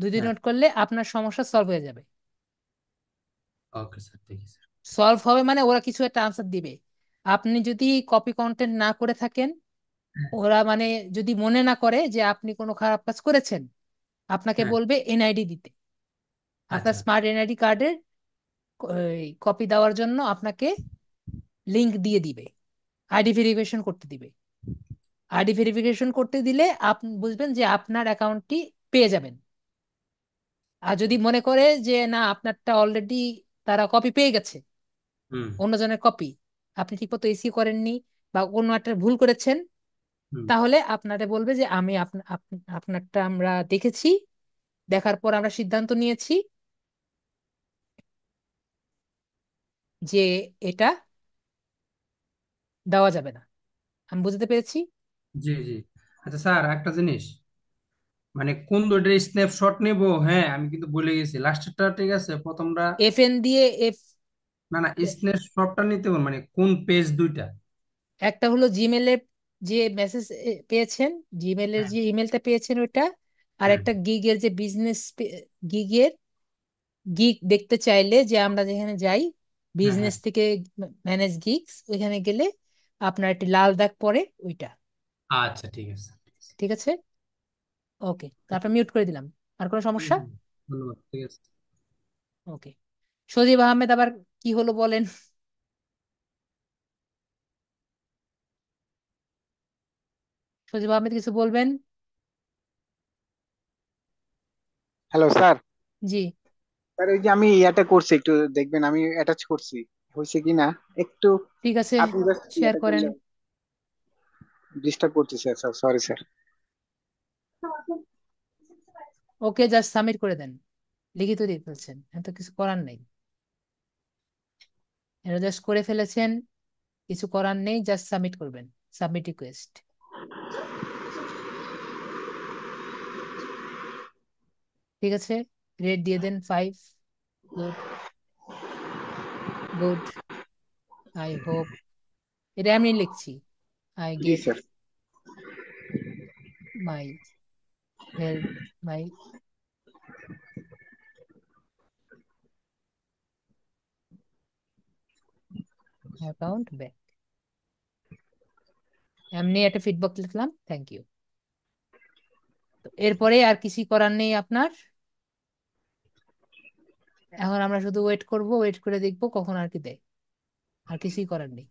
দুই দিন নোট হ্যাঁ। করলে আপনার সমস্যা সলভ হয়ে যাবে ওকে স্যার ঠিক আছে সলভ হবে মানে ওরা কিছু একটা আনসার দিবে আপনি যদি কপি কন্টেন্ট না করে থাকেন হ্যাঁ। ওরা মানে যদি মনে না করে যে আপনি কোনো খারাপ কাজ করেছেন আপনাকে হ্যাঁ। বলবে এনআইডি দিতে আপনার স্মার্ট এনআইডি কার্ডের কপি দেওয়ার জন্য আপনাকে লিংক দিয়ে দিবে আইডি ভেরিফিকেশন করতে দিবে আইডি ভেরিফিকেশন করতে দিলে আপনি বুঝবেন যে আপনার অ্যাকাউন্টটি পেয়ে যাবেন আর যদি মনে করে যে না আপনারটা অলরেডি তারা কপি পেয়ে গেছে অন্যজনের কপি আপনি ঠিকমতো এসি করেননি বা অন্য একটা ভুল করেছেন তাহলে আপনারে বলবে যে আমি আপনারটা আমরা দেখেছি দেখার পর আমরা সিদ্ধান্ত নিয়েছি যে এটা দেওয়া যাবে না আমি বুঝতে পেরেছি জি জি আচ্ছা স্যার একটা জিনিস মানে কোন দুটো স্ন্যাপশট নেব হ্যাঁ আমি কিন্তু বলে গেছি লাস্টেরটা ঠিক আছে প্রথমটা এফএন দিয়ে এফ না না স্ক্রিনশটটা নিতে বল মানে কোন পেজ দুইটা একটা হলো জিমেলে যে মেসেজ পেয়েছেন জিমেলের হ্যাঁ। যে ইমেলটা পেয়েছেন ওটা আর একটা গিগের যে বিজনেস গিগের গিগ দেখতে চাইলে যে আমরা যেখানে যাই বিজনেস হ্যাঁ, হ্যাঁ। থেকে ম্যানেজ গিগস ওইখানে গেলে আপনার একটি লাল দাগ পড়ে ওইটা আচ্ছা ঠিক আছে ঠিক আছে ওকে তারপর মিউট করে দিলাম আর কোনো সমস্যা ধন্যবাদ ঠিক আছে ওকে সজীব আহমেদ আবার কি হলো বলেন সজীব আহমেদ কিছু বলবেন হ্যালো স্যার জি স্যার ওই যে আমি এটা করছি একটু দেখবেন আমি অ্যাটাচ করছি হয়েছে কি না একটু ঠিক আছে আপনি শেয়ার করেন ডিস্টার্ব করছি sir sorry sir okay just submit করে দেন লিখিত দিয়ে ফেলছেন তো কিছু করার নেই এনরোজাস করে ফেলেছেন কিছু করার নেই জাস্ট সাবমিট করবেন সাবমিট রিকোয়েস্ট ঠিক আছে রেট দিয়ে দেন five good good I hope এটা আমি লিখছি I get my help my account back এমনি একটা ফিডব্যাক লিখলাম থ্যাংক ইউ এরপরে আর কিছুই করার নেই আপনার এখন আমরা শুধু ওয়েট করব ওয়েট করে দেখব কখন আর কি দেয় আর কিছুই করার নেই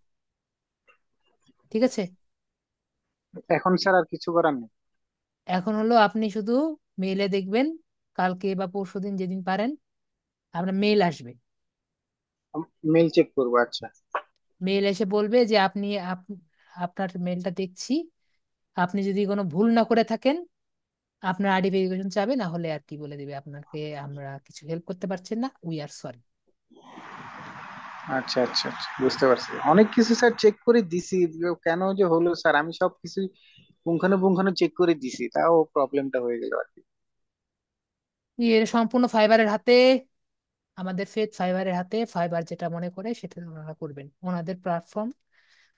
ঠিক আছে এখন স্যার আর কিছু করার নেই এখন হলো আপনি শুধু মেইলে দেখবেন কালকে বা পরশু দিন যেদিন পারেন আপনার মেইল আসবে মেইল চেক করবো আচ্ছা মেল এসে বলবে যে আপনি আপনার মেলটা দেখছি আপনি যদি কোনো ভুল না করে থাকেন আপনার আইডি ভেরিফিকেশন চাবে না হলে আর কি বলে দিবে আপনাকে আমরা কিছু হেল্প করতে পারছেন না উই আর সরি আচ্ছা আচ্ছা বুঝতে পারছি অনেক কিছু স্যার চেক করে দিছি কেন যে হলো স্যার আমি সব কিছু পুঙ্খানু চেক করে দিছি তাও প্রবলেমটা হয়ে গেল আর কি এর ইয়ে, সম্পূর্ণ ফাইবারের হাতে আমাদের ফেথ ফাইবারের হাতে ফাইবার যেটা মনে করে সেটা ওনারা করবেন ওনাদের প্ল্যাটফর্ম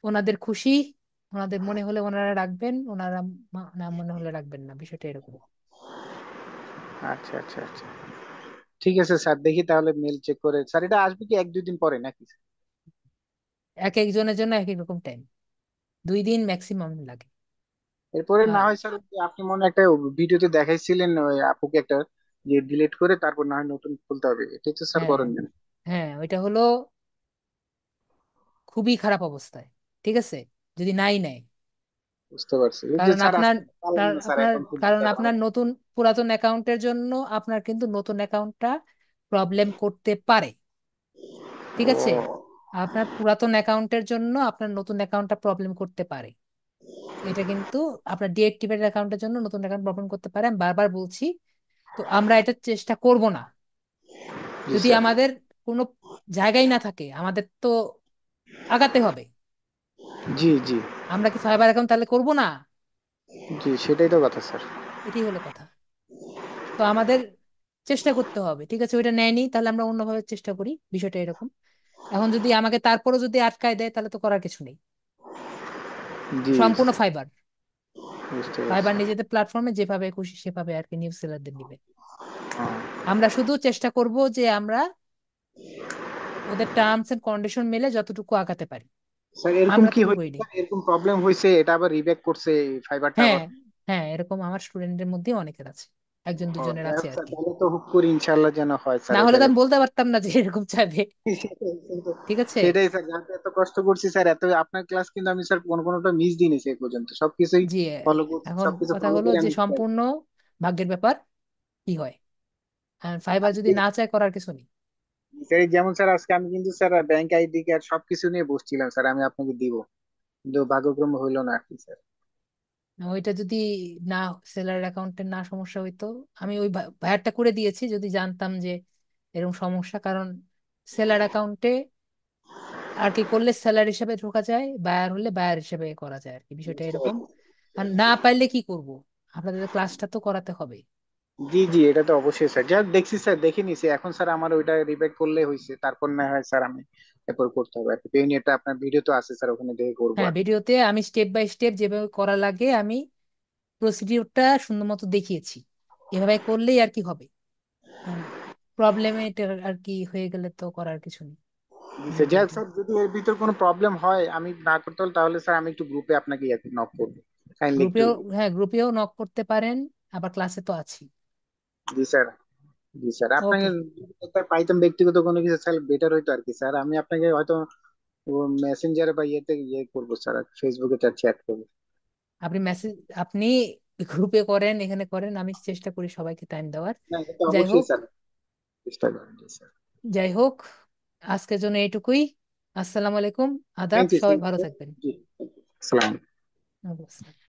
ওনাদের খুশি ওনাদের মনে হলে ওনারা রাখবেন ওনারা না মনে হলে রাখবেন না বিষয়টা এরকম আচ্ছা আচ্ছা আচ্ছা ঠিক আছে স্যার দেখি তাহলে মেল চেক করে স্যার এটা আসবে কি এক দুই দিন পরে নাকি এক একজনের জন্য এক এক রকম টাইম দুই দিন ম্যাক্সিমাম লাগে এরপরে না হয় স্যার আপনি মনে একটা ভিডিওতে দেখাইছিলেন ওই আপুকে একটা যে ডিলিট করে তারপর না হয় নতুন খুলতে হবে এটা তো স্যার হ্যাঁ করেন না হ্যাঁ ওইটা হলো খুবই খারাপ অবস্থায় ঠিক আছে যদি নাই নেয় বুঝতে পারছি যে কারণ স্যার আপনার আপনি পারলেন কারণ না স্যার আপনার এখন খুলতে কারণ স্যার আমার আপনার নতুন পুরাতন অ্যাকাউন্টের জন্য আপনার কিন্তু নতুন অ্যাকাউন্টটা প্রবলেম করতে পারে ঠিক আছে আপনার পুরাতন অ্যাকাউন্টের জন্য আপনার নতুন অ্যাকাউন্টটা প্রবলেম করতে পারে এটা কিন্তু আপনার ডিঅ্যাক্টিভেটেড অ্যাকাউন্টের জন্য নতুন অ্যাকাউন্ট প্রবলেম করতে পারে আমি বারবার বলছি তো আমরা এটা চেষ্টা করব না যদি আমাদের কোনো জায়গায় না থাকে আমাদের তো আগাতে হবে জি জি আমরা কি সাইবার অ্যাকাউন্ট তাহলে করব না জি সেটাই তো কথা স্যার এটাই হলো কথা তো আমাদের চেষ্টা করতে হবে ঠিক আছে ওইটা নেয়নি তাহলে আমরা অন্যভাবে চেষ্টা করি বিষয়টা এরকম এখন যদি আমাকে তারপরে যদি আটকায় দেয় তাহলে তো করার কিছু নেই সম্পূর্ণ ফাইবার বুঝতে পারছি ভাইবার নিজেদের প্ল্যাটফর্মে যেভাবে খুশি সেভাবে আর কি নিউজ সেলারদের নিবে হ্যাঁ। আমরা শুধু চেষ্টা করব যে আমরা ওদের টার্মস এন্ড কন্ডিশন মেলে যতটুকু আগাতে পারি স্যার এরকম কি হইছে এরকম প্রবলেম হইছে এটা আবার রিব্যাক করছে ফাইবারটা হ্যাঁ হ্যাঁ এরকম আমার স্টুডেন্টদের মধ্যে অনেকের আছে একজন দুজনের আচ্ছা, আছে আর তাহলে তো হুক করে ইনশাআল্লাহ যেন হয় না হলে তো আমি বলতে পারতাম না যে এরকম চাইবে ঠিক আছে সেটাই স্যার জানতে এত কষ্ট করছি স্যার এত আপনার ক্লাস কিন্তু আমি স্যার কোন কোনটা মিস দিনেছি সেই পর্যন্ত জি ফলো করছি সবকিছু কথা হলো যে সম্পূর্ণ ভাগ্যের ব্যাপার কি হয় আর ফাইবার যদি না চায় করার কিছু নেই যেমন স্যার আজকে আমি কিন্তু স্যার ব্যাংক আইডি কার্ড সবকিছু নিয়ে বসছিলাম স্যার আমি আপনাকে দিব কিন্তু ভাগ্যক্রম হইলো না আর কি স্যার ওইটা যদি না সেলার অ্যাকাউন্টের না সমস্যা হইতো আমি ওই ভায়ারটা করে দিয়েছি যদি জানতাম যে এরকম সমস্যা কারণ সেলার অ্যাকাউন্টে আর কি করলে স্যালার হিসেবে ঢোকা যায় বায়ার হলে বায়ার হিসেবে করা যায় আর কি বিষয়টা এরকম আর না পাইলে কি করব আপনাদের ক্লাসটা তো করাতে হবে জি জি এটা তো অবশ্যই স্যার যা দেখছি স্যার দেখে নিছি এখন স্যার আমার ওইটা রিবেট করলে হয়েছে তারপর না হয় স্যার আমি এরপর করতে হবে আর পেইনিয়ারটা আপনার ভিডিও তো আছে স্যার ওখানে দেখে করবো হ্যাঁ আর ভিডিওতে আমি স্টেপ বাই স্টেপ যেভাবে করা লাগে আমি প্রসিডিউরটা সুন্দর মতো দেখিয়েছি এভাবে করলেই আর কি হবে প্রবলেমে হ্যাঁ, আর কি হয়ে গেলে তো করার কিছু নেই যাক স্যার যদি এর ভিতর কোনো প্রবলেম হয় আমি না করতে পারলে তাহলে স্যার আমি একটু গ্রুপে আপনাকে নক করবো কাইন্ডলি গ্রুপেও হ্যাঁ গ্রুপেও নক করতে পারেন আবার ক্লাসে তো আছি জি স্যার জি স্যার আপনাকে ওকে পাইতাম ব্যক্তিগত কোনো কিছু স্যার বেটার হইতো আর কি স্যার আমি আপনাকে হয়তো মেসেঞ্জারে বা ইয়েতে ইয়ে করবো স্যার ফেসবুকে তার চ্যাট করবো আপনি মেসেজ আপনি গ্রুপে করেন এখানে করেন আমি চেষ্টা করি সবাইকে টাইম দেওয়ার না এটা যাই অবশ্যই হোক স্যার চেষ্টা করেন জি স্যার যাই হোক আজকের জন্য এটুকুই আসসালামু আলাইকুম আদাব সবাই ভালো থাকবেন জি আসসালাম আলাইকুম